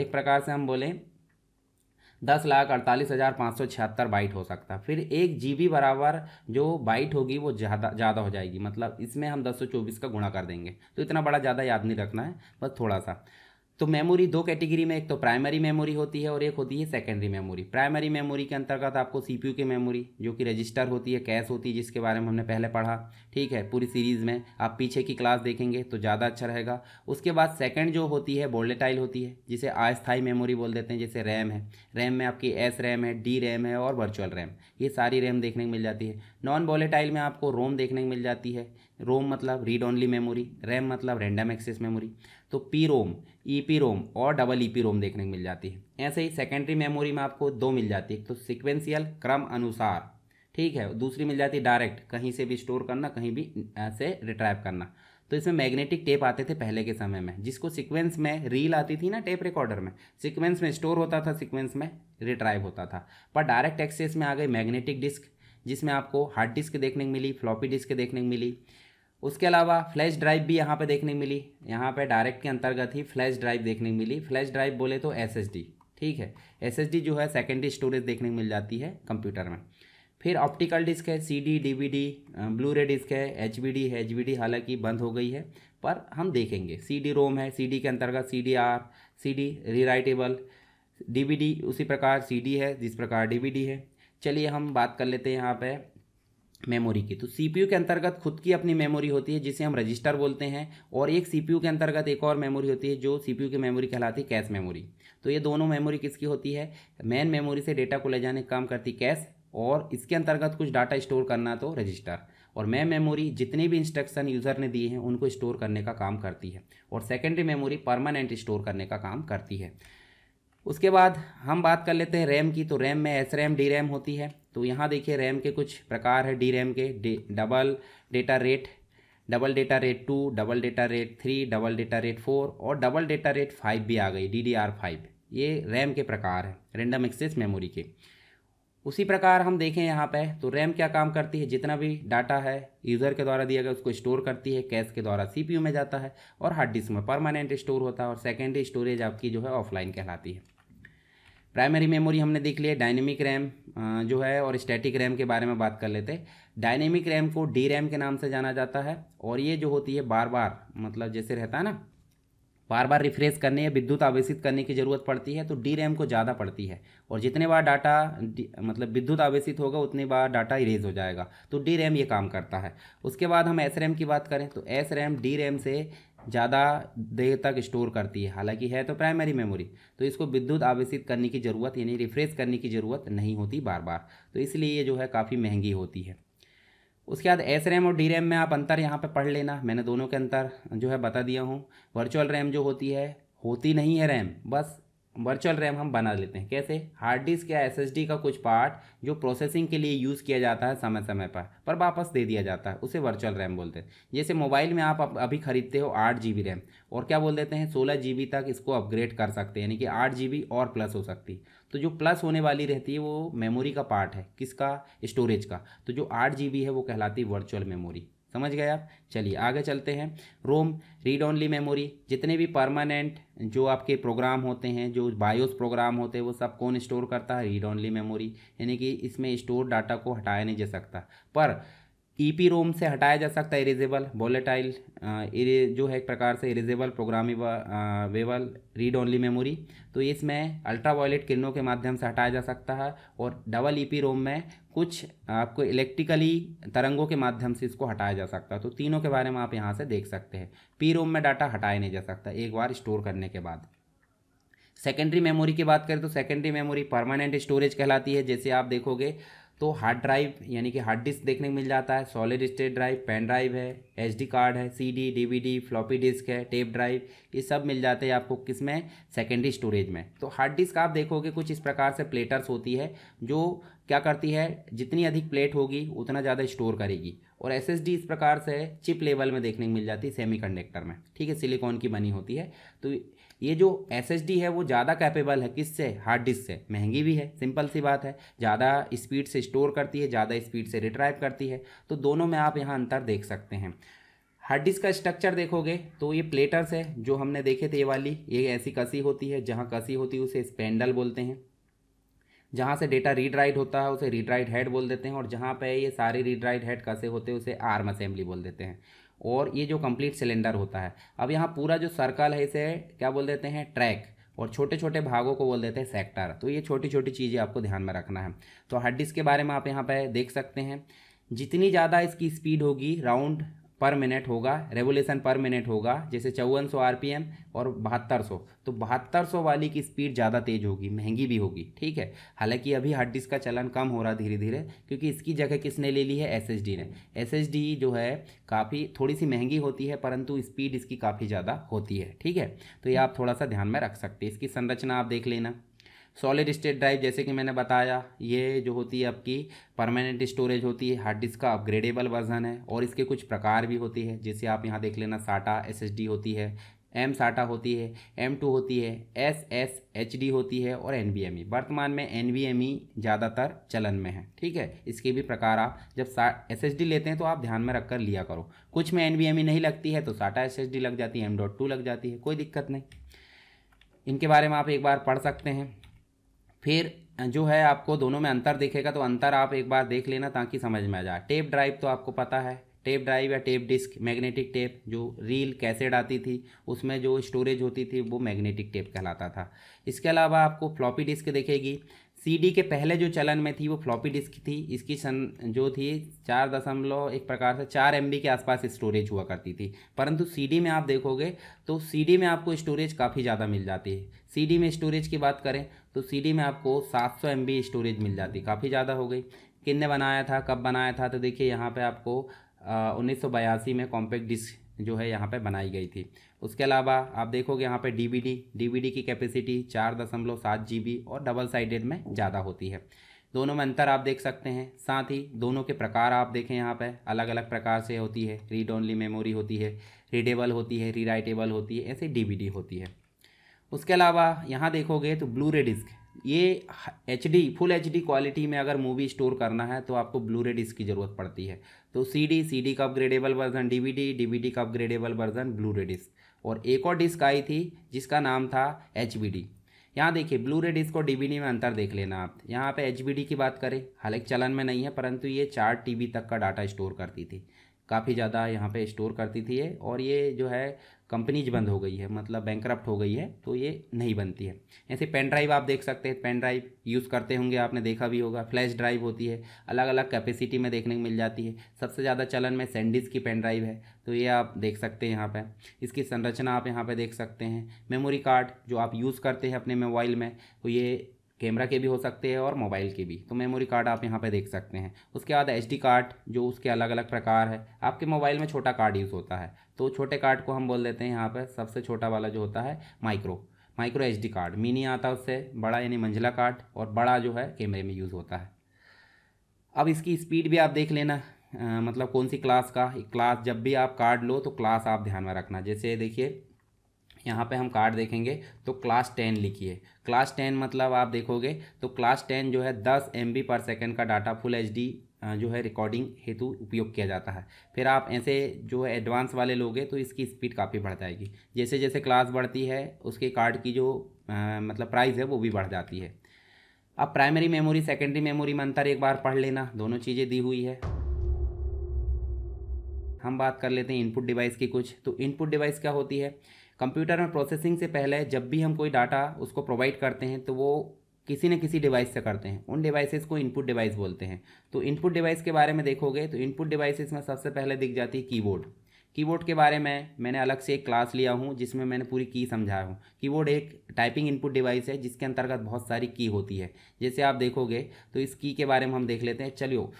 S1: एक प्रकार से हम बोलें दस लाख अड़तालीस हज़ार पाँच सौ छिहत्तर बाइट हो सकता फिर एक जी बी बराबर जो बाइट होगी वो ज़्यादा ज़्यादा हो जाएगी मतलब इसमें हम दस सौ चौबीस का गुणा कर देंगे तो इतना बड़ा ज़्यादा याद नहीं रखना है बस थोड़ा सा तो मेमोरी दो कैटेगरी में एक तो प्राइमरी मेमोरी होती है और एक होती है सेकेंडरी मेमोरी प्राइमरी मेमोरी के अंतर्गत आपको सी पी यू की मेमोरी जो कि रजिस्टर होती है कैश होती है जिसके बारे में हमने पहले पढ़ा ठीक है पूरी सीरीज़ में आप पीछे की क्लास देखेंगे तो ज़्यादा अच्छा रहेगा उसके बाद सेकेंड जो होती है वोलेटाइल होती है जिसे अस्थाई मेमोरी बोल देते हैं जैसे रैम है रैम में आपकी एस रैम है डी रैम है और वर्चुअल रैम ये सारी रैम देखने को मिल जाती है नॉन बोलेटाइल में आपको रोम देखने को मिल जाती है रोम मतलब रीड ओनली मेमोरी रैम मतलब रैंडम एक्सेस मेमोरी तो P ROM E P ROM और डबल ई पी रोम देखने को मिल जाती है ऐसे ही सेकेंडरी मेमोरी में आपको दो मिल जाती है तो सिक्वेंशियल क्रम अनुसार ठीक है दूसरी मिल जाती है डायरेक्ट कहीं से भी स्टोर करना कहीं भी से रिट्राइव करना तो इसमें मैग्नेटिक टेप आते थे पहले के समय में जिसको सीक्वेंस में रील आती थी ना टेप रिकॉर्डर में सीक्वेंस में स्टोर होता था सीक्वेंस में रिट्राइव होता था पर डायरेक्ट एक्सेस में आ गई मैग्नेटिक डिस्क जिसमें आपको हार्ड डिस्क देखने को मिली फ्लॉपी डिस्क देखने को मिली उसके अलावा फ्लैश ड्राइव भी यहाँ पे देखने मिली यहाँ पे डायरेक्ट के अंतर्गत ही फ्लैश ड्राइव देखने मिली फ्लैश ड्राइव बोले तो एस ठीक है एस जो है सेकेंडरी स्टोरेज देखने मिल जाती है कंप्यूटर में फिर ऑप्टिकल डिस्क है C D D V D blu ray disk है एच बी डी है एच बी डी हालांकि बंद हो गई है पर हम देखेंगे सी डी रोम है सी डी के अंतर्गत C D R C D rewritable D B D उसी प्रकार सी डी है जिस प्रकार डी बी डी है चलिए हम बात कर लेते हैं यहाँ पे मेमोरी की तो सीपीयू के अंतर्गत खुद की अपनी मेमोरी होती है जिसे हम रजिस्टर बोलते हैं और एक सीपीयू के अंतर्गत एक और मेमोरी होती है जो सीपीयू की मेमोरी कहलाती है कैश मेमोरी तो ये दोनों मेमोरी किसकी होती है मेन मेमोरी से डेटा को ले जाने का काम करती कैश और इसके अंतर्गत कुछ डाटा स्टोर करना तो रजिस्टर और मेन मेमोरी जितने भी इंस्ट्रक्शन यूज़र ने दिए हैं उनको स्टोर करने का काम करती है और सेकेंडरी मेमोरी परमानेंट स्टोर करने का काम करती है उसके बाद हम बात कर लेते हैं रैम की तो रैम में एस रैम डी रैम होती है तो यहाँ देखिए रैम के कुछ प्रकार है डी रैम के double data rate double data rate two double data rate three double data rate four और डबल डेटा रेट फाइव भी आ गई डी डी आर फाइव ये रैम के प्रकार हैं रेंडम एक्सेस मेमोरी के उसी प्रकार हम देखें यहाँ पे तो रैम क्या काम करती है जितना भी डाटा है यूज़र के द्वारा दिया गया उसको स्टोर करती है कैश के द्वारा सीपीयू में जाता है और हार्ड डिस्क में परमानेंट स्टोर होता है और सेकेंडरी स्टोरेज आपकी जो है ऑफलाइन कहलाती है प्राइमरी मेमोरी हमने देख लिया डायनेमिक रैम जो है और स्टैटिक रैम के बारे में बात कर लेते डायनेमिक रैम को डी रैम के नाम से जाना जाता है और ये जो होती है बार बार मतलब जैसे रहता है ना बार बार रिफ्रेश करने या विद्युत आवेशित करने की ज़रूरत पड़ती है तो डी रैम को ज़्यादा पड़ती है और जितने बार डाटा मतलब विद्युत आवेशित होगा उतने बार डाटा इरेज हो जाएगा तो डी रैम ये काम करता है उसके बाद हम एस रैम की बात करें तो एस रैम डी रैम से ज़्यादा देर तक स्टोर करती है हालांकि है तो प्राइमरी मेमोरी तो इसको विद्युत आवेशित करने की ज़रूरत यानी रिफ्रेश करने की ज़रूरत नहीं होती बार बार तो इसलिए ये जो है काफ़ी महंगी होती है उसके बाद एस रैम और डी रैम में आप अंतर यहाँ पर पढ़ लेना मैंने दोनों के अंतर जो है बता दिया हूँ वर्चुअल रैम जो होती है होती नहीं है रैम बस वर्चुअल रैम हम बना लेते हैं कैसे हार्ड डिस्क या एस का कुछ पार्ट जो प्रोसेसिंग के लिए यूज़ किया जाता है समय समय पर पर वापस दे दिया जाता है उसे वर्चुअल रैम बोलते हैं जैसे मोबाइल में आप अभी खरीदते हो आठ जी रैम और क्या बोल देते हैं सोलह जी तक इसको अपग्रेड कर सकते हैं यानी कि आठ जी और प्लस हो सकती तो जो प्लस होने वाली रहती है वो मेमोरी का पार्ट है किसका स्टोरेज का तो जो आठ जी है वो कहलाती है वर्चुअल मेमोरी समझ गए आप चलिए आगे चलते हैं रोम रीड ओनली मेमोरी जितने भी परमानेंट जो आपके प्रोग्राम होते हैं जो बायोस प्रोग्राम होते हैं वो सब कौन स्टोर करता है रीड ओनली मेमोरी यानी कि इसमें स्टोर डाटा को हटाया नहीं जा सकता पर ई e रोम से हटाया जा सकता है इरेजेबल वॉलेटाइल जो है एक प्रकार से erasable programmable read only memory तो इसमें अल्ट्रा वॉयलेट किरणों के माध्यम से हटाया जा सकता है और डबल ई रोम में कुछ आपको इलेक्ट्रिकली तरंगों के माध्यम से इसको हटाया जा सकता है तो तीनों के बारे में आप यहाँ से देख सकते हैं पी रोम में डाटा हटाया नहीं जा सकता एक बार स्टोर करने के बाद सेकेंडरी मेमोरी की बात करें तो सेकेंडरी मेमोरी परमानेंट स्टोरेज कहलाती है जैसे आप देखोगे तो हार्ड ड्राइव यानी कि हार्ड डिस्क देखने को मिल जाता है solid state drive pen drive है एच कार्ड है C V D floppy disk है टेप ड्राइव ये सब मिल जाते हैं आपको किस में सेकेंडरी स्टोरेज में तो हार्ड डिस्क आप देखोगे कुछ इस प्रकार से प्लेटर्स होती है जो क्या करती है जितनी अधिक प्लेट होगी उतना ज़्यादा स्टोर करेगी और एस इस प्रकार से चिप लेवल में देखने को मिल जाती है सेमी कंडक्टर में ठीक है सिलिकॉन की बनी होती है तो ये जो एस है वो ज़्यादा कैपेबल है किससे हार्ड डिस्क से महंगी भी है सिंपल सी बात है ज़्यादा स्पीड से स्टोर करती है ज़्यादा स्पीड से रिट्राइव करती है तो दोनों में आप यहाँ अंतर देख सकते हैं हार्ड डिस्क का स्ट्रक्चर देखोगे तो ये प्लेटर्स है जो हमने देखे थे ये वाली ये ऐसी कसी होती है जहाँ कसी होती है उसे स्पेंडल बोलते हैं जहाँ से डेटा रीड राइट होता है उसे रीड राइट हेड बोल देते हैं और जहाँ पे ये सारे रीड राइट हेड कैसे होते हैं उसे आर्म असेंबली बोल देते हैं और ये जो कंप्लीट सिलेंडर होता है अब यहाँ पूरा जो सर्कल है इसे क्या बोल देते हैं ट्रैक और छोटे छोटे भागों को बोल देते हैं सेक्टर तो ये छोटी छोटी चीज़ें आपको ध्यान में रखना है तो हड्डिस के बारे में आप यहाँ पर देख सकते हैं जितनी ज़्यादा इसकी स्पीड होगी राउंड पर मिनट होगा रेवोल्यूशन पर मिनट होगा जैसे चौवन सौ आर और बहत्तर सौ तो बहत्तर सौ वाली की स्पीड ज़्यादा तेज़ होगी महंगी भी होगी ठीक है हालांकि अभी हार्ड डिस्क का चलन कम हो रहा धीरे धीरे क्योंकि इसकी जगह किसने ले ली है एस ने एस जो है काफ़ी थोड़ी सी महंगी होती है परंतु स्पीड इसकी काफ़ी ज़्यादा होती है ठीक है तो ये आप थोड़ा सा ध्यान में रख सकते हैं इसकी संरचना आप देख लेना सॉलिड स्टेट ड्राइव जैसे कि मैंने बताया ये जो होती है आपकी परमानेंट स्टोरेज होती है हार्ड डिस्क का अपग्रेडेबल वर्जन है और इसके कुछ प्रकार भी होती है जैसे आप यहाँ देख लेना साटा एस होती है एम साटा होती है एम टू होती है एस एस एच डी होती है और एन बी एम ई वर्तमान में N B M E e ज़्यादातर चलन में है ठीक है इसके भी प्रकार आप जब सा एस एस डी लेते हैं तो आप ध्यान में रख कर लिया करो कुछ में एन बी एम ई नहीं लगती है तो साटा एस एस डी लग जाती है एम डॉट टू लग जाती है कोई दिक्कत नहीं इनके बारे में आप एक बार पढ़ सकते हैं फिर जो है आपको दोनों में अंतर देखेगा तो अंतर आप एक बार देख लेना ताकि समझ में आ जाए टेप ड्राइव तो आपको पता है टेप ड्राइव या टेप डिस्क मैग्नेटिक टेप जो रील कैसेट आती थी उसमें जो स्टोरेज होती थी वो मैग्नेटिक टेप कहलाता था इसके अलावा आपको फ्लॉपी डिस्क देखेगी सीडी के पहले जो चलन में थी वो फ्लॉपी डिस्क थी इसकी सन जो थी चार दशमलव एक प्रकार से चार एम के आसपास स्टोरेज हुआ करती थी परंतु सीडी में आप देखोगे तो सीडी में आपको स्टोरेज काफ़ी ज़्यादा मिल जाती है सीडी में स्टोरेज की बात करें तो सी में आपको सात सौ एम स्टोरेज मिल जाती काफ़ी ज़्यादा हो गई किन ने बनाया था कब बनाया था तो देखिए यहाँ पर आपको उन्नीस में कॉम्पैक्ट डिस्क जो है यहाँ पे बनाई गई थी उसके अलावा आप देखोगे यहाँ पे डीवीडी डीवीडी की कैपेसिटी चार दशमलव सात जी और डबल साइडेड में ज़्यादा होती है दोनों में अंतर आप देख सकते हैं साथ ही दोनों के प्रकार आप देखें यहाँ पे अलग अलग प्रकार से होती है रीड ओनली मेमोरी होती है रीडेबल होती है रीराइटेबल होती है ऐसे डीवीडी होती है उसके अलावा यहाँ देखोगे तो ब्लू रे डिस्क ये H D full H D quality में अगर मूवी स्टोर करना है तो आपको ब्लू रे डिस्क की ज़रूरत पड़ती है तो सी डी सी डी का upgradable version D V D D V D का upgradable version blu ray disc और एक और डिस्क आई थी जिसका नाम था एच बी डी यहाँ देखिए ब्लू रे डिस्क और डी वी डी में अंतर देख लेना आप यहाँ पे एच बी डी की बात करें हालांकि चलन में नहीं है परंतु ये चार टी बी तक का डाटा स्टोर करती थी काफ़ी ज़्यादा यहाँ पे स्टोर करती थी ये और ये जो है कंपनीज बंद हो गई है मतलब बैंक हो गई है तो ये नहीं बनती है ऐसे पेन ड्राइव आप देख सकते हैं पेन ड्राइव यूज़ करते होंगे आपने देखा भी होगा फ्लैश ड्राइव होती है अलग अलग कैपेसिटी में देखने को मिल जाती है सबसे ज़्यादा चलन में सैंडिस की पेन ड्राइव है तो ये आप देख सकते हैं यहाँ पर इसकी संरचना आप यहाँ पर देख सकते हैं मेमोरी कार्ड जो आप यूज़ करते हैं अपने मोबाइल में तो ये कैमरा के भी हो सकते हैं और मोबाइल के भी तो मेमोरी कार्ड आप यहाँ पे देख सकते हैं उसके बाद एच कार्ड जो उसके अलग अलग प्रकार है आपके मोबाइल में छोटा कार्ड यूज़ होता है तो छोटे कार्ड को हम बोल देते हैं यहाँ पर सबसे छोटा वाला जो होता है micro micro H card mini आता है उससे बड़ा यानी मंझला कार्ड और बड़ा जो है कैमरे में यूज़ होता है अब इसकी स्पीड भी आप देख लेना आ, मतलब कौन सी क्लास का क्लास जब भी आप कार्ड लो तो क्लास आप ध्यान में रखना जैसे देखिए यहाँ पे हम कार्ड देखेंगे तो क्लास टेन लिखी है क्लास टेन मतलब आप देखोगे तो क्लास टेन जो है दस एम पर सेकेंड का डाटा फुल एच जो है रिकॉर्डिंग हेतु उपयोग किया जाता है फिर आप ऐसे जो है एडवांस वाले लोगे तो इसकी स्पीड काफ़ी बढ़ जाएगी जैसे जैसे क्लास बढ़ती है उसके कार्ड की जो आ, मतलब प्राइस है वो भी बढ़ जाती है अब प्राइमरी मेमोरी सेकेंडरी मेमोरी में अंतर एक बार पढ़ लेना दोनों चीज़ें दी हुई है हम बात कर लेते हैं इनपुट डिवाइस की कुछ तो इनपुट डिवाइस क्या होती है कंप्यूटर में प्रोसेसिंग से पहले जब भी हम कोई डाटा उसको प्रोवाइड करते हैं तो वो किसी न किसी डिवाइस से करते हैं उन डिवाइसेस को इनपुट डिवाइस बोलते हैं तो इनपुट डिवाइस के बारे में देखोगे तो इनपुट डिवाइसेस में सबसे पहले दिख जाती है कीबोर्ड कीबोर्ड के बारे में मैंने अलग से एक क्लास लिया हूँ जिसमें मैंने पूरी की समझाया हूँ कीबोर्ड एक टाइपिंग इनपुट डिवाइस है जिसके अंतर्गत बहुत सारी की होती है जैसे आप देखोगे तो इस की के बारे में हम देख लेते हैं चलियो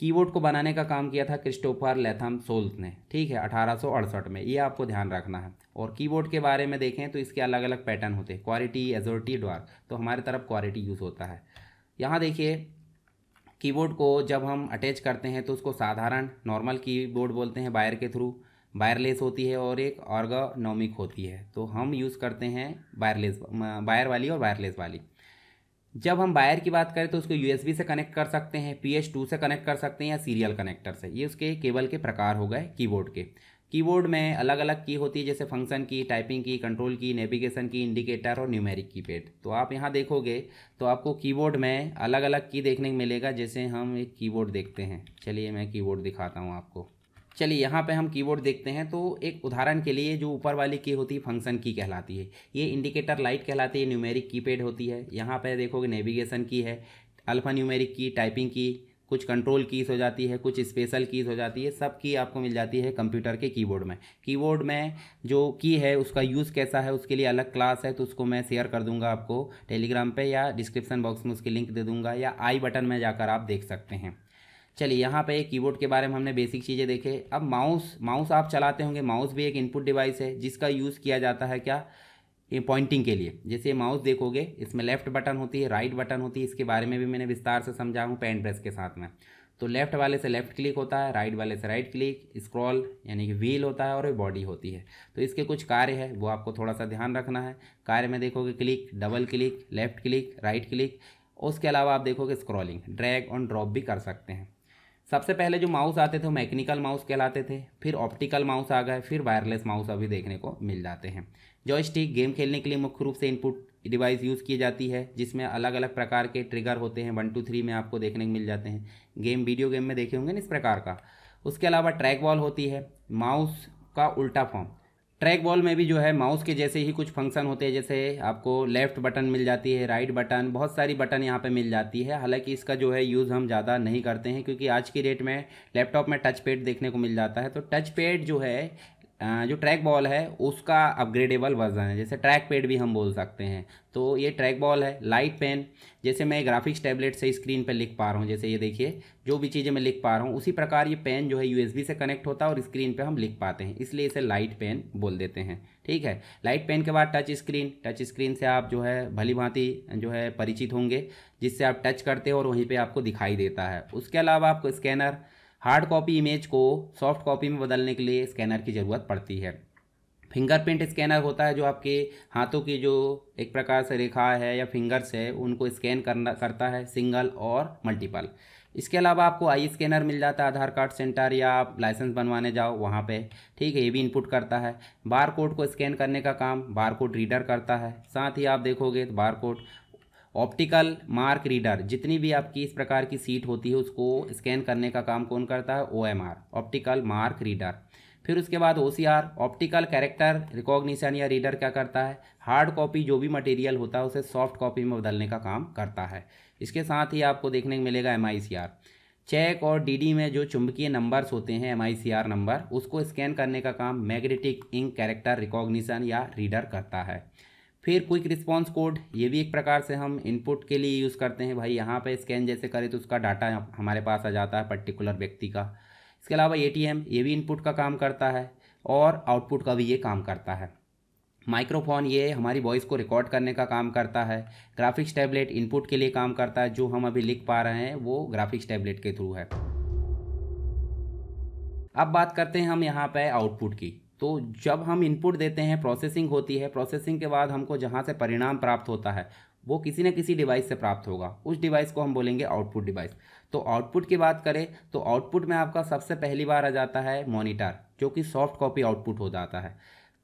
S1: कीबोर्ड को बनाने का काम किया था क्रिस्टोफर लेथम सोल्स ने ठीक है अठारह में ये आपको ध्यान रखना है और कीबोर्ड के बारे में देखें तो इसके अलग अलग पैटर्न होते हैं क्वालिटी एजोरिटी डॉर्क तो हमारे तरफ क्वालिटी यूज़ होता है यहाँ देखिए कीबोर्ड को जब हम अटैच करते हैं तो उसको साधारण नॉर्मल कीबोर्ड बोलते हैं वायर के थ्रू वायरलेस होती है और एक ऑर्गोनॉमिक होती है तो हम यूज़ करते हैं वायरलेस वायर वाली और वायरलेस वाली जब हम वायर की बात करें तो उसको यू से कनेक्ट कर सकते हैं पी टू से कनेक्ट कर सकते हैं या सीरियल कनेक्टर से ये उसके केबल के प्रकार हो गए कीबोर्ड के कीबोर्ड में अलग अलग की होती है जैसे फंक्शन की टाइपिंग की कंट्रोल की नेविगेशन की इंडिकेटर और न्यूमेरिक की पेड तो आप यहाँ देखोगे तो आपको कीबोर्ड में अलग अलग की देखने को मिलेगा जैसे हम एक कीबोर्ड देखते हैं चलिए मैं कीबोर्ड दिखाता हूँ आपको चलिए यहाँ पे हम कीबोर्ड देखते हैं तो एक उदाहरण के लिए जो ऊपर वाली की होती है फंक्शन की कहलाती है ये इंडिकेटर लाइट कहलाती है न्यूमेरिक कीपैड होती है यहाँ पे देखोगे नेविगेशन की है अल्फ़ा न्यूमेरिक की टाइपिंग की कुछ कंट्रोल कीज़ हो जाती है कुछ स्पेशल कीज़ हो जाती है सब की आपको मिल जाती है कंप्यूटर के कीबोर्ड में कीबोर्ड में जो की है उसका यूज़ कैसा है उसके लिए अलग क्लास है तो उसको मैं शेयर कर दूंगा आपको टेलीग्राम पे या डिस्क्रिप्शन बॉक्स में उसकी लिंक दे दूंगा या आई बटन में जाकर आप देख सकते हैं चलिए यहाँ पे कीबोर्ड के बारे में हमने बेसिक चीज़ें देखे अब माउस माउस आप चलाते होंगे माउस भी एक इनपुट डिवाइस है जिसका यूज़ किया जाता है क्या ये पॉइंटिंग के लिए जैसे माउस देखोगे इसमें लेफ्ट बटन होती है राइट बटन होती है इसके बारे में भी मैंने विस्तार से समझा हूँ पेन प्रेस के साथ में तो लेफ्ट वाले से लेफ्ट क्लिक होता है राइट वाले से राइट क्लिक स्क्रॉल यानी कि व्हील होता है और बॉडी होती है तो इसके कुछ कार्य है वो आपको थोड़ा सा ध्यान रखना है कार्य में देखोगे click double click left click right click उसके अलावा आप देखोगे स्क्रॉलिंग ड्रैग और ड्रॉप भी कर सकते हैं सबसे पहले जो माउस आते थे वो मैकेनिकल माउस कहलाते थे फिर ऑप्टिकल माउस आ गए फिर वायरलेस माउस अभी देखने को मिल जाते हैं जॉयस्टिक गेम खेलने के लिए मुख्य रूप से इनपुट डिवाइस यूज़ की जाती है जिसमें अलग अलग प्रकार के ट्रिगर होते हैं वन टू थ्री में आपको देखने को मिल जाते हैं गेम वीडियो गेम में देखे होंगे ना इस प्रकार का उसके अलावा ट्रैक बॉल होती है माउस का उल्टा फॉर्म ट्रैक बॉल में भी जो है माउस के जैसे ही कुछ फंक्शन होते हैं जैसे आपको लेफ्ट बटन मिल जाती है राइट बटन बहुत सारी बटन यहाँ पे मिल जाती है हालांकि इसका जो है यूज़ हम ज़्यादा नहीं करते हैं क्योंकि आज की डेट में लैपटॉप में टच पैड देखने को मिल जाता है तो टच पैड जो है जो ट्रैक बॉल है उसका अपग्रेडेबल वर्जन है जैसे ट्रैक पेड भी हम बोल सकते हैं तो ये ट्रैक बॉल है लाइट पेन जैसे मैं ग्राफिक्स टैबलेट से स्क्रीन पर लिख पा रहा हूँ जैसे ये देखिए जो भी चीज़ें मैं लिख पा रहा हूँ उसी प्रकार ये पेन जो है यूएसबी से कनेक्ट होता है और स्क्रीन पर हम लिख पाते हैं इसलिए इसे लाइट पेन बोल देते हैं ठीक है लाइट पेन के बाद टच स्क्रीन टच स्क्रीन से आप जो है भली भांति जो है परिचित होंगे जिससे आप टच करते हो और वहीं पर आपको दिखाई देता है उसके अलावा आपको स्कैनर हार्ड कॉपी इमेज को सॉफ्ट कॉपी में बदलने के लिए स्कैनर की ज़रूरत पड़ती है फिंगरप्रिंट स्कैनर होता है जो आपके हाथों की जो एक प्रकार से रेखा है या फिंगर्स है उनको स्कैन करना करता है सिंगल और मल्टीपल इसके अलावा आपको आई स्कैनर मिल जाता है आधार कार्ड सेंटर या आप लाइसेंस बनवाने जाओ वहाँ पे ठीक है ये भी इनपुट करता है बार कोड को स्कैन करने का काम बार कोड रीडर करता है साथ ही आप देखोगे तो bar code optical mark reader जितनी भी आपकी इस प्रकार की सीट होती है उसको स्कैन करने का काम कौन करता है O M R optical mark reader फिर उसके बाद O C R optical character recognition या रीडर क्या करता है हार्ड कॉपी जो भी मटेरियल होता है उसे सॉफ्ट कॉपी में बदलने का काम करता है इसके साथ ही आपको देखने को मिलेगा M I C R cheque और डीडी में जो चुंबकीय नंबर्स होते हैं एम नंबर उसको स्कैन करने का काम मैग्नेटिक इंक कैरेक्टर रिकॉग्निशन या रीडर करता है फिर क्विक रिस्पॉन्स कोड ये भी एक प्रकार से हम इनपुट के लिए यूज़ करते हैं भाई यहाँ पर स्कैन जैसे करें तो उसका डाटा हमारे पास आ जाता है पर्टिकुलर व्यक्ति का इसके अलावा ए ये भी इनपुट का काम करता है और आउटपुट का भी ये काम करता है माइक्रोफोन ये हमारी वॉइस को रिकॉर्ड करने का काम करता है ग्राफिक्स टैबलेट इनपुट के लिए काम करता है जो हम अभी लिख पा रहे हैं वो ग्राफिक्स टैबलेट के थ्रू है अब बात करते हैं हम यहाँ पे आउटपुट की तो जब हम इनपुट देते हैं प्रोसेसिंग होती है प्रोसेसिंग के बाद हमको जहाँ से परिणाम प्राप्त होता है वो किसी न किसी डिवाइस से प्राप्त होगा उस डिवाइस को हम बोलेंगे आउटपुट डिवाइस तो आउटपुट की बात करें तो आउटपुट में आपका सबसे पहली बार आ जाता है मॉनिटर जो कि सॉफ्ट कॉपी आउटपुट हो जाता है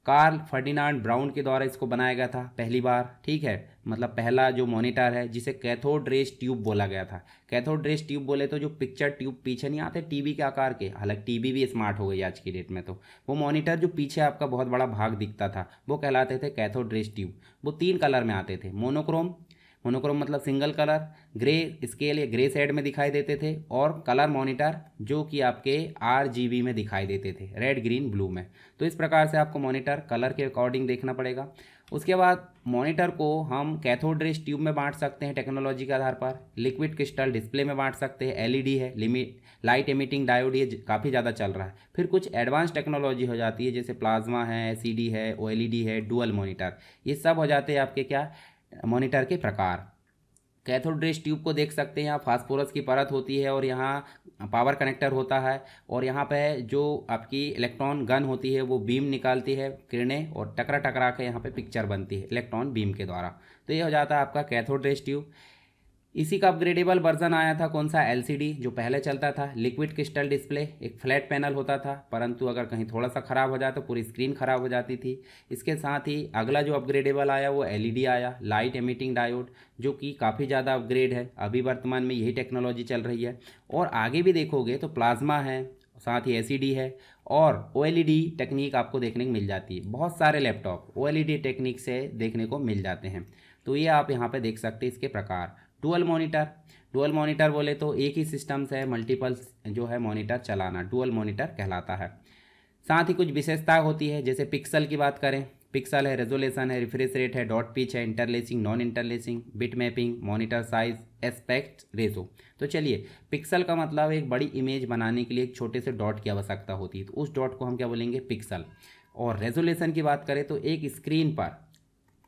S1: कार्ल फर्डिनांड ब्राउन के द्वारा इसको बनाया गया था पहली बार ठीक है मतलब पहला जो मॉनिटर है जिसे कैथोड रेस ट्यूब बोला गया था कैथोड रेस ट्यूब बोले तो जो पिक्चर ट्यूब पीछे नहीं आते टीवी के आकार के हालांकि टीवी भी स्मार्ट हो गई आज की डेट में तो वो मॉनिटर जो पीछे आपका बहुत बड़ा भाग दिखता था वो कहलाते थे कैथोड रेस ट्यूब वो तीन कलर में आते थे मोनोक्रोम मोनोक्रोम मतलब सिंगल कलर ग्रे स्केल या ग्रे सेड में दिखाई देते थे और कलर मॉनिटर जो कि आपके आर में दिखाई देते थे रेड ग्रीन ब्लू में तो इस प्रकार से आपको मॉनिटर कलर के अकॉर्डिंग देखना पड़ेगा उसके बाद मॉनिटर को हम कैथोड रेस ट्यूब में बांट सकते हैं टेक्नोलॉजी के आधार पर लिक्विड क्रिस्टल डिस्प्ले में बांट सकते हैं एलईडी है लिमिट लाइट एमिटिंग डायोड ये काफ़ी ज़्यादा चल रहा है फिर कुछ एडवांस टेक्नोलॉजी हो जाती है जैसे प्लाज्मा है सीडी है ओ है डुअल मॉनिटर ये सब हो जाते हैं आपके क्या मॉनिटर के प्रकार कैथोड ड्रेस ट्यूब को देख सकते हैं यहाँ फास्फोरस की परत होती है और यहाँ पावर कनेक्टर होता है और यहाँ पे जो आपकी इलेक्ट्रॉन गन होती है वो बीम निकालती है किरणें और टकरा टकरा के यहाँ पे पिक्चर बनती है इलेक्ट्रॉन बीम के द्वारा तो ये हो जाता है आपका कैथोड ड्रेस ट्यूब इसी का अपग्रेडेबल वर्जन आया था कौन सा एलसीडी जो पहले चलता था लिक्विड क्रिस्टल डिस्प्ले एक फ्लैट पैनल होता था परंतु अगर कहीं थोड़ा सा ख़राब हो जाए तो पूरी स्क्रीन ख़राब हो जाती थी इसके साथ ही अगला जो अपग्रेडेबल आया वो एलईडी e आया लाइट एमिटिंग डायोड जो कि काफ़ी ज़्यादा अपग्रेड है अभी वर्तमान में यही टेक्नोलॉजी चल रही है और आगे भी देखोगे तो प्लाज्मा है साथ ही एसीडी है और ओ टेक्निक e आपको देखने को मिल जाती है बहुत सारे लैपटॉप ओ टेक्निक से देखने को मिल जाते हैं तो ये आप यहाँ पे देख सकते हैं इसके प्रकार डुअल मॉनिटर डुअल मॉनिटर बोले तो एक ही सिस्टम से मल्टीपल जो है मॉनिटर चलाना डुअल मॉनिटर कहलाता है साथ ही कुछ विशेषता होती है जैसे पिक्सल की बात करें पिक्सल है रेजोलेशन है रिफ्रेश रेट है डॉट पिच है interlacing non interlacing bit mapping monitor size aspect ratio तो चलिए पिक्सल का मतलब एक बड़ी इमेज बनाने के लिए एक छोटे से डॉट की आवश्यकता होती है तो उस डॉट को हम क्या बोलेंगे पिक्सल और रेजोलेशन की बात करें तो एक स्क्रीन पर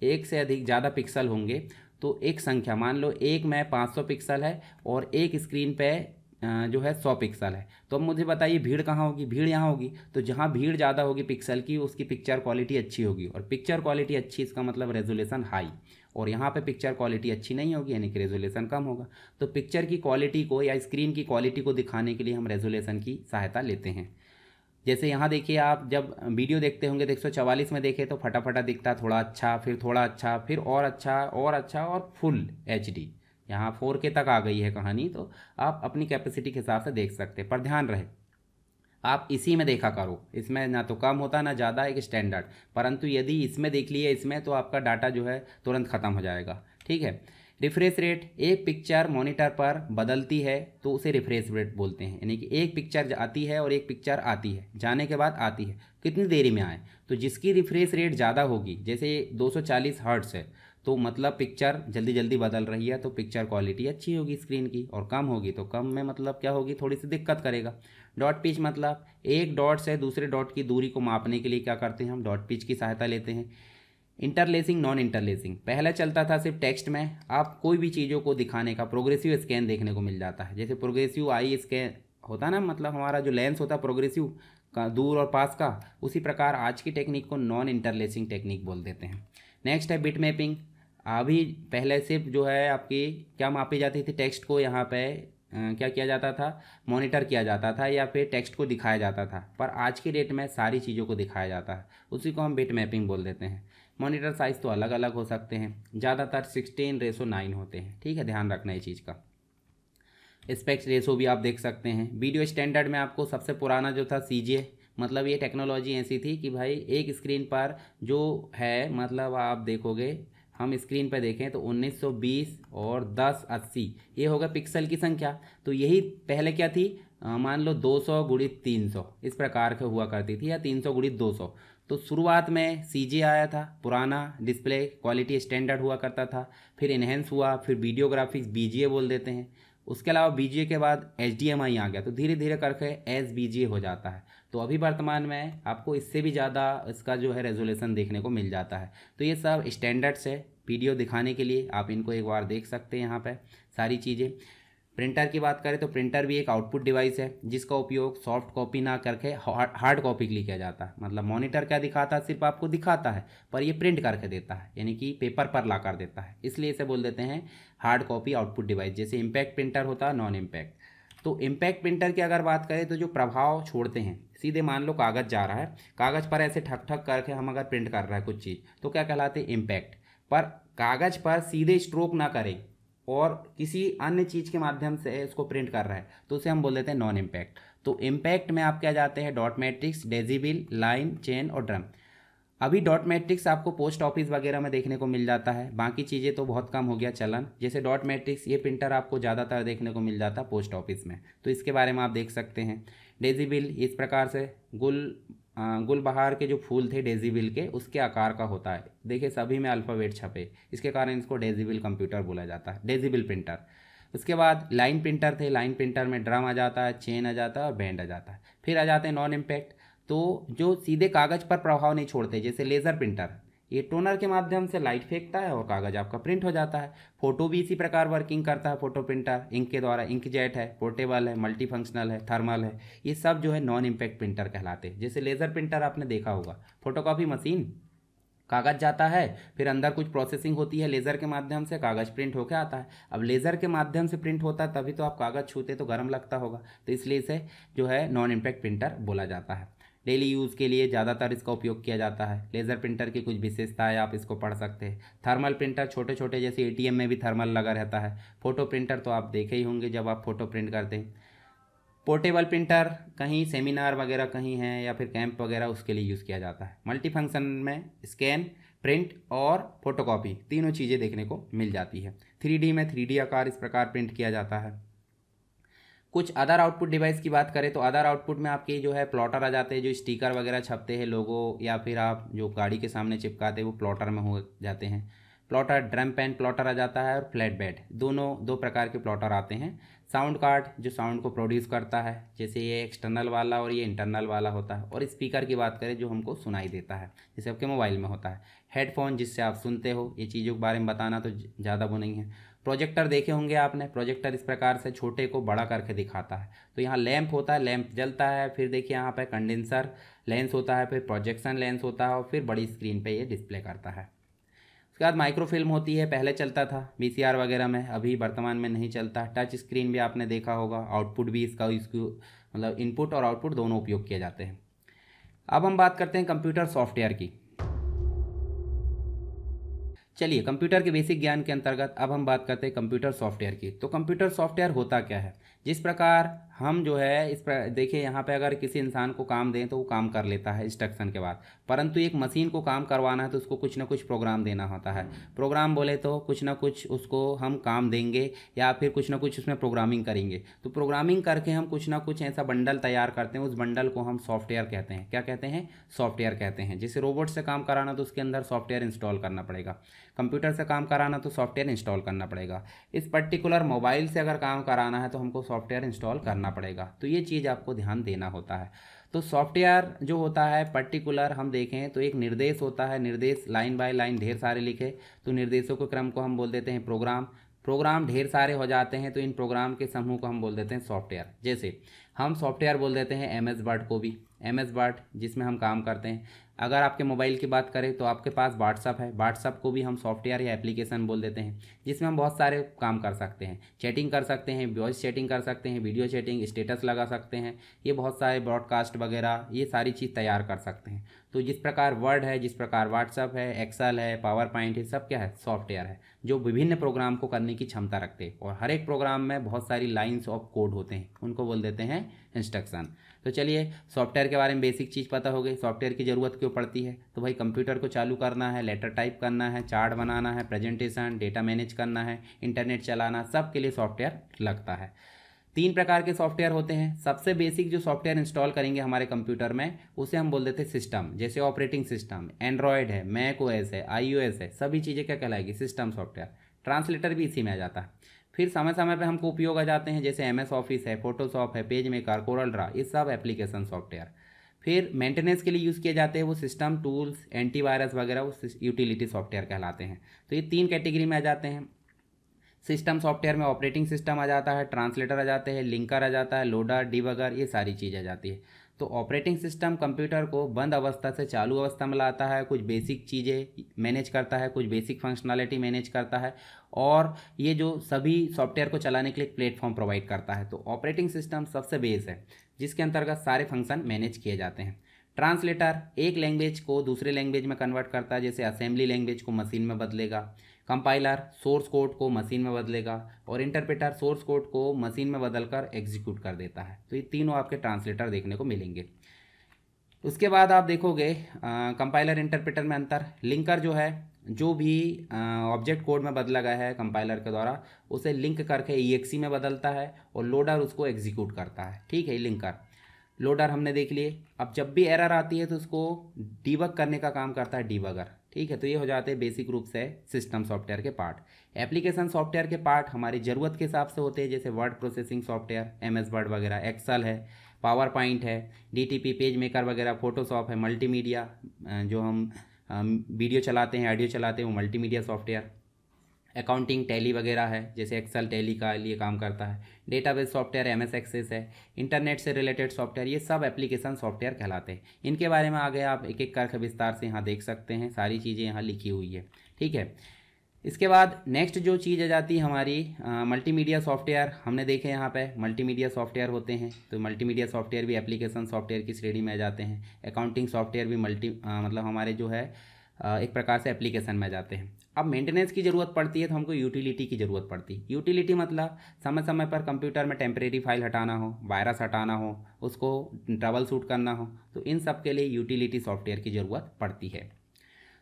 S1: एक से अधिक ज़्यादा पिक्सल होंगे तो एक संख्या मान लो एक में 500 पिक्सल है और एक स्क्रीन पे जो है सौ पिक्सल है तो अब मुझे बताइए भीड़ कहाँ होगी भीड़ यहाँ होगी तो जहाँ भीड़ ज़्यादा होगी पिक्सल की उसकी पिक्चर क्वालिटी अच्छी होगी और पिक्चर क्वालिटी अच्छी इसका मतलब रेजोल्यूशन हाई और यहाँ पे पिक्चर क्वालिटी अच्छी नहीं होगी यानी कि रेजोल्यूशन कम होगा तो पिक्चर की क्वालिटी को या स्क्रीन की क्वालिटी को दिखाने के लिए हम रेजोल्यूशन की सहायता लेते हैं जैसे यहाँ देखिए आप जब वीडियो देखते होंगे तो एक में देखे तो फटाफटा दिखता थोड़ा अच्छा फिर थोड़ा अच्छा फिर और अच्छा और अच्छा और फुल एच डी यहाँ फोर के तक आ गई है कहानी तो आप अपनी कैपेसिटी के हिसाब से देख सकते हैं पर ध्यान रहे आप इसी में देखा करो इसमें ना तो कम होता ना ज़्यादा एक स्टैंडर्ड परंतु यदि इसमें देख लिए इसमें तो आपका डाटा जो है तुरंत ख़त्म हो जाएगा ठीक है रिफ्रेश रेट एक पिक्चर मॉनिटर पर बदलती है तो उसे रिफ्रेश रेट बोलते हैं यानी कि एक पिक्चर आती है और एक पिक्चर आती है जाने के बाद आती है कितनी देरी में आए तो जिसकी रिफ्रेश रेट ज़्यादा होगी जैसे 240 हर्ट्स है तो मतलब पिक्चर जल्दी जल्दी बदल रही है तो पिक्चर क्वालिटी अच्छी होगी स्क्रीन की और कम होगी तो कम में मतलब क्या होगी थोड़ी सी दिक्कत करेगा डॉट पिच मतलब एक डॉट से दूसरे डॉट की दूरी को मापने के लिए क्या करते हैं हम डॉट पिच की सहायता लेते हैं इंटरलेसिंग नॉन इंटरलेसिंग पहले चलता था सिर्फ टेक्स्ट में आप कोई भी चीज़ों को दिखाने का प्रोग्रेसिव स्कैन देखने को मिल जाता है जैसे प्रोग्रेसिव आई स्कैन होता ना मतलब हमारा जो लेंस होता है प्रोग्रेसिव का दूर और पास का उसी प्रकार आज की टेक्निक को नॉन इंटरलेसिंग टेक्निक बोल देते हैं नेक्स्ट है बिट मैपिंग अभी पहले सिर्फ जो है आपकी क्या मापी जाती थी टेक्स्ट को यहाँ पे क्या किया जाता था मॉनिटर किया जाता था या फिर टेक्स्ट को दिखाया जाता था पर आज के डेट में सारी चीज़ों को दिखाया जाता है उसी को हम बिट मैपिंग बोल देते हैं मॉनिटर साइज़ तो अलग अलग हो सकते हैं ज़्यादातर सिक्सटीन रेसो नाइन होते हैं ठीक है ध्यान रखना इस चीज़ का स्पेक्स रेसो भी आप देख सकते हैं वीडियो स्टैंडर्ड में आपको सबसे पुराना जो था सी मतलब ये टेक्नोलॉजी ऐसी थी कि भाई एक स्क्रीन पर जो है मतलब आप देखोगे हम स्क्रीन पर देखें तो 1920 और 1080 ये होगा पिक्सल की संख्या तो यही पहले क्या थी मान लो 200 सौ गुड़ित तीन इस प्रकार के हुआ करती थी या 300 सौ गुड़ित दो तो शुरुआत में सी आया था पुराना डिस्प्ले क्वालिटी स्टैंडर्ड हुआ करता था फिर इन्हेंस हुआ फिर वीडियो ग्राफिक्स बी बोल देते हैं उसके अलावा बी के बाद एच आ गया तो धीरे धीरे करके एस बी हो जाता है तो अभी वर्तमान में आपको इससे भी ज़्यादा इसका जो है रेजोल्यूसन देखने को मिल जाता है तो ये सब स्टैंडर्ड्स है वीडियो दिखाने के लिए आप इनको एक बार देख सकते हैं यहाँ पर सारी चीज़ें प्रिंटर की बात करें तो प्रिंटर भी एक आउटपुट डिवाइस है जिसका उपयोग सॉफ्ट कॉपी ना करके हार्ड कॉपी के लिए किया जाता है मतलब मॉनिटर क्या दिखाता है सिर्फ आपको दिखाता है पर ये प्रिंट करके देता है यानी कि पेपर पर ला कर देता है इसलिए इसे बोल देते हैं हार्ड कॉपी आउटपुट डिवाइस जैसे इम्पैक्ट प्रिंटर होता है नॉन इम्पैक्ट तो इम्पैक्ट प्रिंटर की अगर बात करें तो जो प्रभाव छोड़ते हैं सीधे मान लो कागज़ जा रहा है कागज़ पर ऐसे ठक ठक करके हम अगर प्रिंट कर रहा है कुछ चीज़ तो क्या कहलाते हैं इम्पैक्ट पर कागज़ पर सीधे स्ट्रोक ना करें और किसी अन्य चीज़ के माध्यम से इसको प्रिंट कर रहा है तो उसे हम बोल देते हैं नॉन इम्पैक्ट तो इम्पैक्ट में आप क्या जाते हैं dot matrix daisy wheel line chain और ड्रम अभी डॉट मैट्रिक्स आपको पोस्ट ऑफिस वगैरह में देखने को मिल जाता है बाकी चीज़ें तो बहुत कम हो गया चलन जैसे डॉट मैट्रिक्स ये प्रिंटर आपको ज़्यादातर देखने को मिल जाता है पोस्ट ऑफिस में तो इसके बारे में आप देख सकते हैं डेजीबिल इस प्रकार से गुल गुलबहार के जो फूल थे डेजीविल के उसके आकार का होता है देखिए सभी में अल्फ़ावेट छपे इसके कारण इसको डेजीविल कंप्यूटर बोला जाता है डेजीविल प्रिंटर उसके बाद लाइन प्रिंटर थे लाइन प्रिंटर में ड्रम आ जाता है चेन आ जाता है और बैंड आ जाता है फिर आ जाते हैं नॉन इम्पैक्ट तो जो सीधे कागज़ पर प्रभाव नहीं छोड़ते जैसे लेज़र प्रिंटर ये टोनर के माध्यम से लाइट फेंकता है और कागज़ आपका प्रिंट हो जाता है फोटो भी इसी प्रकार वर्किंग करता है फोटो प्रिंटर इंक के द्वारा इंक जेट है पोर्टेबल है मल्टी फंक्शनल है थर्मल है ये सब जो है नॉन इम्पैक्ट प्रिंटर कहलाते हैं जैसे लेज़र प्रिंटर आपने देखा होगा फोटोकॉपी मशीन कागज़ जाता है फिर अंदर कुछ प्रोसेसिंग होती है लेज़र के माध्यम से कागज़ प्रिंट होकर आता है अब लेज़र के माध्यम से प्रिंट होता है तभी तो आप कागज़ छूते तो गर्म लगता होगा तो इसलिए इसे जो है नॉन इम्पैक्ट प्रिंटर बोला जाता है डेली यूज़ के लिए ज़्यादातर इसका उपयोग किया जाता है लेज़र प्रिंटर की कुछ विशेषताएं आप इसको पढ़ सकते हैं थर्मल प्रिंटर छोटे छोटे जैसे ए में भी थर्मल लगा रहता है फ़ोटो प्रिंटर तो आप देखे ही होंगे जब आप फ़ोटो प्रिंट करते हैं पोर्टेबल प्रिंटर कहीं सेमिनार वगैरह कहीं है या फिर कैंप वगैरह उसके लिए यूज़ किया जाता है मल्टीफंक्शन में स्कैन प्रिंट और फोटोकॉपी तीनों चीज़ें देखने को मिल जाती है थ्री में थ्री आकार इस प्रकार प्रिंट किया जाता है कुछ अदर आउटपुट डिवाइस की बात करें तो अदर आउटपुट में आपके जो है प्लॉटर आ जाते हैं जो स्टिकर वगैरह छपते हैं लोगों या फिर आप जो गाड़ी के सामने चिपकाते हैं वो प्लॉटर में हो जाते हैं प्लॉटर ड्रम पेन प्लॉटर आ जाता है और फ्लैट बेड दोनों दो प्रकार के प्लॉटर आते हैं साउंड कार्ड जो साउंड को प्रोड्यूस करता है जैसे ये एक्सटर्नल वाला और ये इंटरनल वाला होता है और स्पीकर की बात करें जो हमको सुनाई देता है जैसे आपके मोबाइल में होता है हेडफोन जिससे आप सुनते हो ये चीज़ों के बारे में बताना तो ज़्यादा वो नहीं है प्रोजेक्टर देखे होंगे आपने प्रोजेक्टर इस प्रकार से छोटे को बड़ा करके दिखाता है तो यहाँ लैंप होता है लैंप जलता है फिर देखिए यहाँ पर कंडेंसर लेंस होता है फिर प्रोजेक्शन लेंस होता है और फिर बड़ी स्क्रीन पर यह डिस्प्ले करता है उसके बाद माइक्रोफिल्म होती है पहले चलता था बी वगैरह में अभी वर्तमान में नहीं चलता टच स्क्रीन भी आपने देखा होगा आउटपुट भी इसका इसको मतलब इनपुट और आउटपुट दोनों उपयोग किए जाते हैं अब हम बात करते हैं कंप्यूटर सॉफ्टवेयर की चलिए कंप्यूटर के बेसिक ज्ञान के अंतर्गत अब हम बात करते हैं कंप्यूटर सॉफ्टवेयर की तो कंप्यूटर सॉफ्टवेयर होता क्या है जिस प्रकार हम जो है इस पर देखिए यहाँ पे अगर किसी इंसान को काम दें तो वो काम कर लेता है इंस्ट्रक्शन के बाद परंतु एक मशीन को काम करवाना है तो उसको कुछ ना कुछ प्रोग्राम देना होता है प्रोग्राम बोले तो कुछ ना कुछ उसको हम काम देंगे या फिर कुछ ना कुछ उसमें प्रोग्रामिंग करेंगे तो प्रोग्रामिंग करके हम कुछ ना कुछ ऐसा बंडल तैयार करते हैं उस बंडल को हम सॉफ्टवेयर कहते हैं क्या कहते हैं सॉफ्टवेयर कहते हैं जैसे रोबोट से काम कराना तो उसके अंदर सॉफ्टवेयर इंस्टॉल करना पड़ेगा कंप्यूटर से काम कराना तो सॉफ्टवेयर इंस्टॉल करना पड़ेगा इस पर्टिकुलर मोबाइल से अगर काम कराना है तो हमको सॉफ्टवेयर इंस्टॉल करना करना पड़ेगा तो ये चीज़ आपको ध्यान देना होता है तो सॉफ्टवेयर जो होता है पर्टिकुलर हम देखें तो एक निर्देश होता है निर्देश लाइन बाय लाइन ढेर सारे लिखे तो निर्देशों के क्रम को हम बोल देते हैं प्रोग्राम प्रोग्राम ढेर सारे हो जाते हैं तो इन प्रोग्राम के समूह को हम बोल देते हैं सॉफ्टवेयर जैसे हम सॉफ्टवेयर बोल देते हैं एम एस वर्ड को भी एम एस वर्ड जिसमें हम काम करते हैं अगर आपके मोबाइल की बात करें तो आपके पास व्हाट्सअप है व्हाट्सअप को भी हम सॉफ्टवेयर या एप्लीकेशन बोल देते हैं जिसमें हम बहुत सारे काम कर सकते हैं चैटिंग कर सकते हैं वॉइस चैटिंग कर सकते हैं वीडियो चैटिंग स्टेटस लगा सकते हैं ये बहुत सारे ब्रॉडकास्ट वगैरह ये सारी चीज़ तैयार कर सकते हैं तो जिस प्रकार वर्ड है जिस प्रकार व्हाट्सअप है एक्सल है पावर पॉइंट है सब क्या है सॉफ्टवेयर है जो विभिन्न प्रोग्राम को करने की क्षमता रखते हैं और हर एक प्रोग्राम में बहुत सारी लाइन्स ऑफ कोड होते हैं उनको बोल देते हैं इंस्ट्रक्शन तो चलिए सॉफ्टवेयर के बारे में बेसिक चीज़ पता हो गई सॉफ्टवेयर की ज़रूरत क्यों पड़ती है तो भाई कंप्यूटर को चालू करना है लेटर टाइप करना है चार्ट बनाना है प्रेजेंटेशन डेटा मैनेज करना है इंटरनेट चलाना सब के लिए सॉफ्टवेयर लगता है तीन प्रकार के सॉफ्टवेयर होते हैं सबसे बेसिक जो सॉफ्टवेयर इंस्टॉल करेंगे हमारे कंप्यूटर में उसे हम बोल देते हैं सिस्टम जैसे ऑपरेटिंग सिस्टम एंड्रॉयड है मैक ओएस है आईओएस है सभी चीज़ें क्या कहलाएगी सिस्टम सॉफ्टवेयर ट्रांसलेटर भी इसी में आ जाता है फिर समय समय पर हमको उपयोग आ जाते हैं जैसे एम एस ऑफिस है फोटोशॉप है पेज मेकर कोरल ड्रा ये सब एप्लीकेशन सॉफ्टवेयर फिर मेंटेनेंस के लिए यूज़ किए जाते हैं वो सिस्टम टूल्स एंटीवायरस वगैरह वो यूटिलिटी सॉफ्टवेयर कहलाते हैं तो ये तीन कैटेगरी में आ जाते हैं सिस्टम सॉफ्टवेयर में ऑपरेटिंग सिस्टम आ जाता है ट्रांसलेटर आ जाते हैं लिंकर आ जाता है लोडर डिबगर ये सारी चीज़ आ जाती है तो ऑपरेटिंग सिस्टम कंप्यूटर को बंद अवस्था से चालू अवस्था में लाता है कुछ बेसिक चीज़ें मैनेज करता है कुछ बेसिक फंक्शनैलिटी मैनेज करता है और ये जो सभी सॉफ्टवेयर को चलाने के लिए प्लेटफॉर्म प्रोवाइड करता है तो ऑपरेटिंग सिस्टम सबसे बेस है जिसके अंतर्गत सारे फंक्शन मैनेज किए जाते हैं ट्रांसलेटर एक लैंग्वेज को दूसरे लैंग्वेज में कन्वर्ट करता है जैसे असेंबली लैंग्वेज को मशीन में बदलेगा कंपाइलर सोर्स कोड को मशीन में बदलेगा और इंटरप्रेटर सोर्स कोड को मशीन में बदलकर एग्जीक्यूट कर देता है तो ये तीनों आपके ट्रांसलेटर देखने को मिलेंगे उसके बाद आप देखोगे कंपाइलर इंटरप्रेटर में अंतर लिंकर जो है जो भी ऑब्जेक्ट कोड में बदला गया है कंपाइलर के द्वारा उसे लिंक करके ई में बदलता है और लोडर उसको एग्जीक्यूट करता है ठीक है लिंकर लोडर हमने देख लिए अब जब भी एरर आती है तो उसको डीबग करने का काम करता है डीबगर ठीक है तो ये हो जाते हैं बेसिक रूप से सिस्टम सॉफ्टवेयर के पार्ट एप्लीकेशन सॉफ्टवेयर के पार्ट हमारी ज़रूरत के हिसाब से होते हैं जैसे word processing software M S word वगैरह एक्सल है पावर पॉइंट है D T P page maker वगैरह फोटोशॉप है मल्टीमीडिया जो हम वीडियो चलाते हैं ऑडियो चलाते हैं वो मल्टीमीडिया सॉफ्टवेयर अकाउंटिंग टैली वगैरह है जैसे एक्सेल टैली का लिए काम करता है database software M S access है इंटरनेट से रिलेटेड सॉफ्टवेयर ये सब एप्लीकेशन सॉफ्टवेयर कहलाते हैं इनके बारे में आगे आप एक एक करके विस्तार से यहाँ देख सकते हैं सारी चीज़ें यहाँ लिखी हुई है ठीक है इसके बाद नेक्स्ट जो चीज़ आ जाती है हमारी मल्टीमीडिया सॉफ्टवेयर हमने देखे यहाँ पे मल्टीमीडिया सॉफ्टवेयर होते हैं तो मल्टीमीडिया सॉफ्टवेयर भी एप्लीकेशन सॉफ्टवेयर की श्रेणी में आ जाते हैं अकाउंटिंग सॉफ्टवेयर भी मल्टी आ, मतलब हमारे जो है आ, एक प्रकार से एप्लीकेशन में आ जाते हैं अब मेंटेनेंस की ज़रूरत पड़ती है तो हमको यूटिलिटी की ज़रूरत पड़ती है यूटिलिटी मतलब समय समय पर कंप्यूटर में टेम्परेरी फाइल हटाना हो वायरस हटाना हो उसको ट्रबल सूट करना हो तो इन सब के लिए यूटिलिटी सॉफ्टवेयर की ज़रूरत पड़ती है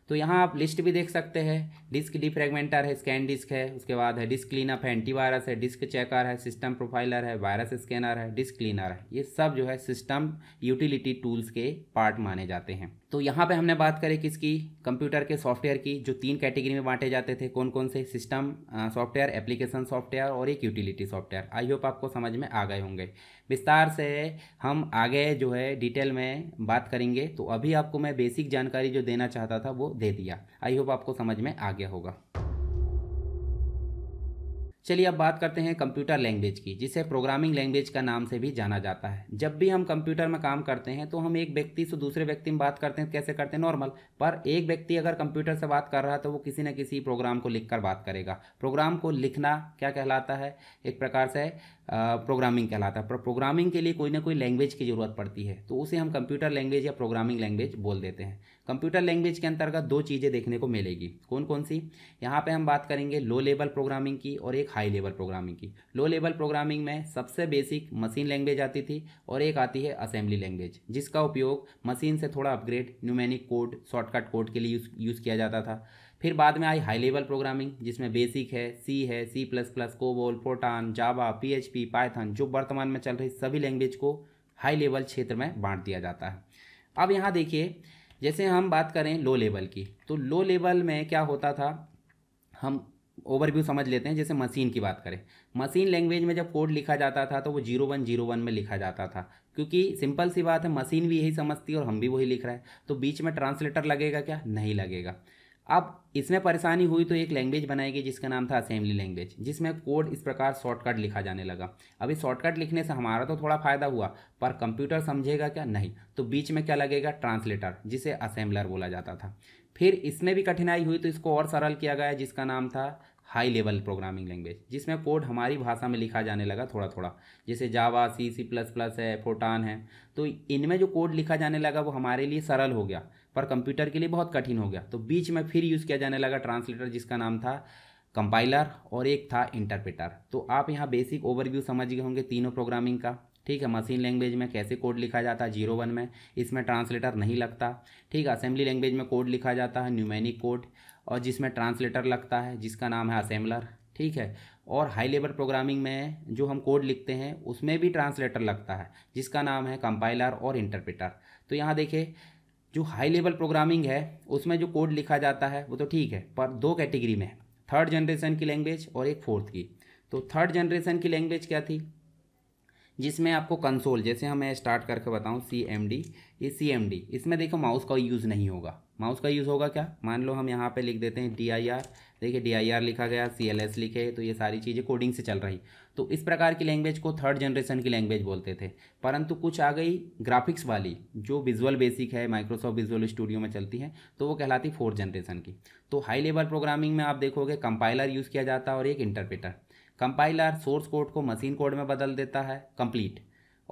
S1: तो यहाँ आप लिस्ट भी देख सकते हैं डिस्क डिफ्रेगमेंटर है स्कैन डिस्क है उसके बाद है डिस्क क्लीनअप है एंटीवायरस है डिस्क चेकर है सिस्टम प्रोफाइलर है वायरस स्कैनर है डिस्क क्लीनर है ये सब जो है सिस्टम यूटिलिटी टूल्स के पार्ट माने जाते हैं तो यहाँ पे हमने बात करें किसकी कंप्यूटर के सॉफ्टवेयर की जो तीन कैटेगरी में बांटे जाते थे कौन कौन से सिस्टम सॉफ्टवेयर एप्लीकेशन सॉफ्टवेयर और एक यूटिलिटी सॉफ्टवेयर आई होप आपको समझ में आ गए होंगे विस्तार से हम आगे जो है डिटेल में बात करेंगे तो अभी आपको मैं बेसिक जानकारी जो देना चाहता था वो दे दिया आई होप आपको समझ में आ गया होगा चलिए अब बात करते हैं कंप्यूटर लैंग्वेज की जिसे प्रोग्रामिंग लैंग्वेज का नाम से भी जाना जाता है जब भी हम कंप्यूटर में काम करते हैं तो हम एक व्यक्ति से दूसरे व्यक्ति में बात करते हैं तो कैसे करते हैं नॉर्मल पर एक व्यक्ति अगर कंप्यूटर से बात कर रहा है तो वो किसी न किसी प्रोग्राम को लिख कर बात करेगा प्रोग्राम को लिखना क्या कहलाता है एक प्रकार से प्रोग्रामिंग कहलाता है पर प्रोग्रामिंग के लिए कोई ना कोई लैंग्वेज की ज़रूरत पड़ती है तो उसे हम कंप्यूटर लैंग्वेज या प्रोग्रामिंग लैंग्वेज बोल देते हैं कंप्यूटर लैंग्वेज के अंतर्गत दो चीज़ें देखने को मिलेगी कौन कौन सी यहाँ पे हम बात करेंगे लो लेवल प्रोग्रामिंग की और एक हाई लेवल प्रोग्रामिंग की लो लेवल प्रोग्रामिंग में सबसे बेसिक मशीन लैंग्वेज आती थी और एक आती है असेंबली लैंग्वेज जिसका उपयोग मशीन से थोड़ा upgrade mnemonic code shortcut code के लिए यूज़ यूज़ किया जाता था फिर बाद में आई हाई लेवल प्रोग्रामिंग जिसमें बेसिक है सी है C plus plus COBOL Fortran Java P Python जो वर्तमान में चल रही सभी लैंग्वेज को हाई लेवल क्षेत्र में बांट दिया जाता है अब यहाँ देखिए जैसे हम बात करें लो लेवल की तो लो लेवल में क्या होता था हम ओवरव्यू समझ लेते हैं जैसे मशीन की बात करें मशीन लैंग्वेज में जब कोड लिखा जाता था तो वो जीरो वन जीरो वन में लिखा जाता था क्योंकि सिंपल सी बात है मशीन भी यही समझती है और हम भी वही लिख रहे हैं तो बीच में ट्रांसलेटर लगेगा क्या नहीं लगेगा अब इसमें परेशानी हुई तो एक लैंग्वेज बनाई गई जिसका नाम था असेंबली लैंग्वेज जिसमें कोड इस प्रकार शॉर्टकट लिखा जाने लगा अभी शॉर्टकट लिखने से हमारा तो थोड़ा फायदा हुआ पर कंप्यूटर समझेगा क्या नहीं तो बीच में क्या लगेगा ट्रांसलेटर जिसे असेंबलर बोला जाता था फिर इसमें भी कठिनाई हुई तो इसको और सरल किया गया जिसका नाम था हाई लेवल प्रोग्रामिंग लैंग्वेज जिसमें कोड हमारी भाषा में लिखा जाने लगा थोड़ा थोड़ा जैसे Java C C plus plus है फोटान है तो इनमें जो कोड लिखा जाने लगा वो हमारे लिए सरल हो गया पर कंप्यूटर के लिए बहुत कठिन हो गया तो बीच में फिर यूज़ किया जाने लगा ट्रांसलेटर जिसका नाम था कंपाइलर और एक था इंटरप्रेटर तो आप यहाँ बेसिक ओवरव्यू समझ गए होंगे तीनों प्रोग्रामिंग का ठीक है मशीन लैंग्वेज में कैसे कोड लिखा जाता है जीरो वन में इसमें ट्रांसलेटर नहीं लगता ठीक है असेंबली लैंग्वेज में कोड लिखा जाता है न्यूमेनिक कोड और जिसमें ट्रांसलेटर लगता है जिसका नाम है असेंबलर ठीक है और हाई लेवल प्रोग्रामिंग में जो हम कोड लिखते हैं उसमें भी ट्रांसलेटर लगता है जिसका नाम है कंपाइलर और इंटरप्रेटर तो यहाँ देखिए जो हाई लेवल प्रोग्रामिंग है उसमें जो कोड लिखा जाता है वो तो ठीक है पर दो कैटेगरी में है थर्ड जनरेशन की लैंग्वेज और एक फोर्थ की तो थर्ड जनरेशन की लैंग्वेज क्या थी जिसमें आपको कंसोल जैसे हमें स्टार्ट करके बताऊँ सी एम डी ये सी एम डी इसमें देखो माउस का यूज़ नहीं होगा माउस का यूज़ होगा क्या मान लो हम यहाँ पे लिख देते हैं डी आई आर देखिए डी लिखा गया सी लिखे तो ये सारी चीज़ें कोडिंग से चल रही तो इस प्रकार की लैंग्वेज को थर्ड जनरेशन की लैंग्वेज बोलते थे परंतु कुछ आ गई ग्राफिक्स वाली जो विजुअल बेसिक है माइक्रोसॉफ्ट विजुअल स्टूडियो में चलती है तो वो कहलाती फोर्थ जनरेशन की तो हाई लेवल प्रोग्रामिंग में आप देखोगे कंपाइलर यूज़ किया जाता है और एक इंटरप्रेटर कंपाइलर सोर्स कोड को मशीन कोड में बदल देता है कंप्लीट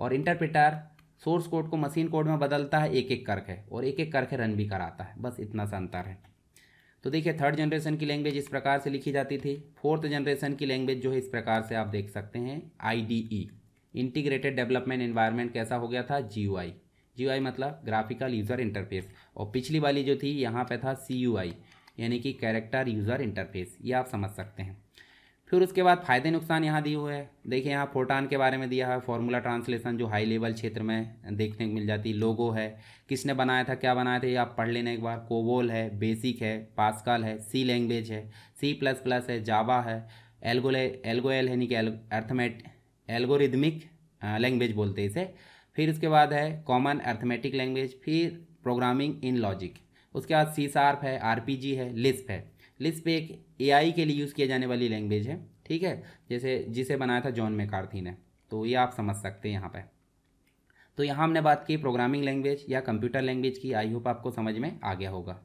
S1: और इंटरप्रेटर सोर्स कोड को मशीन कोड में बदलता है एक एक करके और एक एक करके रन भी कराता है बस इतना सा अंतर है तो देखिए थर्ड जनरेशन की लैंग्वेज इस प्रकार से लिखी जाती थी फोर्थ जनरेशन की लैंग्वेज जो है इस प्रकार से आप देख सकते हैं आई इंटीग्रेटेड डेवलपमेंट इन्वायरमेंट कैसा हो गया था जी यू आई जी आई मतलब ग्राफिकल यूज़र इंटरफेस और पिछली वाली जो थी यहाँ पे था सी यू आई यानी कि कैरेक्टर यूज़र इंटरफेस ये आप समझ सकते हैं फिर उसके बाद फ़ायदे नुकसान यहाँ दिए हुए हैं देखिए यहाँ फोटान के बारे में दिया है फॉर्मूला ट्रांसलेशन जो हाई लेवल क्षेत्र में देखने को मिल जाती है लोगो है किसने बनाया था क्या बनाया था ये आप पढ़ लेने एक बार कोवोल है बेसिक है पास्कल है सी लैंग्वेज है सी प्लस प्लस है जावा है एल्गोले एल्गोएल यानी कि अर्थमेट एल्गोरिदमिक लैंग्वेज बोलते हैं इसे फिर उसके बाद है कॉमन अर्थमेटिक लैंग्वेज फिर प्रोग्रामिंग इन लॉजिक उसके बाद सी शार्प है आर है लिस्प है लिस्ट एक ए के लिए यूज़ किया जाने वाली लैंग्वेज है ठीक है जैसे जिसे बनाया था जॉन मेकार्थी ने तो ये आप समझ सकते हैं यहाँ पर तो यहाँ हमने बात की प्रोग्रामिंग लैंग्वेज या कंप्यूटर लैंग्वेज की आई होप आपको समझ में आ गया होगा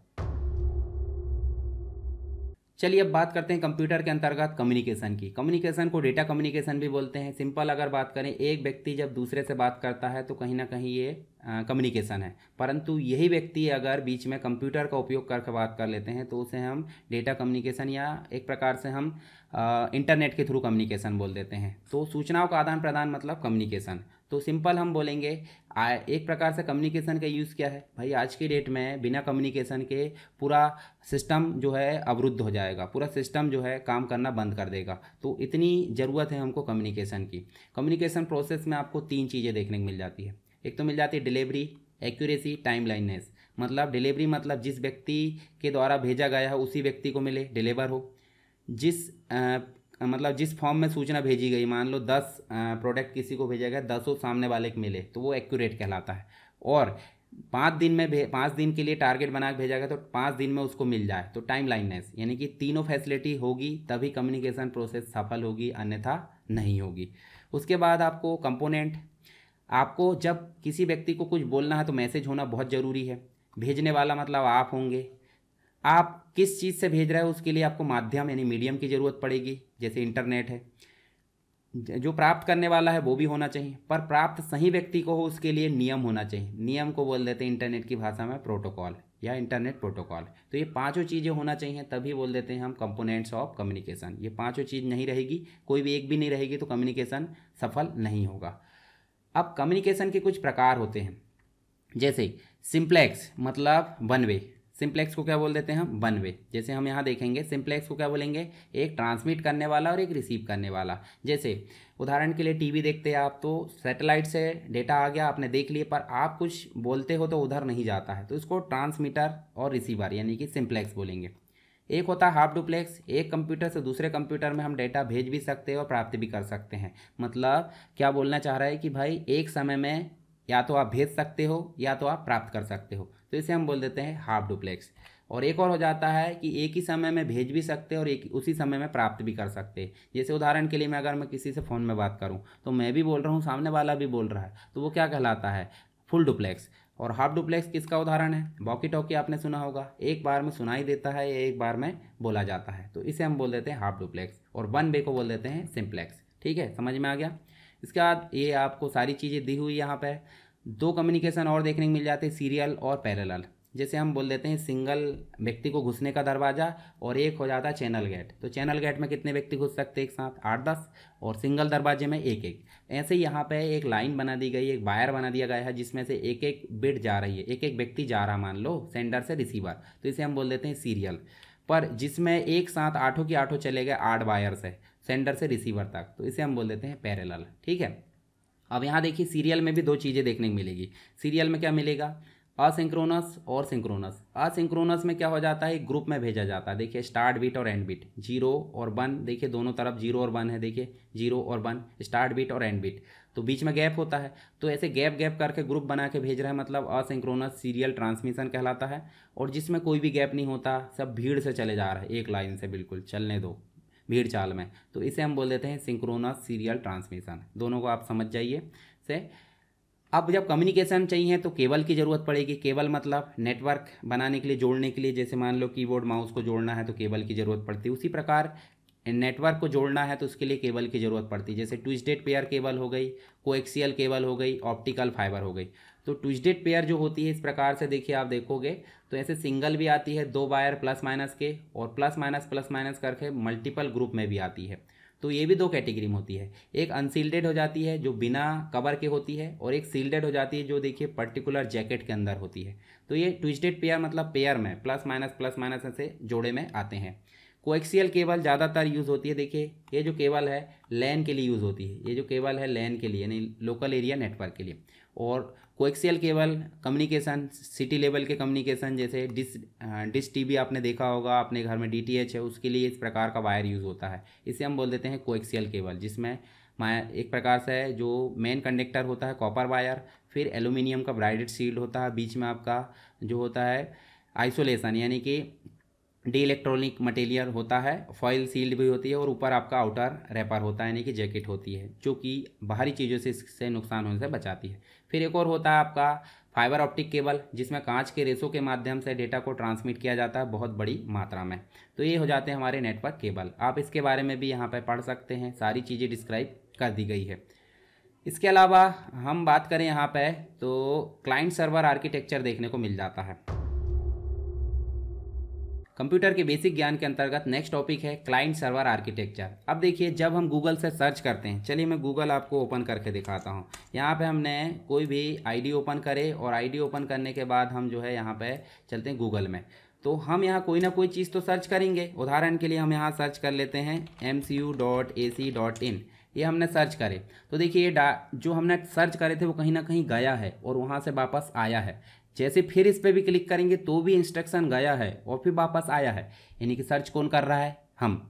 S1: चलिए अब बात करते हैं कंप्यूटर के अंतर्गत कम्युनिकेशन की कम्युनिकेशन को डेटा कम्युनिकेशन भी बोलते हैं सिंपल अगर बात करें एक व्यक्ति जब दूसरे से बात करता है तो कहीं ना कहीं ये कम्युनिकेशन है परंतु यही व्यक्ति अगर बीच में कंप्यूटर का उपयोग करके बात कर लेते हैं तो उसे हम डेटा कम्युनिकेशन या एक प्रकार से हम इंटरनेट के थ्रू कम्युनिकेशन बोल देते हैं तो सूचनाओं का आदान प्रदान मतलब कम्युनिकेशन तो सिंपल हम बोलेंगे आ एक प्रकार से कम्युनिकेशन का यूज़ क्या है भाई आज के डेट में बिना कम्युनिकेशन के पूरा सिस्टम जो है अवरुद्ध हो जाएगा पूरा सिस्टम जो है काम करना बंद कर देगा तो इतनी ज़रूरत है हमको कम्युनिकेशन की कम्युनिकेशन प्रोसेस में आपको तीन चीज़ें देखने को मिल जाती है एक तो मिल जाती है डिलीवरी एक्यूरेसी टाइम लाइननेस मतलब डिलीवरी मतलब जिस व्यक्ति के द्वारा भेजा गया है उसी व्यक्ति को मिले डिलीवर हो जिस मतलब जिस फॉर्म में सूचना भेजी गई मान लो दस प्रोडक्ट किसी को भेजा गया दसों सामने वाले के मिले तो वो एक्यूरेट कहलाता है और पाँच दिन में पाँच दिन के लिए टारगेट बना के भेजा गया तो पाँच दिन में उसको मिल जाए तो टाइम लाइननेस यानी कि तीनों फैसिलिटी होगी तभी कम्युनिकेशन प्रोसेस सफल होगी अन्यथा नहीं होगी उसके बाद आपको कंपोनेंट आपको जब किसी व्यक्ति को कुछ बोलना है तो मैसेज होना बहुत ज़रूरी है भेजने वाला मतलब आप होंगे आप किस चीज़ से भेज रहा है उसके लिए आपको माध्यम यानी मीडियम की ज़रूरत पड़ेगी जैसे इंटरनेट है जो प्राप्त करने वाला है वो भी होना चाहिए पर प्राप्त सही व्यक्ति को हो उसके लिए नियम होना चाहिए नियम को बोल देते हैं इंटरनेट की भाषा में प्रोटोकॉल या इंटरनेट प्रोटोकॉल तो ये पांचों चीज़ें होना चाहिए तभी बोल देते हैं हम कंपोनेंट्स ऑफ कम्युनिकेशन ये पांचों चीज़ नहीं रहेगी कोई भी एक भी नहीं रहेगी तो कम्युनिकेशन सफल नहीं होगा अब कम्युनिकेशन के कुछ प्रकार होते हैं जैसे सिंप्लेक्स मतलब वन वे सिंप्लेक्स को क्या बोल देते हैं हम वन वे जैसे हम यहाँ देखेंगे सिंप्लेक्स को क्या बोलेंगे एक ट्रांसमिट करने वाला और एक रिसीव करने वाला जैसे उदाहरण के लिए टीवी देखते हैं आप तो सैटेलाइट से डेटा आ गया आपने देख लिए पर आप कुछ बोलते हो तो उधर नहीं जाता है तो इसको ट्रांसमीटर और रिसीवर यानी कि सिम्प्लेक्स बोलेंगे एक होता है हाफ डुप्लेक्स एक कंप्यूटर से दूसरे कंप्यूटर में हम डेटा भेज भी सकते हैं और प्राप्त भी कर सकते हैं मतलब क्या बोलना चाह रहा है कि भाई एक समय में या तो आप भेज सकते हो या तो आप प्राप्त कर सकते हो तो इसे हम बोल देते हैं हाफ डुप्लेक्स और एक और हो जाता है कि एक ही समय में भेज भी सकते हैं और एक उसी समय में प्राप्त भी कर सकते हैं जैसे उदाहरण के लिए मैं अगर मैं किसी से फ़ोन में बात करूं तो मैं भी बोल रहा हूं सामने वाला भी बोल रहा है तो वो क्या कहलाता है फुल डुप्लेक्स और हाफ डुप्लेक्स किसका उदाहरण है बॉकी टॉकी आपने सुना होगा एक बार में सुनाई देता है या एक बार में बोला जाता है तो इसे हम बोल देते हैं हाफ डुप्लेक्स और वन बे को बोल देते हैं सिम्प्लेक्स ठीक है समझ में आ गया इसके बाद ये आपको सारी चीज़ें दी हुई यहाँ पर दो कम्युनिकेशन और देखने को मिल जाते हैं सीरियल और पैरेलल जैसे हम बोल देते हैं सिंगल व्यक्ति को घुसने का दरवाज़ा और एक हो जाता है चैनल गेट तो चैनल गेट में कितने व्यक्ति घुस सकते हैं एक साथ आठ दस और सिंगल दरवाजे में एक एक ऐसे यहाँ पे एक लाइन बना दी गई एक वायर बना दिया गया है जिसमें से एक एक बिड जा रही है एक एक व्यक्ति जा रहा मान लो सेंडर से रिसीवर तो इसे हम बोल देते हैं सीरियल पर जिसमें एक साथ आठों की आठों चले गए आठ वायर्स है सेंडर से रिसीवर तक तो इसे हम बोल देते हैं पैरेलल ठीक है अब यहाँ देखिए सीरियल में भी दो चीज़ें देखने को मिलेगी सीरियल में क्या मिलेगा असिंक्रोनस और सिंक्रोनस असिंक्रोनस में क्या हो जाता है ग्रुप में भेजा जाता है देखिए स्टार्ट बीट और एंड बीट जीरो और वन देखिए दोनों तरफ जीरो और वन है देखिए जीरो और वन स्टार्ट बीट और एंड बीट तो बीच में गैप होता है तो ऐसे गैप गैप करके ग्रुप बना के भेज रहे हैं मतलब असिंक्रोनस सीरियल ट्रांसमिशन कहलाता है और जिसमें कोई भी गैप नहीं होता सब भीड़ से चले जा रहे हैं एक लाइन से बिल्कुल चलने दो भीड़ चाल में तो इसे हम बोल देते हैं सिंक्रोनस सीरियल ट्रांसमिशन दोनों को आप समझ जाइए से अब जब कम्युनिकेशन चाहिए तो केबल की ज़रूरत पड़ेगी केबल मतलब नेटवर्क बनाने के लिए जोड़ने के लिए जैसे मान लो कीबोर्ड माउस को जोड़ना है तो केबल की ज़रूरत पड़ती है उसी प्रकार नेटवर्क को जोड़ना है तो उसके लिए केबल की ज़रूरत पड़ती है जैसे ट्विस्टेड पेयर केबल हो गई कोएक्सियल केबल हो गई ऑप्टिकल फाइबर हो गई तो ट्विस्टेड पेयर जो होती है इस प्रकार से देखिए आप देखोगे तो ऐसे सिंगल भी आती है दो वायर प्लस माइनस के और प्लस माइनस प्लस माइनस करके मल्टीपल ग्रुप में भी आती है तो ये भी दो कैटेगरी में होती है एक अनसील्डेड हो जाती है जो बिना कवर के होती है और एक सील्डेड हो जाती है जो देखिए पर्टिकुलर जैकेट के अंदर होती है तो ये ट्विस्टेड पेयर मतलब पेयर में प्लस माइनस प्लस माइनस ऐसे जोड़े में आते हैं कोएक्सियल केबल ज़्यादातर यूज़ होती है देखिए ये जो केबल है लैन के लिए यूज़ होती है ये जो केबल है लैन के लिए यानी लोकल एरिया नेटवर्क के लिए और coaxial cable communication city level के कम्युनिकेशन जैसे डिस डिस टीवी आपने देखा होगा अपने घर में डीटीएच है उसके लिए इस प्रकार का वायर यूज़ होता है इसे हम बोल देते हैं कोएक्सियल केबल जिसमें एक प्रकार से है जो मेन कंडक्टर होता है कॉपर वायर फिर एल्यूमिनियम का ब्राइडेड शील्ड होता है बीच में आपका जो होता है आइसोलेशन यानी कि डी इलेक्ट्रॉनिक मटेरियल होता है फॉइल सील्ड भी होती है और ऊपर आपका आउटर रैपर होता है यानी कि जैकेट होती है जो कि बाहरी चीज़ों से इससे नुकसान होने से बचाती है फिर एक और होता है आपका फाइबर ऑप्टिक केबल जिसमें कांच के रेसों के माध्यम से डेटा को ट्रांसमिट किया जाता है बहुत बड़ी मात्रा में तो ये हो जाते हैं हमारे नेटवर्क केबल आप इसके बारे में भी यहाँ पर पढ़ सकते हैं सारी चीज़ें डिस्क्राइब कर दी गई है इसके अलावा हम बात करें यहाँ पर तो क्लाइंट सर्वर आर्किटेक्चर देखने को मिल जाता है कंप्यूटर के बेसिक ज्ञान के अंतर्गत नेक्स्ट टॉपिक है क्लाइंट सर्वर आर्किटेक्चर अब देखिए जब हम गूगल से सर्च करते हैं चलिए मैं गूगल आपको ओपन करके दिखाता हूँ यहाँ पे हमने कोई भी आईडी ओपन करे और आईडी ओपन करने के बाद हम जो है यहाँ पे चलते हैं गूगल में तो हम यहाँ कोई ना कोई चीज़ तो सर्च करेंगे उदाहरण के लिए हम यहाँ सर्च कर लेते हैं एम ये हमने सर्च करे तो देखिए ये जो हमने सर्च करे थे वो कहीं ना कहीं गया है और वहाँ से वापस आया है जैसे फिर इस पर भी क्लिक करेंगे तो भी इंस्ट्रक्शन गया है और फिर वापस आया है यानी कि सर्च कौन कर रहा है हम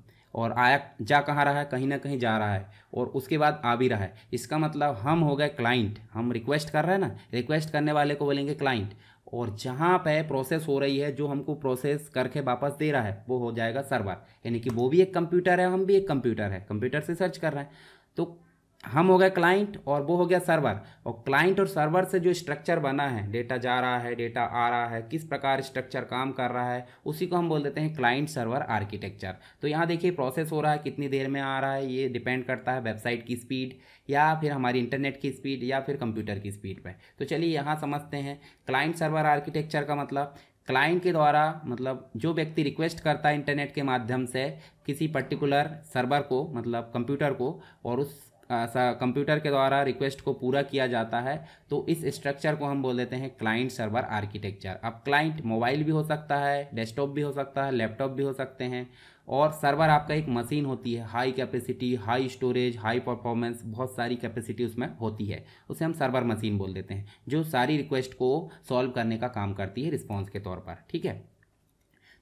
S1: और आया जा कहाँ रहा है कहीं ना कहीं जा रहा है और उसके बाद आ भी रहा है इसका मतलब हम हो गए क्लाइंट हम रिक्वेस्ट कर रहे हैं ना रिक्वेस्ट करने वाले को बोलेंगे क्लाइंट और जहाँ पे प्रोसेस हो रही है जो हमको प्रोसेस करके वापस दे रहा है वो हो जाएगा सर्वर यानी कि वो भी एक कंप्यूटर है हम भी एक कंप्यूटर है कंप्यूटर से सर्च कर रहे हैं तो हम हो गए क्लाइंट और वो हो गया सर्वर और क्लाइंट और सर्वर से जो स्ट्रक्चर बना है डेटा जा रहा है डेटा आ रहा है किस प्रकार स्ट्रक्चर काम कर रहा है उसी को हम बोल देते हैं क्लाइंट सर्वर आर्किटेक्चर तो यहाँ देखिए प्रोसेस हो रहा है कितनी देर में आ रहा है ये डिपेंड करता है वेबसाइट की स्पीड या फिर हमारी इंटरनेट की स्पीड या फिर कंप्यूटर की स्पीड पर तो चलिए यहाँ समझते हैं क्लाइंट सर्वर आर्किटेक्चर का मतलब क्लाइंट के द्वारा मतलब जो व्यक्ति रिक्वेस्ट करता है इंटरनेट के माध्यम से किसी पर्टिकुलर सर्वर को मतलब कंप्यूटर को और उस कंप्यूटर के द्वारा रिक्वेस्ट को पूरा किया जाता है तो इस स्ट्रक्चर को हम बोल देते हैं क्लाइंट सर्वर आर्किटेक्चर अब क्लाइंट मोबाइल भी हो सकता है डेस्कटॉप भी हो सकता है लैपटॉप भी हो सकते हैं और सर्वर आपका एक मशीन होती है high capacity high storage high performance बहुत सारी कैपेसिटी उसमें होती है उसे हम सर्वर मशीन बोल देते हैं जो सारी रिक्वेस्ट को सॉल्व करने का काम करती है रिस्पॉन्स के तौर पर ठीक है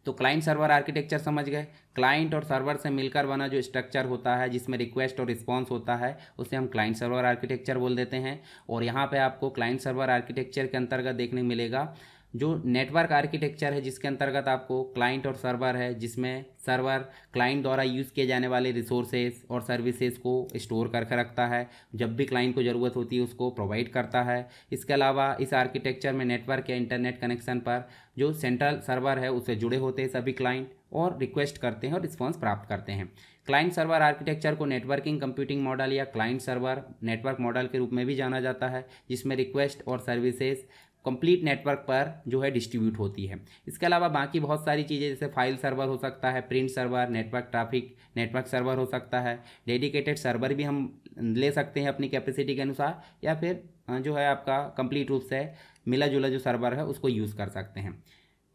S1: तो क्लाइंट सर्वर आर्किटेक्चर समझ गए क्लाइंट और सर्वर से मिलकर बना जो स्ट्रक्चर होता है जिसमें रिक्वेस्ट और रिस्पॉन्स होता है उसे हम क्लाइंट सर्वर आर्किटेक्चर बोल देते हैं और यहाँ पर आपको क्लाइंट सर्वर आर्किटेक्चर के अंतर्गत देखने मिलेगा जो नेटवर्क आर्किटेक्चर है जिसके अंतर्गत आपको क्लाइंट और सर्वर है जिसमें सर्वर क्लाइंट द्वारा यूज़ किए जाने वाले रिसोर्सेज और सर्विसेज को स्टोर करके रखता है जब भी क्लाइंट को ज़रूरत होती है उसको प्रोवाइड करता है इसके अलावा इस आर्किटेक्चर में नेटवर्क या इंटरनेट कनेक्शन पर जो सेंट्रल सर्वर है उससे जुड़े होते हैं सभी क्लाइंट और रिक्वेस्ट करते हैं और रिस्पॉन्स प्राप्त करते हैं क्लाइंट सर्वर आर्किटेक्चर को नेटवर्किंग कंप्यूटिंग मॉडल या क्लाइंट सर्वर नेटवर्क मॉडल के रूप में भी जाना जाता है जिसमें रिक्वेस्ट और सर्विसेज कंप्लीट नेटवर्क पर जो है डिस्ट्रीब्यूट होती है इसके अलावा बाकी बहुत सारी चीज़ें जैसे फाइल सर्वर हो सकता है print server network traffic network server हो सकता है डेडिकेटेड सर्वर भी हम ले सकते हैं अपनी कैपेसिटी के अनुसार या फिर जो है आपका कंप्लीट रूप से मिला जुला जो सर्वर है उसको यूज़ कर सकते हैं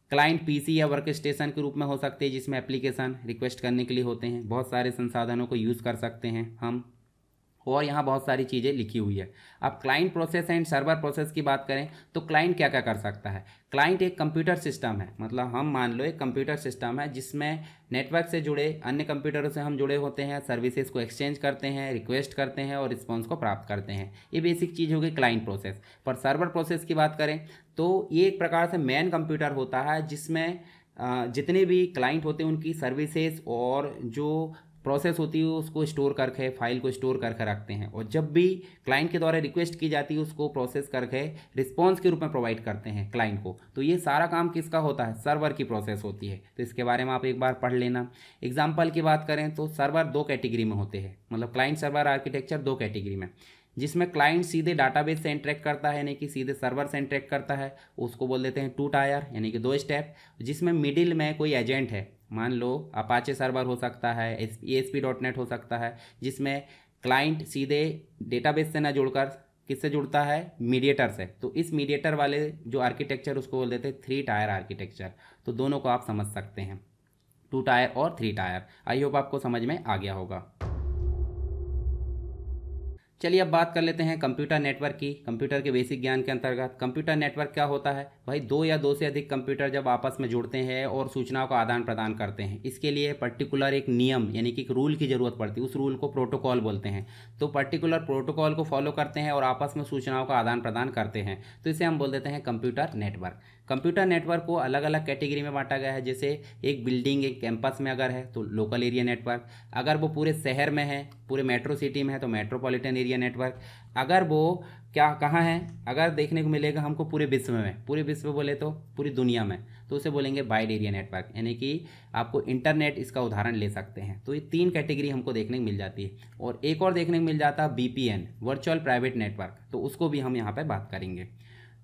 S1: क्लाइंट पीसी या वर्क स्टेशन के रूप में हो सकते हैं जिसमें एप्लीकेशन रिक्वेस्ट करने के लिए होते हैं बहुत सारे संसाधनों को यूज़ कर सकते हैं हम और यहाँ बहुत सारी चीज़ें लिखी हुई है अब client process and server process की बात करें तो क्लाइंट क्या क्या कर सकता है क्लाइंट एक कंप्यूटर सिस्टम है मतलब हम मान लो एक कंप्यूटर सिस्टम है जिसमें नेटवर्क से जुड़े अन्य कंप्यूटरों से हम जुड़े होते हैं सर्विसेज को एक्सचेंज करते हैं रिक्वेस्ट करते हैं और रिस्पॉन्स को प्राप्त करते हैं ये बेसिक चीज़ होगी क्लाइंट प्रोसेस पर सर्वर प्रोसेस की बात करें तो ये एक प्रकार से मेन कंप्यूटर होता है जिसमें जितने भी क्लाइंट होते हैं उनकी सर्विसेज और जो प्रोसेस होती है उसको स्टोर करके फाइल को स्टोर करके रखते हैं और जब भी क्लाइंट के द्वारा रिक्वेस्ट की जाती है उसको प्रोसेस करके रिस्पॉन्स के रूप में प्रोवाइड करते हैं क्लाइंट को तो ये सारा काम किसका होता है सर्वर की प्रोसेस होती है तो इसके बारे में आप एक बार पढ़ लेना एग्जाम्पल की बात करें तो सर्वर दो कैटेगरी में होते हैं मतलब क्लाइंट सर्वर आर्किटेक्चर दो कैटेगरी में जिसमें क्लाइंट सीधे डाटाबेस से इंट्रैक्ट करता है यानी कि सीधे सर्वर से इंट्रैक्ट करता है उसको बोल देते हैं टू टायर यानी कि दो स्टेप जिसमें मिडिल में कोई एजेंट है मान लो अपाचे सर्वर हो सकता है S S P dot net हो सकता है जिसमें क्लाइंट सीधे डेटाबेस से ना जुड़कर किससे जुड़ता है मीडिएटर से तो इस मीडिएटर वाले जो आर्किटेक्चर उसको बोल देते हैं थ्री टायर आर्किटेक्चर तो दोनों को आप समझ सकते हैं टू टायर और थ्री टायर आई होप आपको समझ में आ गया होगा चलिए अब बात कर लेते हैं कंप्यूटर नेटवर्क की कंप्यूटर के बेसिक ज्ञान के अंतर्गत कंप्यूटर नेटवर्क क्या होता है भाई दो या दो से अधिक कंप्यूटर जब आपस में जुड़ते हैं और सूचनाओं का आदान प्रदान करते हैं इसके लिए पर्टिकुलर एक नियम यानी कि एक रूल की ज़रूरत पड़ती है उस रूल को प्रोटोकॉल बोलते हैं तो पर्टिकुलर प्रोटोकॉल को फॉलो करते हैं और आपस में सूचनाओं का आदान प्रदान करते हैं तो इसे हम बोल देते हैं कंप्यूटर नेटवर्क कंप्यूटर नेटवर्क को अलग अलग कैटेगरी में बांटा गया है जैसे एक बिल्डिंग एक कैंपस में अगर है तो लोकल एरिया नेटवर्क अगर वो पूरे शहर में है पूरे मेट्रो सिटी में है तो मेट्रोपॉलिटन एरिया नेटवर्क अगर वो क्या कहाँ है अगर देखने को मिलेगा हमको पूरे विश्व में पूरे विश्व बोले तो पूरी दुनिया में तो उसे बोलेंगे बाइड एरिया नेटवर्क यानी कि आपको इंटरनेट इसका उदाहरण ले सकते हैं तो ये तीन कैटेगरी हमको देखने को मिल जाती है और एक और देखने को मिल जाता है बी वर्चुअल प्राइवेट नेटवर्क तो उसको भी हम यहाँ पर बात करेंगे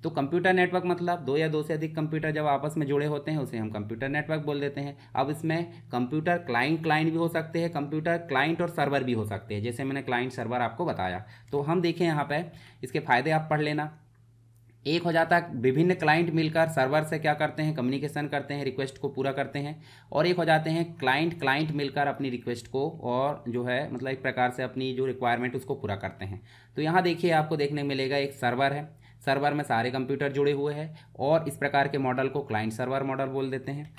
S1: तो कंप्यूटर नेटवर्क मतलब दो या दो से अधिक कंप्यूटर जब आपस में जुड़े होते हैं उसे हम कंप्यूटर नेटवर्क बोल देते हैं अब इसमें कंप्यूटर क्लाइंट क्लाइंट भी हो सकते हैं कंप्यूटर क्लाइंट और सर्वर भी हो सकते हैं जैसे मैंने क्लाइंट सर्वर आपको बताया तो हम देखें यहाँ पर इसके फायदे आप पढ़ लेना एक हो जाता है विभिन्न क्लाइंट मिलकर सर्वर से क्या करते हैं कम्युनिकेशन करते हैं रिक्वेस्ट को पूरा करते हैं और एक हो जाते हैं क्लाइंट क्लाइंट मिलकर अपनी रिक्वेस्ट को और जो है मतलब एक प्रकार से अपनी जो रिक्वायरमेंट उसको पूरा करते हैं तो यहाँ देखिए आपको देखने मिलेगा एक सर्वर है सर्वर में सारे कंप्यूटर जुड़े हुए हैं और इस प्रकार के मॉडल को क्लाइंट सर्वर मॉडल बोल देते हैं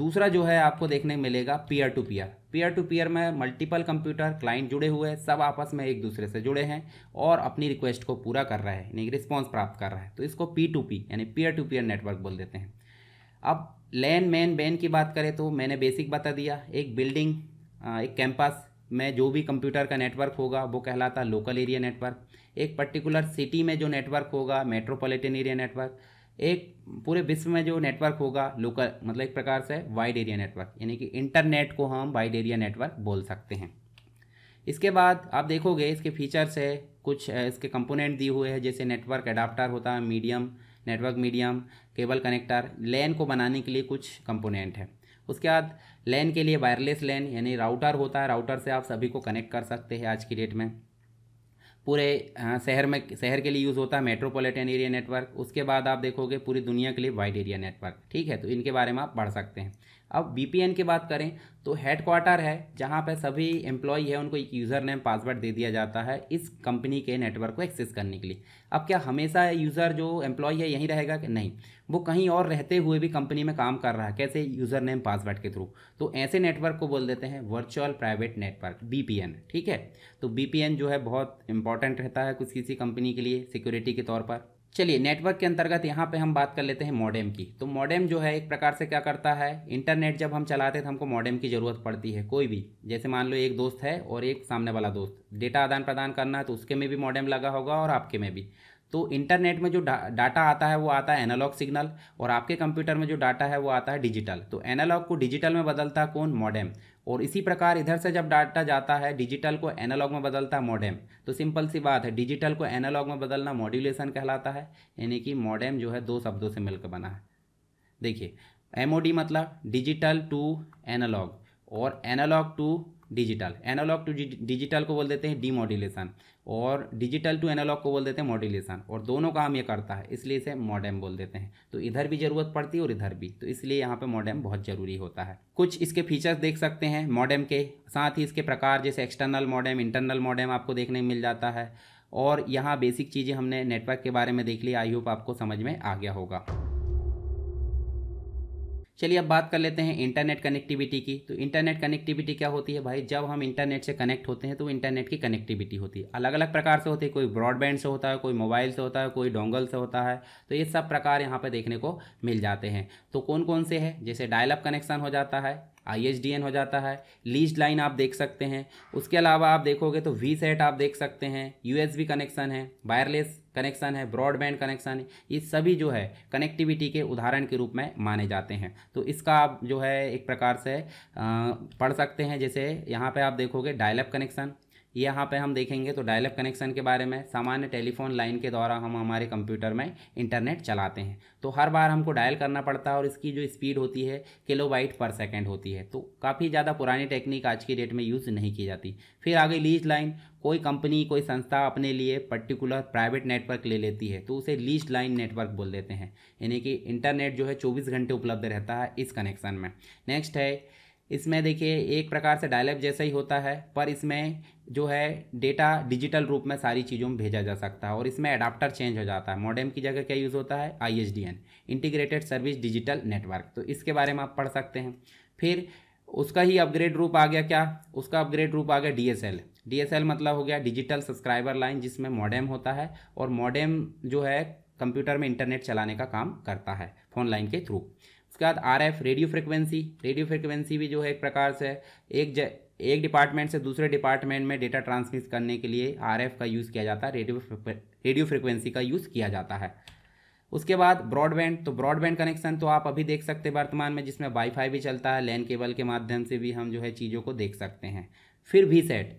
S1: दूसरा जो है आपको देखने मिलेगा peer to peer peer to peer में मल्टीपल कंप्यूटर क्लाइंट जुड़े हुए हैं सब आपस में एक दूसरे से जुड़े हैं और अपनी रिक्वेस्ट को पूरा कर रहा है यानी रिस्पॉन्स प्राप्त कर रहा है तो इसको पी टू पी यानी पीयर टू पीयर नेटवर्क बोल देते हैं अब लैन मैन बैन की बात करें तो मैंने बेसिक बता दिया एक बिल्डिंग एक कैंपस में जो भी कंप्यूटर का नेटवर्क होगा वो कहलाता लोकल एरिया नेटवर्क एक पर्टिकुलर सिटी में जो नेटवर्क होगा मेट्रोपॉलिटन एरिया नेटवर्क एक पूरे विश्व में जो नेटवर्क होगा लोकल मतलब एक प्रकार से वाइड एरिया नेटवर्क यानी कि इंटरनेट को हम वाइड एरिया नेटवर्क बोल सकते हैं इसके बाद आप देखोगे इसके फीचर्स है कुछ इसके कंपोनेंट दिए हुए हैं जैसे नेटवर्क एडाप्टर होता है medium network medium cable connector LAN को बनाने के लिए कुछ कंपोनेंट है उसके बाद लैन के लिए वायरलेस लैन यानी राउटर होता है राउटर से आप सभी को कनेक्ट कर सकते हैं आज की डेट में पूरे शहर में शहर के लिए यूज़ होता है मेट्रोपॉलिटन एरिया नेटवर्क उसके बाद आप देखोगे पूरी दुनिया के लिए वाइड एरिया नेटवर्क ठीक है तो इनके बारे में आप पढ़ सकते हैं अब वी की बात करें तो हेड क्वार्टर है जहाँ पर सभी एम्प्लॉई है उनको एक यूज़र नेम पासवर्ड दे दिया जाता है इस कंपनी के नेटवर्क को एक्सेस करने के लिए अब क्या हमेशा यूज़र जो एम्प्लॉई है यहीं रहेगा कि नहीं वो कहीं और रहते हुए भी कंपनी में काम कर रहा है कैसे यूज़र नेम पासवर्ड के थ्रू तो ऐसे नेटवर्क को बोल देते हैं वर्चुअल प्राइवेट नेटवर्क बी ठीक है तो बी जो है बहुत इंपॉर्टेंट रहता है कुछ किसी कंपनी के लिए सिक्योरिटी के तौर पर चलिए नेटवर्क के अंतर्गत यहाँ पे हम बात कर लेते हैं मॉडेम की तो मॉडेम जो है एक प्रकार से क्या करता है इंटरनेट जब हम चलाते हैं तो हमको मॉडेम की ज़रूरत पड़ती है कोई भी जैसे मान लो एक दोस्त है और एक सामने वाला दोस्त डेटा आदान प्रदान करना है तो उसके में भी मॉडेम लगा होगा और आपके में भी तो इंटरनेट में जो डा, डाटा आता है वो आता है एनालॉग सिग्नल और आपके कंप्यूटर में जो डाटा है वो आता है डिजिटल तो एनालॉग को डिजिटल में बदलता है कौन मॉडेम और इसी प्रकार इधर से जब डाटा जाता है डिजिटल को एनालॉग में बदलता है मॉडेम तो सिंपल सी बात है डिजिटल को एनालॉग में बदलना मॉड्यूलेशन कहलाता है यानी कि मॉडेम जो है दो शब्दों से मिलकर बना है देखिए एम मतलब डिजिटल टू एनालॉग और analog to digital analog to digital को बोल देते हैं डीमोड्यूलेशन और डिजिटल टू एनालॉग को बोल देते हैं मॉड्यूलेशन और दोनों काम ये करता है इसलिए इसे मॉडेम बोल देते हैं तो इधर भी ज़रूरत पड़ती है और इधर भी तो इसलिए यहाँ पे मॉडेम बहुत ज़रूरी होता है कुछ इसके फीचर्स देख सकते हैं मॉडेम के साथ ही इसके प्रकार जैसे एक्सटर्नल मॉडेम इंटरनल मॉडेम आपको देखने मिल जाता है और यहाँ बेसिक चीज़ें हमने नेटवर्क के बारे में देख ली आई होप आपको समझ में आ गया होगा चलिए अब बात कर लेते हैं इंटरनेट कनेक्टिविटी की तो इंटरनेट कनेक्टिविटी क्या होती है भाई जब हम इंटरनेट से कनेक्ट होते हैं तो इंटरनेट की कनेक्टिविटी होती है अलग अलग प्रकार से होती है कोई ब्रॉडबैंड से होता है कोई मोबाइल से होता है कोई डोंगल से होता है तो ये सब प्रकार यहाँ पर देखने को मिल जाते हैं तो कौन कौन से है जैसे डायलअप कनेक्शन हो जाता है आई हो जाता है लीज लाइन आप देख सकते हैं उसके अलावा आप देखोगे तो वी सेट आप देख सकते हैं यू कनेक्शन है वायरलेस कनेक्शन है ब्रॉडबैंड कनेक्शन है ये सभी जो है कनेक्टिविटी के उदाहरण के रूप में माने जाते हैं तो इसका आप जो है एक प्रकार से पढ़ सकते हैं जैसे यहाँ पर आप देखोगे डायलप कनेक्शन यहाँ पे हम देखेंगे तो डायलप कनेक्शन के बारे में सामान्य टेलीफोन लाइन के द्वारा हम हमारे कंप्यूटर में इंटरनेट चलाते हैं तो हर बार हमको डायल करना पड़ता है और इसकी जो स्पीड होती है किलो पर सेकेंड होती है तो काफ़ी ज़्यादा पुरानी टेक्निक आज की डेट में यूज़ नहीं की जाती फिर आ गई लीज लाइन कोई कंपनी कोई संस्था अपने लिए पर्टिकुलर प्राइवेट नेटवर्क ले लेती है तो उसे लीज लाइन नेटवर्क बोल देते हैं यानी कि इंटरनेट जो है चौबीस घंटे उपलब्ध रहता है इस कनेक्शन में नेक्स्ट है इसमें देखिए एक प्रकार से डायलैप जैसा ही होता है पर इसमें जो है डेटा डिजिटल रूप में सारी चीज़ों में भेजा जा सकता है और इसमें अडाप्टर चेंज हो जाता है मॉडेम की जगह क्या यूज़ होता है I integrated service digital network तो इसके बारे में आप पढ़ सकते हैं फिर उसका ही अपग्रेड रूप आ गया क्या उसका अपग्रेड रूप आ गया डी डीएसएल मतलब हो गया डिजिटल सब्सक्राइबर लाइन जिसमें मॉडेम होता है और मॉडेम जो है कंप्यूटर में इंटरनेट चलाने का काम करता है फोन लाइन के थ्रू उसके बाद R F radio frequency radio frequency भी जो है एक प्रकार से एक ज एक डिपार्टमेंट से दूसरे डिपार्टमेंट में डेटा ट्रांसमिट करने के लिए आर एफ का यूज़ किया जाता है रेडियो रेडियो फ्रिक्वेंसी का यूज़ किया जाता है उसके बाद ब्रॉडबैंड तो ब्रॉडबैंड कनेक्शन तो आप अभी देख सकते हैं वर्तमान में जिसमें वाईफाई भी चलता है लैन केबल के माध्यम से भी हम जो है चीज़ों को देख सकते हैं फिर भी सेट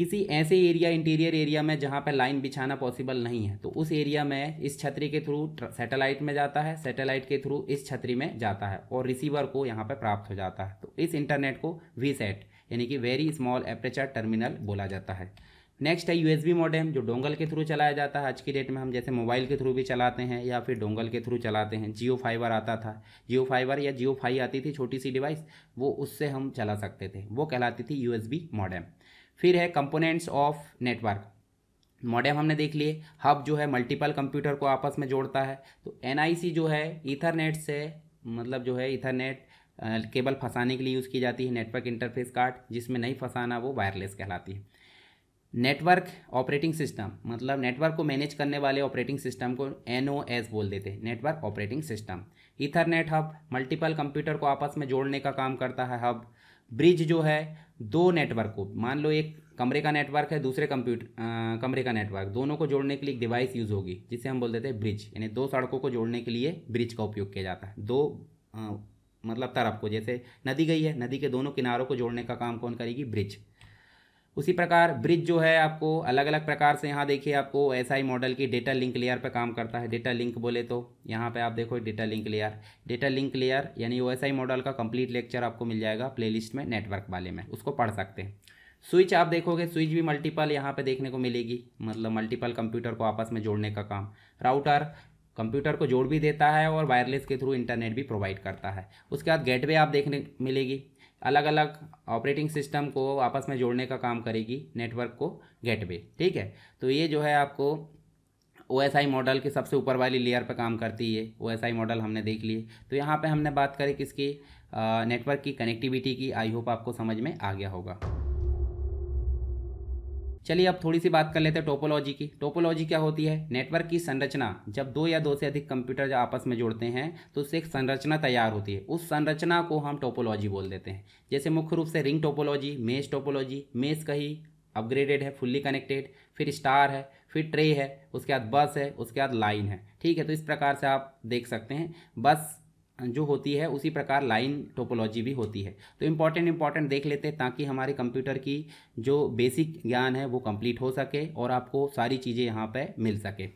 S1: किसी ऐसे एरिया इंटीरियर एरिया में जहाँ पर लाइन बिछाना पॉसिबल नहीं है तो उस एरिया में इस छतरी के थ्रू सैटेलाइट में जाता है सैटेलाइट के थ्रू इस छतरी में जाता है और रिसीवर को यहाँ पर प्राप्त हो जाता है तो इस इंटरनेट को वी सेट यानी कि वेरी स्मॉल एपरेचर टर्मिनल बोला जाता है नेक्स्ट है यू एस जो डोंगल के थ्रू चलाया जाता है आज की डेट में हम जैसे मोबाइल के थ्रू भी चलाते हैं या फिर डोंगल के थ्रू चलाते हैं जियो फाइबर आता था जियो फाइबर या जियो फाई आती थी छोटी सी डिवाइस वो उससे हम चला सकते थे वो कहलाती थी यूएसबी मॉडेम फिर है कंपोनेंट्स ऑफ नेटवर्क मॉडेम हमने देख लिए हब जो है मल्टीपल कंप्यूटर को आपस में जोड़ता है तो एन जो है ईथरनेट से मतलब जो है ईथरनेट केबल फंसाने के लिए यूज़ की जाती है नेटवर्क इंटरफेस कार्ड जिसमें नहीं फंसाना वो वायरलेस कहलाती है नेटवर्क ऑपरेटिंग सिस्टम मतलब नेटवर्क को मैनेज करने वाले ऑपरेटिंग सिस्टम को एन बोल देते हैं network operating system ethernet hub multiple computer को आपस में जोड़ने का काम करता है हब ब्रिज जो है दो नेटवर्क को मान लो एक कमरे का नेटवर्क है दूसरे कंप्यूटर कमरे का नेटवर्क दोनों को जोड़ने के लिए एक डिवाइस यूज़ होगी जिसे हम बोल देते हैं ब्रिज यानी दो सड़कों को जोड़ने के लिए ब्रिज का उपयोग किया जाता है दो आ, मतलब तरफ को जैसे नदी गई है नदी के दोनों किनारों को जोड़ने का काम कौन करेगी ब्रिज उसी प्रकार ब्रिज जो है आपको अलग अलग प्रकार से यहाँ देखिए आपको एस आई मॉडल की डेटा लिंक लेयर पर काम करता है डेटा लिंक बोले तो यहाँ पे आप देखो data link layer data link layer यानी ओ एस आई मॉडल का कंप्लीट लेक्चर आपको मिल जाएगा प्लेलिस्ट में नेटवर्क वाले में उसको पढ़ सकते हैं स्विच आप देखोगे स्विच भी मल्टीपल यहाँ पर देखने को मिलेगी मतलब मल्टीपल कंप्यूटर को आपस में जोड़ने का काम राउटर कंप्यूटर को जोड़ भी देता है और वायरलेस के थ्रू इंटरनेट भी प्रोवाइड करता है उसके बाद गेटवे आप देखने मिलेगी अलग अलग ऑपरेटिंग सिस्टम को आपस में जोड़ने का काम करेगी नेटवर्क को गेटवे ठीक है तो ये जो है आपको ओ एस आई मॉडल के सबसे ऊपर वाली लेयर पर काम करती है ओ एस आई मॉडल हमने देख लिए तो यहाँ पे हमने बात करी किसकी नेटवर्क की कनेक्टिविटी की आई होप आपको समझ में आ गया होगा चलिए अब थोड़ी सी बात कर लेते हैं टोपोलॉजी की टोपोलॉजी क्या होती है नेटवर्क की संरचना जब दो या दो से अधिक कंप्यूटर आपस में जोड़ते हैं तो उससे एक संरचना तैयार होती है उस संरचना को हम टोपोलॉजी बोल देते हैं जैसे मुख्य रूप से रिंग टोपोलॉजी मेज टोपोलॉजी मेज कही अपग्रेडेड है फुल्ली कनेक्टेड फिर स्टार है फिर ट्रे है उसके बाद बस है उसके बाद लाइन है ठीक है तो इस प्रकार से आप देख सकते हैं बस जो होती है उसी प्रकार लाइन टोपोलॉजी भी होती है तो इम्पॉर्टेंट इम्पॉर्टेंट देख लेते हैं ताकि हमारे कंप्यूटर की जो बेसिक ज्ञान है वो कंप्लीट हो सके और आपको सारी चीज़ें यहाँ पर मिल सके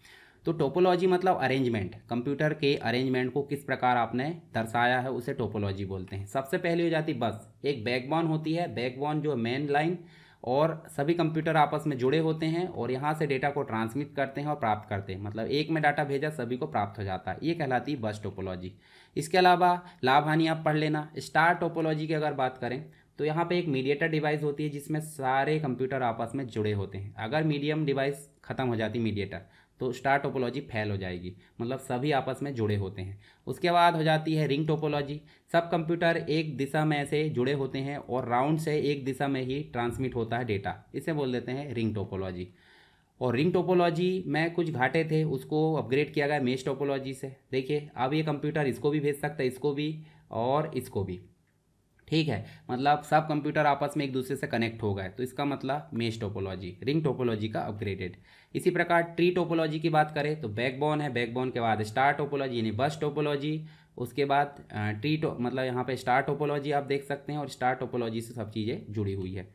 S1: तो टोपोलॉजी मतलब अरेंजमेंट कंप्यूटर के अरेंजमेंट को किस प्रकार आपने दर्शाया है उसे टोपोलॉजी बोलते हैं सबसे पहले हो जाती बस एक बैकबोन होती है बैकबोन जो मेन लाइन और सभी कंप्यूटर आपस में जुड़े होते हैं और यहाँ से डेटा को ट्रांसमिट करते हैं और प्राप्त करते हैं मतलब एक में डाटा भेजा सभी को प्राप्त हो जाता है ये कहलाती है बस टोपोलॉजी इसके अलावा लाभ हानि आप पढ़ लेना स्टार टोपोलॉजी की अगर बात करें तो यहाँ पे एक मीडिएटर डिवाइस होती है जिसमें सारे कंप्यूटर आपस में जुड़े होते हैं अगर मीडियम डिवाइस ख़त्म हो जाती मीडिएटर तो स्टार टोपोलॉजी फैल हो जाएगी मतलब सभी आपस में जुड़े होते हैं उसके बाद हो जाती है रिंग टोपोलॉजी सब कंप्यूटर एक दिशा में ऐसे जुड़े होते हैं और राउंड से एक दिशा में ही ट्रांसमिट होता है डेटा इसे बोल देते हैं रिंग टोपोलॉजी और रिंग टोपोलॉजी में कुछ घाटे थे उसको अपग्रेड किया गया मेज टोपोलॉजी से देखिए अब ये कंप्यूटर इसको भी भेज सकता है इसको भी और इसको भी ठीक है मतलब सब कंप्यूटर आपस में एक दूसरे से कनेक्ट हो गए तो इसका मतलब मेज टोपोलॉजी रिंग टोपोलॉजी का अपग्रेडेड इसी प्रकार ट्री टोपोलॉजी की बात करें तो बैकबोन है बैकबोन के बाद स्टार टोपोलॉजी यानी बस टोपोलॉजी उसके बाद ट्री टो मतलब यहाँ पे स्टार टोपोलॉजी आप देख सकते हैं और स्टार टोपोलॉजी से सब चीज़ें जुड़ी हुई है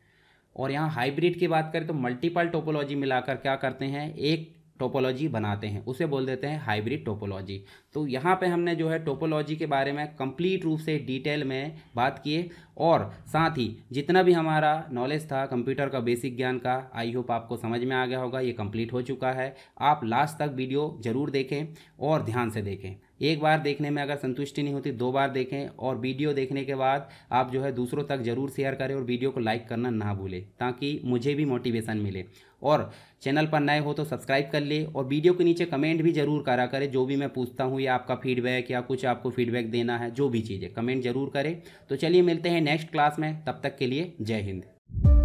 S1: और यहाँ हाइब्रिड की बात करें तो मल्टीपल टोपोलॉजी मिलाकर क्या करते हैं एक टोपोलॉजी बनाते हैं उसे बोल देते हैं हाइब्रिड टोपोलॉजी तो यहाँ पे हमने जो है टोपोलॉजी के बारे में कंप्लीट रूप से डिटेल में बात किए और साथ ही जितना भी हमारा नॉलेज था कंप्यूटर का बेसिक ज्ञान का आई होप आपको समझ में आ गया होगा ये कंप्लीट हो चुका है आप लास्ट तक वीडियो ज़रूर देखें और ध्यान से देखें एक बार देखने में अगर संतुष्टि नहीं होती दो बार देखें और वीडियो देखने के बाद आप जो है दूसरों तक ज़रूर शेयर करें और वीडियो को लाइक करना ना भूलें ताकि मुझे भी मोटिवेशन मिले और चैनल पर नए हो तो सब्सक्राइब कर ले और वीडियो के नीचे कमेंट भी जरूर करा करें जो भी मैं पूछता हूँ या आपका फीडबैक या कुछ आपको फीडबैक देना है जो भी चीज़ें कमेंट जरूर करें तो चलिए मिलते हैं नेक्स्ट क्लास में तब तक के लिए जय हिंद